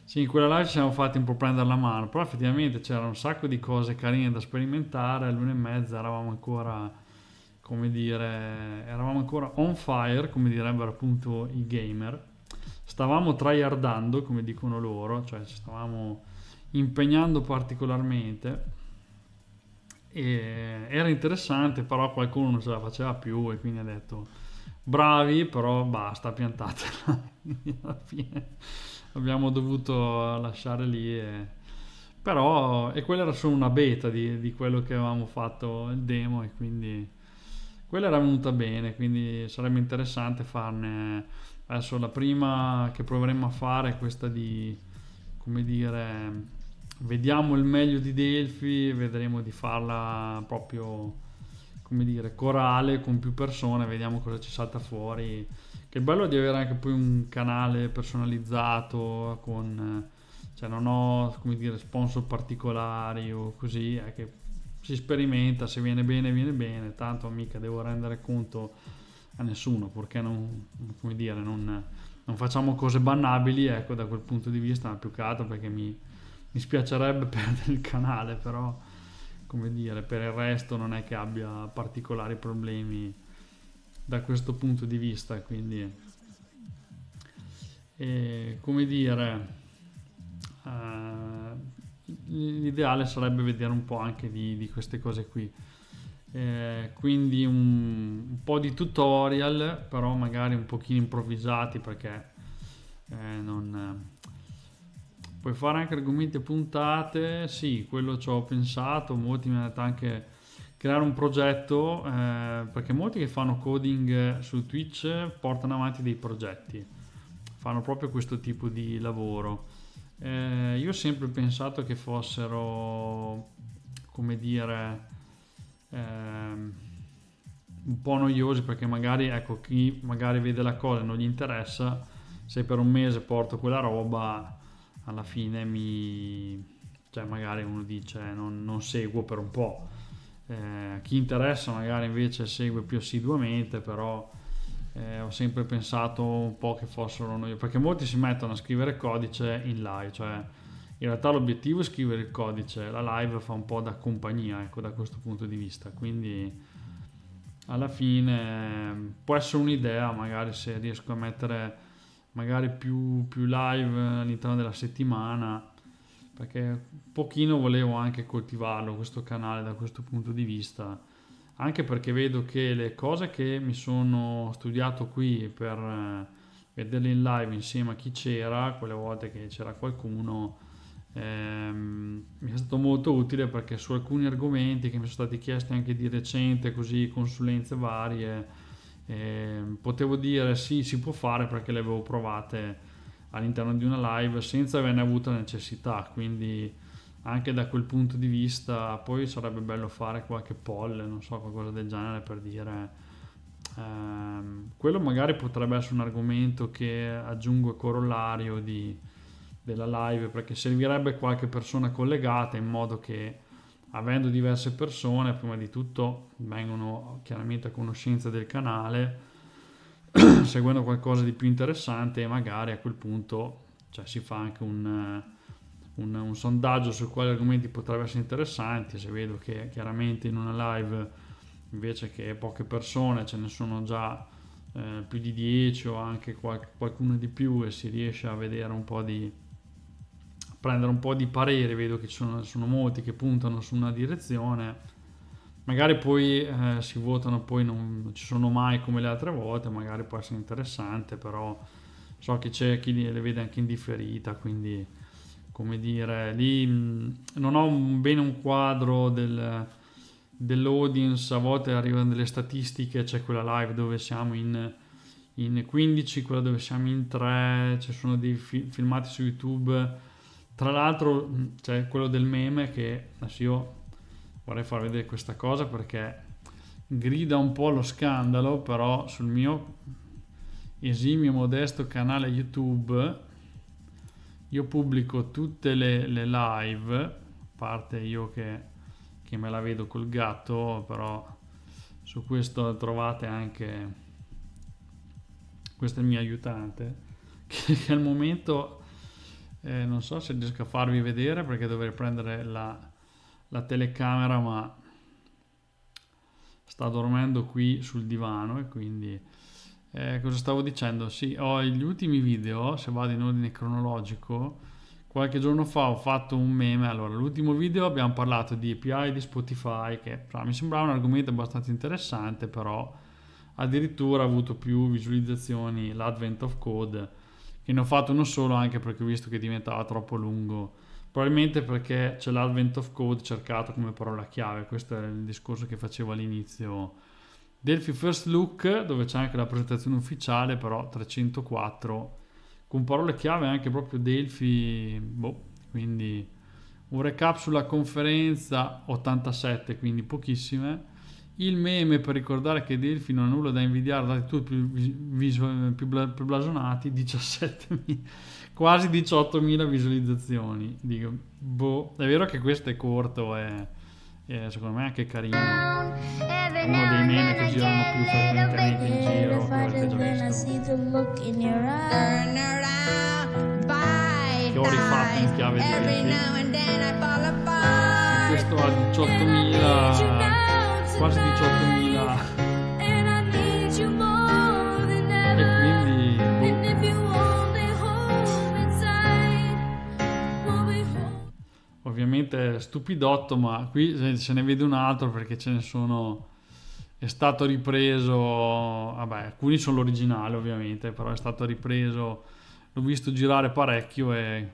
Sì, in quella live ci siamo fatti un po' prendere la mano, però effettivamente c'era un sacco di cose carine da sperimentare, all'una e mezza eravamo ancora, come dire, eravamo ancora on fire, come direbbero appunto i gamer. Stavamo tryhardando, come dicono loro, cioè ci stavamo impegnando particolarmente. E era interessante, però qualcuno non ce la faceva più e quindi ha detto bravi, però basta, piantatela. Alla fine abbiamo dovuto lasciare lì. E... Però, e quella era solo una beta di, di quello che avevamo fatto il demo, e quindi quella era venuta bene. Quindi sarebbe interessante farne adesso la prima che proveremo a fare è questa di come dire vediamo il meglio di Delphi vedremo di farla proprio come dire, corale con più persone, vediamo cosa ci salta fuori. Che bello di avere anche poi un canale personalizzato con... Eh, cioè non ho, come dire, sponsor particolari o così, è che si sperimenta, se viene bene viene bene, tanto mica devo rendere conto a nessuno, perché non, come dire, non, non facciamo cose bannabili, ecco, da quel punto di vista ma più che altro perché mi, mi spiacerebbe perdere il canale, però come dire, per il resto non è che abbia particolari problemi da questo punto di vista, quindi e, come dire, eh, l'ideale sarebbe vedere un po' anche di, di queste cose qui. Eh, quindi un, un, po' di tutorial, però magari un pochino improvvisati perché eh, non Puoi fare anche argomenti e puntate, sì, quello ci ho pensato, molti mi hanno detto anche creare un progetto, eh, perché molti che fanno coding eh, su Twitch portano avanti dei progetti, fanno proprio questo tipo di lavoro. Eh, io ho sempre pensato che fossero, come dire, eh, un po' noiosi perché magari, ecco, chi magari vede la cosa e non gli interessa, se per un mese porto quella roba alla fine mi... Cioè magari uno dice eh, non, non seguo per un po'. Eh, chi interessa magari invece segue più assiduamente, però eh, ho sempre pensato un po' che fossero noi, perché molti si mettono a scrivere codice in live, cioè in realtà l'obiettivo è scrivere il codice, la live fa un po' da compagnia, ecco, da questo punto di vista, quindi alla fine eh, può essere un'idea, magari se riesco a mettere magari più, più live all'interno della settimana perché un pochino volevo anche coltivarlo questo canale da questo punto di vista anche perché vedo che le cose che mi sono studiato qui per vederle eh, in live insieme a chi c'era quelle volte che c'era qualcuno ehm, mi è stato molto utile perché su alcuni argomenti che mi sono stati chiesti anche di recente così consulenze varie eh, potevo dire sì, si può fare perché le avevo provate all'interno di una live senza averne avuta necessità, quindi anche da quel punto di vista poi sarebbe bello fare qualche poll, non so, qualcosa del genere per dire ehm, quello magari potrebbe essere un argomento che aggiungo corollario di, della live perché servirebbe qualche persona collegata in modo che avendo diverse persone, prima di tutto vengono chiaramente a conoscenza del canale, seguendo qualcosa di più interessante e magari a quel punto cioè, si fa anche un, eh, un, un, sondaggio su quali argomenti potrebbero essere interessanti. Se vedo che chiaramente in una live invece che poche persone ce ne sono già eh, più di 10 o anche qual- qualcuno di più e si riesce a vedere un po' di prendere un po' di parere, vedo che ci sono, sono molti che puntano su una direzione, magari poi eh, si votano, poi non, non, ci sono mai come le altre volte, magari può essere interessante, però so che c'è chi le vede anche in differita, quindi come dire, lì mm, non ho un, bene un quadro del, dell'audience, a volte arrivano delle statistiche, c'è quella live dove siamo in, in 15, quella dove siamo in 3, ci sono dei fi- filmati su YouTube tra l'altro c'è quello del meme che adesso io vorrei far vedere questa cosa perché grida un po' lo scandalo, però sul mio esimio modesto canale YouTube io pubblico tutte le, le live, a parte io che, che me la vedo col gatto, però su questo trovate anche questo è il mio aiutante che, che al momento eh, non so se riesco a farvi vedere perché dovrei prendere la, la telecamera ma sta dormendo qui sul divano e quindi eh, cosa stavo dicendo? Sì, ho gli ultimi video, se vado in ordine cronologico, qualche giorno fa ho fatto un meme, allora l'ultimo video abbiamo parlato di API di Spotify che cioè, mi sembrava un argomento abbastanza interessante però addirittura ha avuto più visualizzazioni l'advent of code che ne ho fatto uno solo anche perché ho visto che diventava troppo lungo probabilmente perché c'è l'advent of code cercato come parola chiave questo è il discorso che facevo all'inizio Delphi First Look dove c'è anche la presentazione ufficiale però 304 con parole chiave anche proprio Delphi boh, quindi un recap sulla conferenza 87 quindi pochissime il meme per ricordare che Delphi non ha nulla da invidiare da tutti più, visu- più, bla- più blasonati, 17.000, quasi 18.000 visualizzazioni. Dico, boh, è vero che questo è corto, è, è secondo me anche carino. Uno dei meme che girano più frequentemente in giro, che avete già ho rifatto in chiave di Delphi. Questo ha 18.000 quasi 18.000 e quindi boh. ovviamente stupidotto ma qui se ne vede un altro perché ce ne sono è stato ripreso vabbè alcuni sono l'originale ovviamente però è stato ripreso l'ho visto girare parecchio e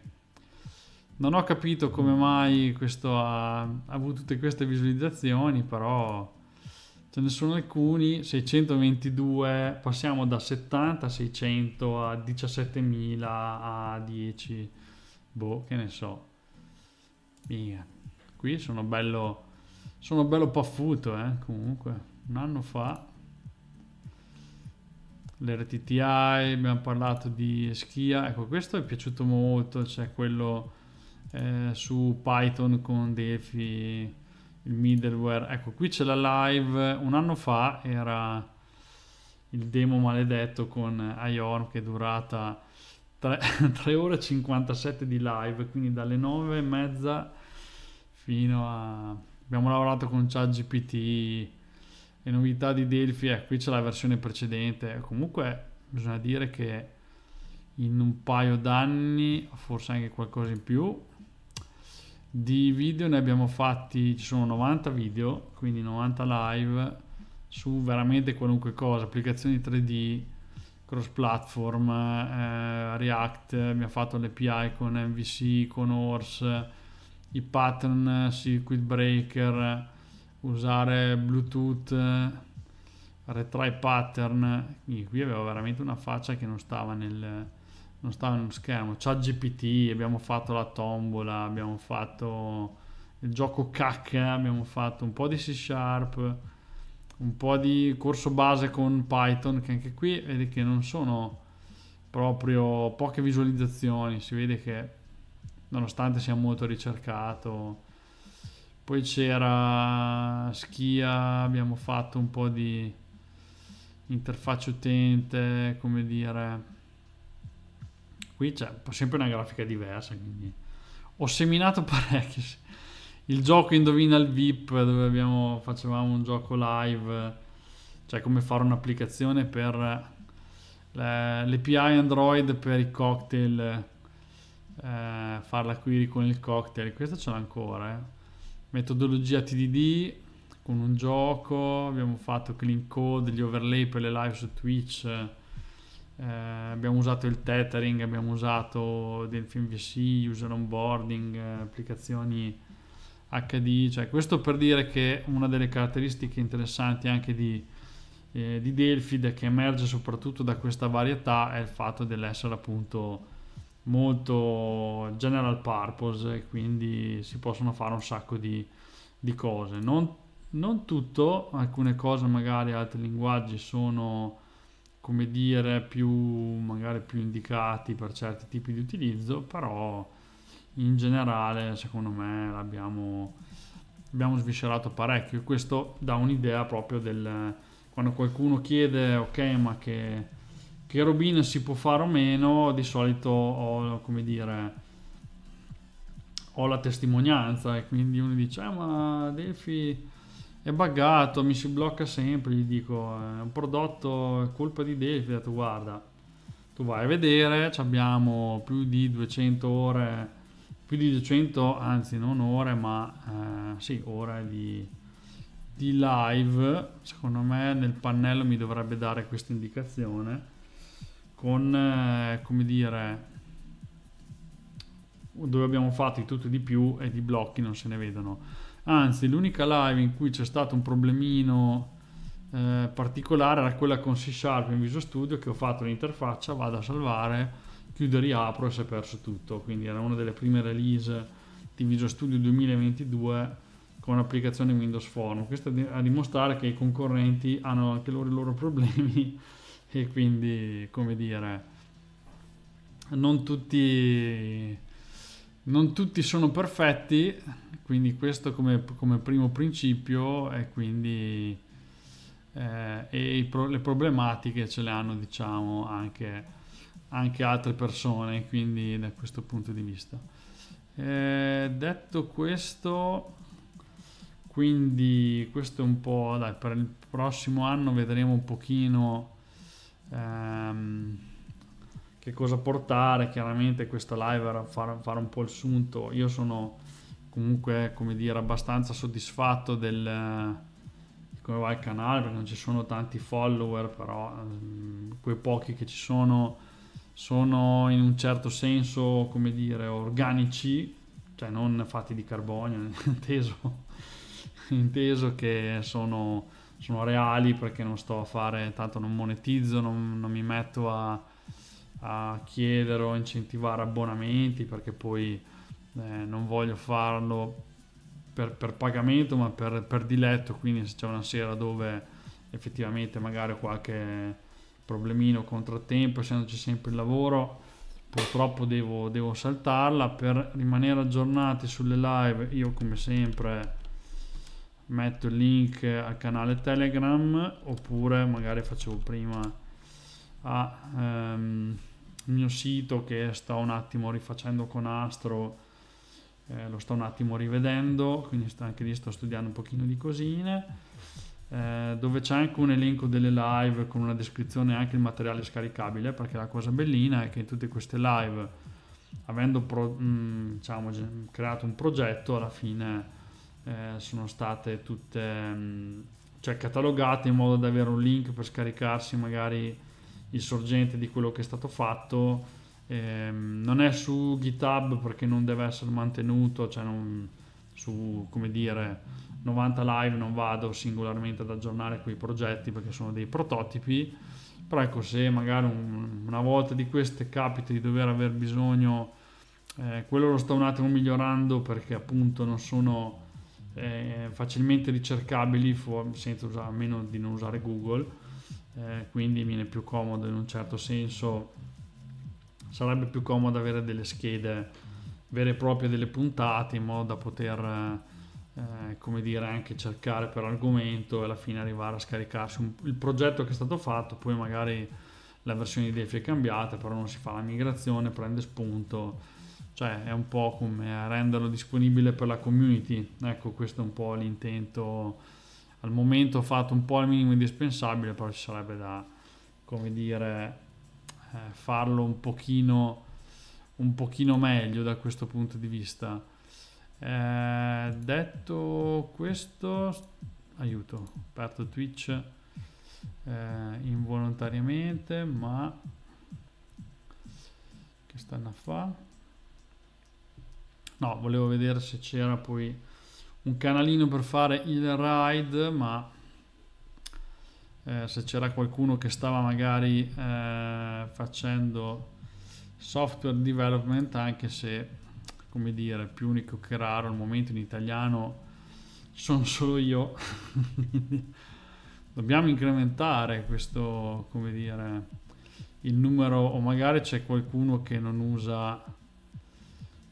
non ho capito come mai questo ha avuto tutte queste visualizzazioni, però ce ne sono alcuni 622 passiamo da 70 a 600 a 17.000 a 10 boh che ne so Mica. qui sono bello sono bello paffuto eh comunque un anno fa l'RTTI abbiamo parlato di Schia ecco questo è piaciuto molto cioè quello eh, su Python con Delphi il middleware. Ecco, qui c'è la live, un anno fa era il demo maledetto con IORM che è durata 3, 3 ore e 57 di live, quindi dalle 9 e mezza fino a... abbiamo lavorato con ChatGPT, le novità di Delphi, eh, qui c'è la versione precedente, comunque bisogna dire che in un paio d'anni, forse anche qualcosa in più, di video ne abbiamo fatti, ci sono 90 video, quindi 90 live su veramente qualunque cosa, applicazioni 3D, cross platform, eh, React, abbiamo fatto l'API con MVC, con Ors, i pattern, circuit breaker, usare Bluetooth, retry pattern, quindi qui avevo veramente una faccia che non stava nel non sta in uno schermo, c'ha GPT, abbiamo fatto la tombola, abbiamo fatto il gioco cacca, abbiamo fatto un po' di C Sharp, un po' di corso base con Python, che anche qui vedi che non sono proprio poche visualizzazioni, si vede che nonostante sia molto ricercato, poi c'era Schia, abbiamo fatto un po' di interfaccia utente, come dire qui c'è sempre una grafica diversa quindi ho seminato parecchi il gioco indovina il VIP dove abbiamo, facevamo un gioco live cioè come fare un'applicazione per l'API Android per i cocktail eh, fare la query con il cocktail questa ce l'ho ancora eh. metodologia TDD con un gioco abbiamo fatto clean code gli overlay per le live su Twitch eh, abbiamo usato il tethering, abbiamo usato Delphin VC, user onboarding, eh, applicazioni HD, cioè questo per dire che una delle caratteristiche interessanti anche di, eh, di Delphid che emerge soprattutto da questa varietà è il fatto dell'essere appunto molto general purpose e quindi si possono fare un sacco di, di cose. Non, non tutto, alcune cose magari altri linguaggi sono come dire, più, magari più indicati per certi tipi di utilizzo, però in generale secondo me l'abbiamo abbiamo sviscerato parecchio. Questo dà un'idea proprio del quando qualcuno chiede ok ma che, che robina si può fare o meno, di solito ho come dire ho la testimonianza e quindi uno dice eh, ma Delphi è buggato, mi si blocca sempre, gli dico, eh, è un prodotto, è colpa di Delphi, tu guarda, tu vai a vedere, abbiamo più di 200 ore, più di 200, anzi non ore, ma eh, sì, ore di, di live, secondo me nel pannello mi dovrebbe dare questa indicazione, con, eh, come dire, dove abbiamo fatto di tutto e di più e di blocchi non se ne vedono anzi l'unica live in cui c'è stato un problemino eh, particolare era quella con C Sharp in Visual Studio che ho fatto l'interfaccia, vado a salvare, chiudo e riapro e si è perso tutto, quindi era una delle prime release di Visual Studio 2022 con l'applicazione Windows Phone, questo a dimostrare che i concorrenti hanno anche loro i loro problemi e quindi come dire non tutti, non tutti sono perfetti quindi questo come, come primo principio e quindi eh, e pro, le problematiche ce le hanno diciamo anche, anche altre persone, quindi da questo punto di vista. Eh, detto questo, quindi questo è un po' dai, per il prossimo anno vedremo un pochino ehm, che cosa portare. Chiaramente questa live farà fare un po' il sunto. Io sono comunque come dire abbastanza soddisfatto del di come va il canale perché non ci sono tanti follower però ehm, quei pochi che ci sono sono in un certo senso come dire organici cioè non fatti di carbonio inteso, inteso che sono, sono, reali perché non sto a fare tanto non monetizzo non, non mi metto a, a chiedere o incentivare abbonamenti perché poi eh, non voglio farlo per, per pagamento ma per, per, diletto, quindi se c'è una sera dove effettivamente magari ho qualche problemino, contrattempo, essendoci sempre il lavoro, purtroppo devo, devo saltarla per rimanere aggiornati sulle live io come sempre metto il link al canale telegram oppure magari facevo prima al ehm, mio sito che sto un attimo rifacendo con astro eh, lo sto un attimo rivedendo, quindi anche lì sto studiando un pochino di cosine, eh, dove c'è anche un elenco delle live con una descrizione anche del materiale scaricabile, perché la cosa bellina è che in tutte queste live, avendo pro, mh, mm, diciamo, creato un progetto, alla fine eh, sono state tutte... Mh, mm, cioè catalogate in modo da avere un link per scaricarsi magari il sorgente di quello che è stato fatto eh, non è su GitHub perché non deve essere mantenuto, cioè non, su come dire 90 live non vado singolarmente ad aggiornare quei progetti perché sono dei prototipi. Però ecco, se magari un, una volta di queste capita di dover aver bisogno, eh, quello lo sto un attimo migliorando perché appunto non sono eh, facilmente ricercabili senza usare, a meno di non usare Google. Eh, quindi viene più comodo in un certo senso sarebbe più comodo avere delle schede vere e proprie, delle puntate in modo da poter, eh, eh, come dire, anche cercare per argomento e alla fine arrivare a scaricarsi un, il progetto che è stato fatto, poi magari la versione di Delphi è cambiata, però non si fa la migrazione, prende spunto, cioè è un po' come renderlo disponibile per la community, ecco questo è un po' l'intento al momento ho fatto un po' il minimo indispensabile, però ci sarebbe da, come dire, eh, farlo un pochino, un pochino meglio da questo punto di vista. Eh, detto questo, aiuto, ho aperto Twitch eh, involontariamente, ma che stanno a fare? No, volevo vedere se c'era poi un canalino per fare il ride, ma eh, se c'era qualcuno che stava magari eh, facendo software development anche se come dire più unico che raro al momento in italiano sono solo io dobbiamo incrementare questo come dire il numero o magari c'è qualcuno che non usa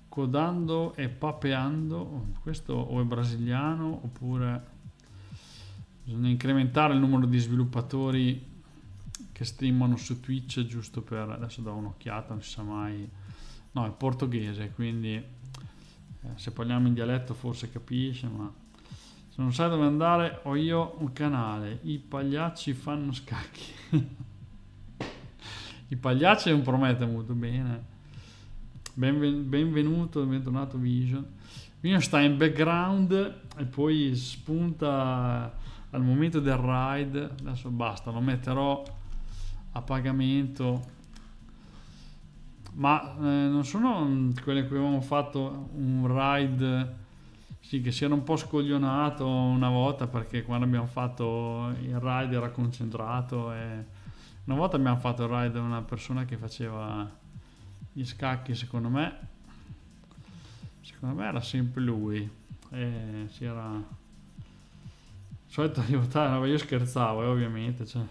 codando e papeando questo o è brasiliano oppure Bisogna incrementare il numero di sviluppatori che streamano su Twitch giusto per... Adesso do un'occhiata, non si sa mai... No, è portoghese, quindi eh, se parliamo in dialetto forse capisce, ma... Se non sai dove andare, ho io un canale. I pagliacci fanno scacchi. I pagliacci non promette molto bene. Benven benvenuto, bentornato Vision. Vision sta in background e poi spunta al momento del ride adesso basta lo metterò a pagamento ma eh, non sono quelle che avevamo fatto un ride sì, che si era un po' scoglionato una volta perché quando abbiamo fatto il ride era concentrato e una volta abbiamo fatto il ride una persona che faceva gli scacchi secondo me secondo me era sempre lui e si era solito aiutare, ma io scherzavo eh, ovviamente, cioè,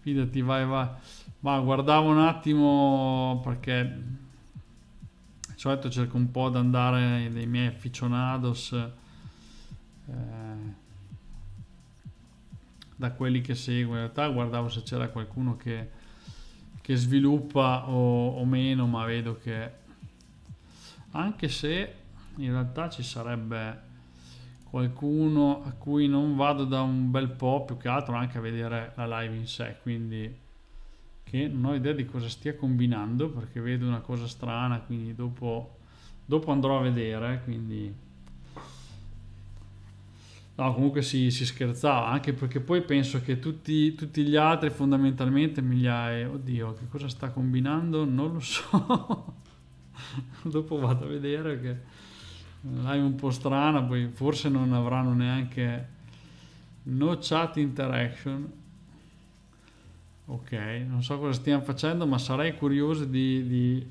fidati vai vai, ma guardavo un attimo perché di solito cerco un po' di andare nei miei afficionados eh, da quelli che seguo, in realtà guardavo se c'era qualcuno che, che sviluppa o, o meno, ma vedo che anche se in realtà ci sarebbe qualcuno a cui non vado da un bel po', più che altro anche a vedere la live in sé, quindi che non ho idea di cosa stia combinando perché vedo una cosa strana, quindi dopo, dopo andrò a vedere, quindi... No, comunque si, si, scherzava, anche perché poi penso che tutti, tutti, gli altri fondamentalmente migliaia... Oddio, che cosa sta combinando? Non lo so. Dopo vado a vedere che live un po' strana, poi forse non avranno neanche no chat interaction. Ok, non so cosa stiamo facendo, ma sarei curioso di... di...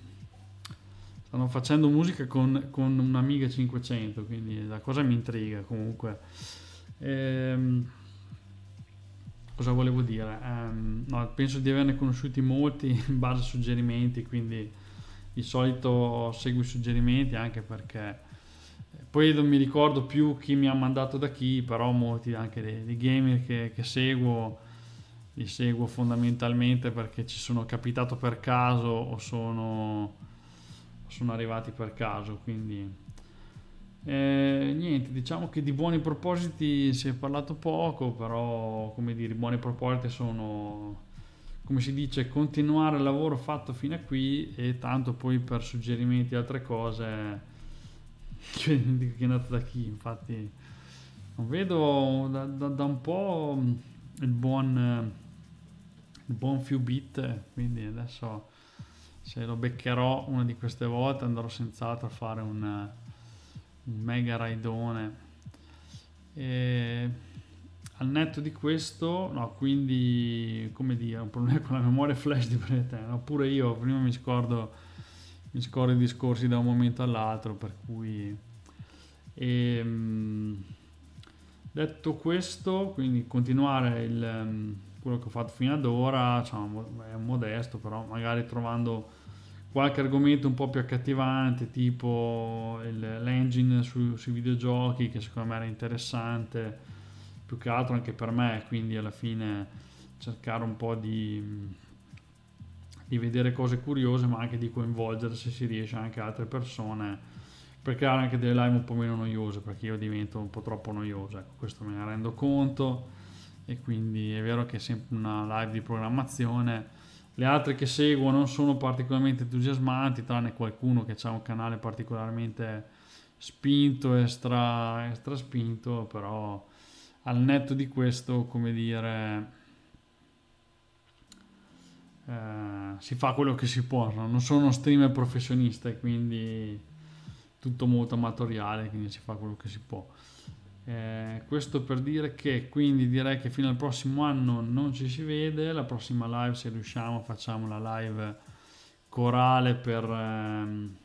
Stanno facendo musica con, con un'amiga 500, quindi la cosa mi intriga comunque. Ehm, cosa volevo dire? Um, no, penso di averne conosciuti molti in base a suggerimenti, quindi di solito seguo i suggerimenti anche perché poi non mi ricordo più chi mi ha mandato da chi, però molti anche dei, dei gamer che, che, seguo, li seguo fondamentalmente perché ci sono capitato per caso o sono, sono arrivati per caso. Quindi eh, niente, diciamo che di buoni propositi si è parlato poco, però come dire, i buoni propositi sono come si dice, continuare il lavoro fatto fino a qui e tanto poi per suggerimenti e altre cose cioè, dico che è nato da chi, infatti non vedo da, da, da un po' il buon, il buon Fubit, quindi adesso se lo beccherò una di queste volte andrò senz'altro a fare un, un mega raidone. E al netto di questo, no, quindi come dire, un problema con la memoria flash di Bretagna, oppure io prima mi scordo mi scordo i discorsi da un momento all'altro, per cui... E, ehm, detto questo, quindi continuare il, ehm, quello che ho fatto fino ad ora, diciamo, è modesto, però magari trovando qualche argomento un po' più accattivante, tipo il, l'engine su, sui videogiochi, che secondo me era interessante, più che altro anche per me, quindi alla fine cercare un po' di di vedere cose curiose, ma anche di coinvolgere se si riesce anche altre persone per creare anche delle live un po' meno noiose, perché io divento un po' troppo noioso, ecco, questo me ne rendo conto e quindi è vero che è sempre una live di programmazione. Le altre che seguo non sono particolarmente entusiasmanti, tranne qualcuno che ha un canale particolarmente spinto e stra, stra spinto, però al netto di questo, come dire, eh, si fa quello che si può, non sono uno streamer professionista, e quindi tutto molto amatoriale, quindi si fa quello che si può. Eh, questo per dire che quindi direi che fino al prossimo anno non ci si vede, la prossima live se riusciamo facciamo la live corale per... Ehm,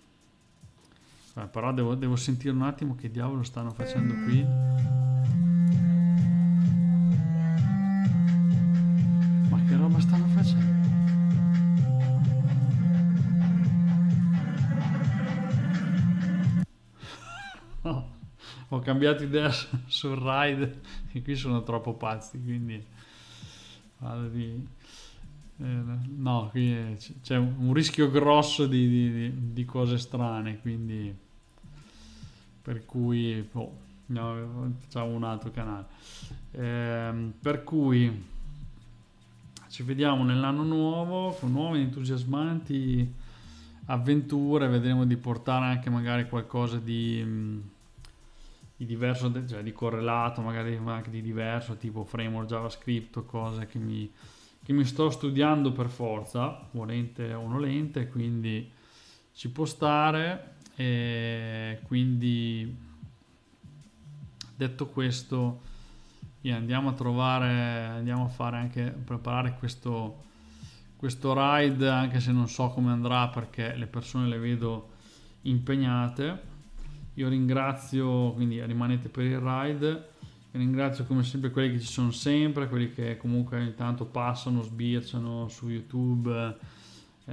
eh, però devo, devo sentire un attimo che diavolo stanno facendo qui. cambiato idea sul ride e qui sono troppo pazzi, quindi vado di... Eh, no, qui c'è un rischio grosso di, di, di cose strane, quindi per cui... Boh, no, facciamo un altro canale. Eh, per cui ci vediamo nell'anno nuovo con nuove entusiasmanti avventure, vedremo di portare anche magari qualcosa di di diverso, cioè di correlato, magari anche di diverso, tipo framework JavaScript, cose che mi, che mi sto studiando per forza, volente o nolente, quindi ci può stare. E quindi detto questo, e andiamo a trovare, andiamo a fare anche, a preparare questo, questo ride, anche se non so come andrà perché le persone le vedo impegnate io ringrazio, quindi rimanete per il ride. Ringrazio come sempre quelli che ci sono sempre, quelli che comunque ogni tanto passano, sbirciano su YouTube, eh,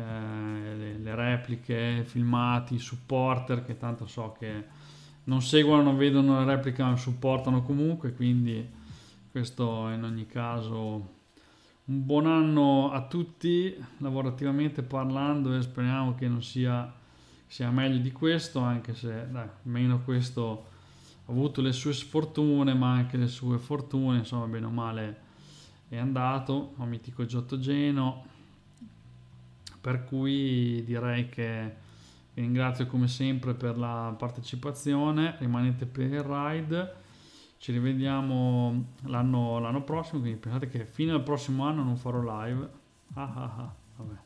le, le, repliche, filmati, supporter che tanto so che non seguono, non vedono la replica, ma supportano comunque, quindi questo in ogni caso un buon anno a tutti lavorativamente parlando e speriamo che non sia sia meglio di questo, anche se dai, meno questo ha avuto le sue sfortune, ma anche le sue fortune, insomma, bene o male è andato, a mitico Giotto Geno, per cui direi che vi ringrazio come sempre per la partecipazione, rimanete per il ride, ci rivediamo l'anno, l'anno prossimo, quindi pensate che fino al prossimo anno non farò live, ah, ah, ah, vabbè.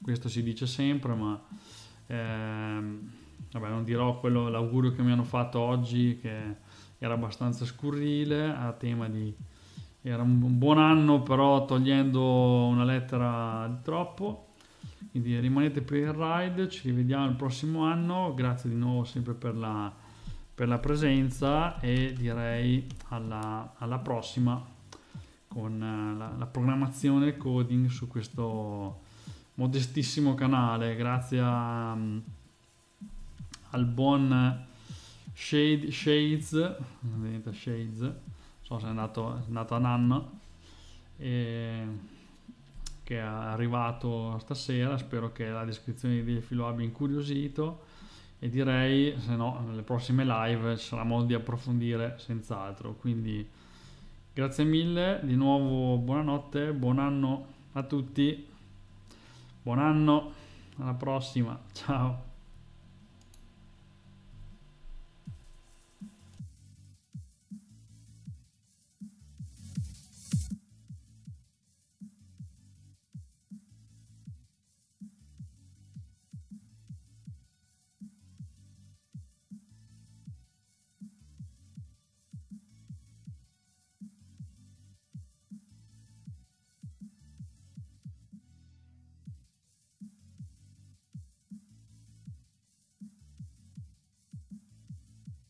questo si dice sempre, ma Ehm, vabbè, non dirò quello, l'augurio che mi hanno fatto oggi, che era abbastanza scurrile, a tema di... Era un buon anno, però togliendo una lettera di troppo. Quindi rimanete per il ride, ci rivediamo il prossimo anno. Grazie di nuovo sempre per la, per la presenza e direi alla, alla prossima con eh, la, la programmazione e coding su questo modestissimo canale, grazie a, um, al buon Shade, Shades, Shades, non so se è andato, è andato a nanno, e, che è arrivato stasera, spero che la descrizione di filo abbia incuriosito e direi, se no, nelle prossime live ci sarà modo di approfondire senz'altro, quindi grazie mille, di nuovo buonanotte, buon anno a tutti. Buon anno, alla prossima, ciao.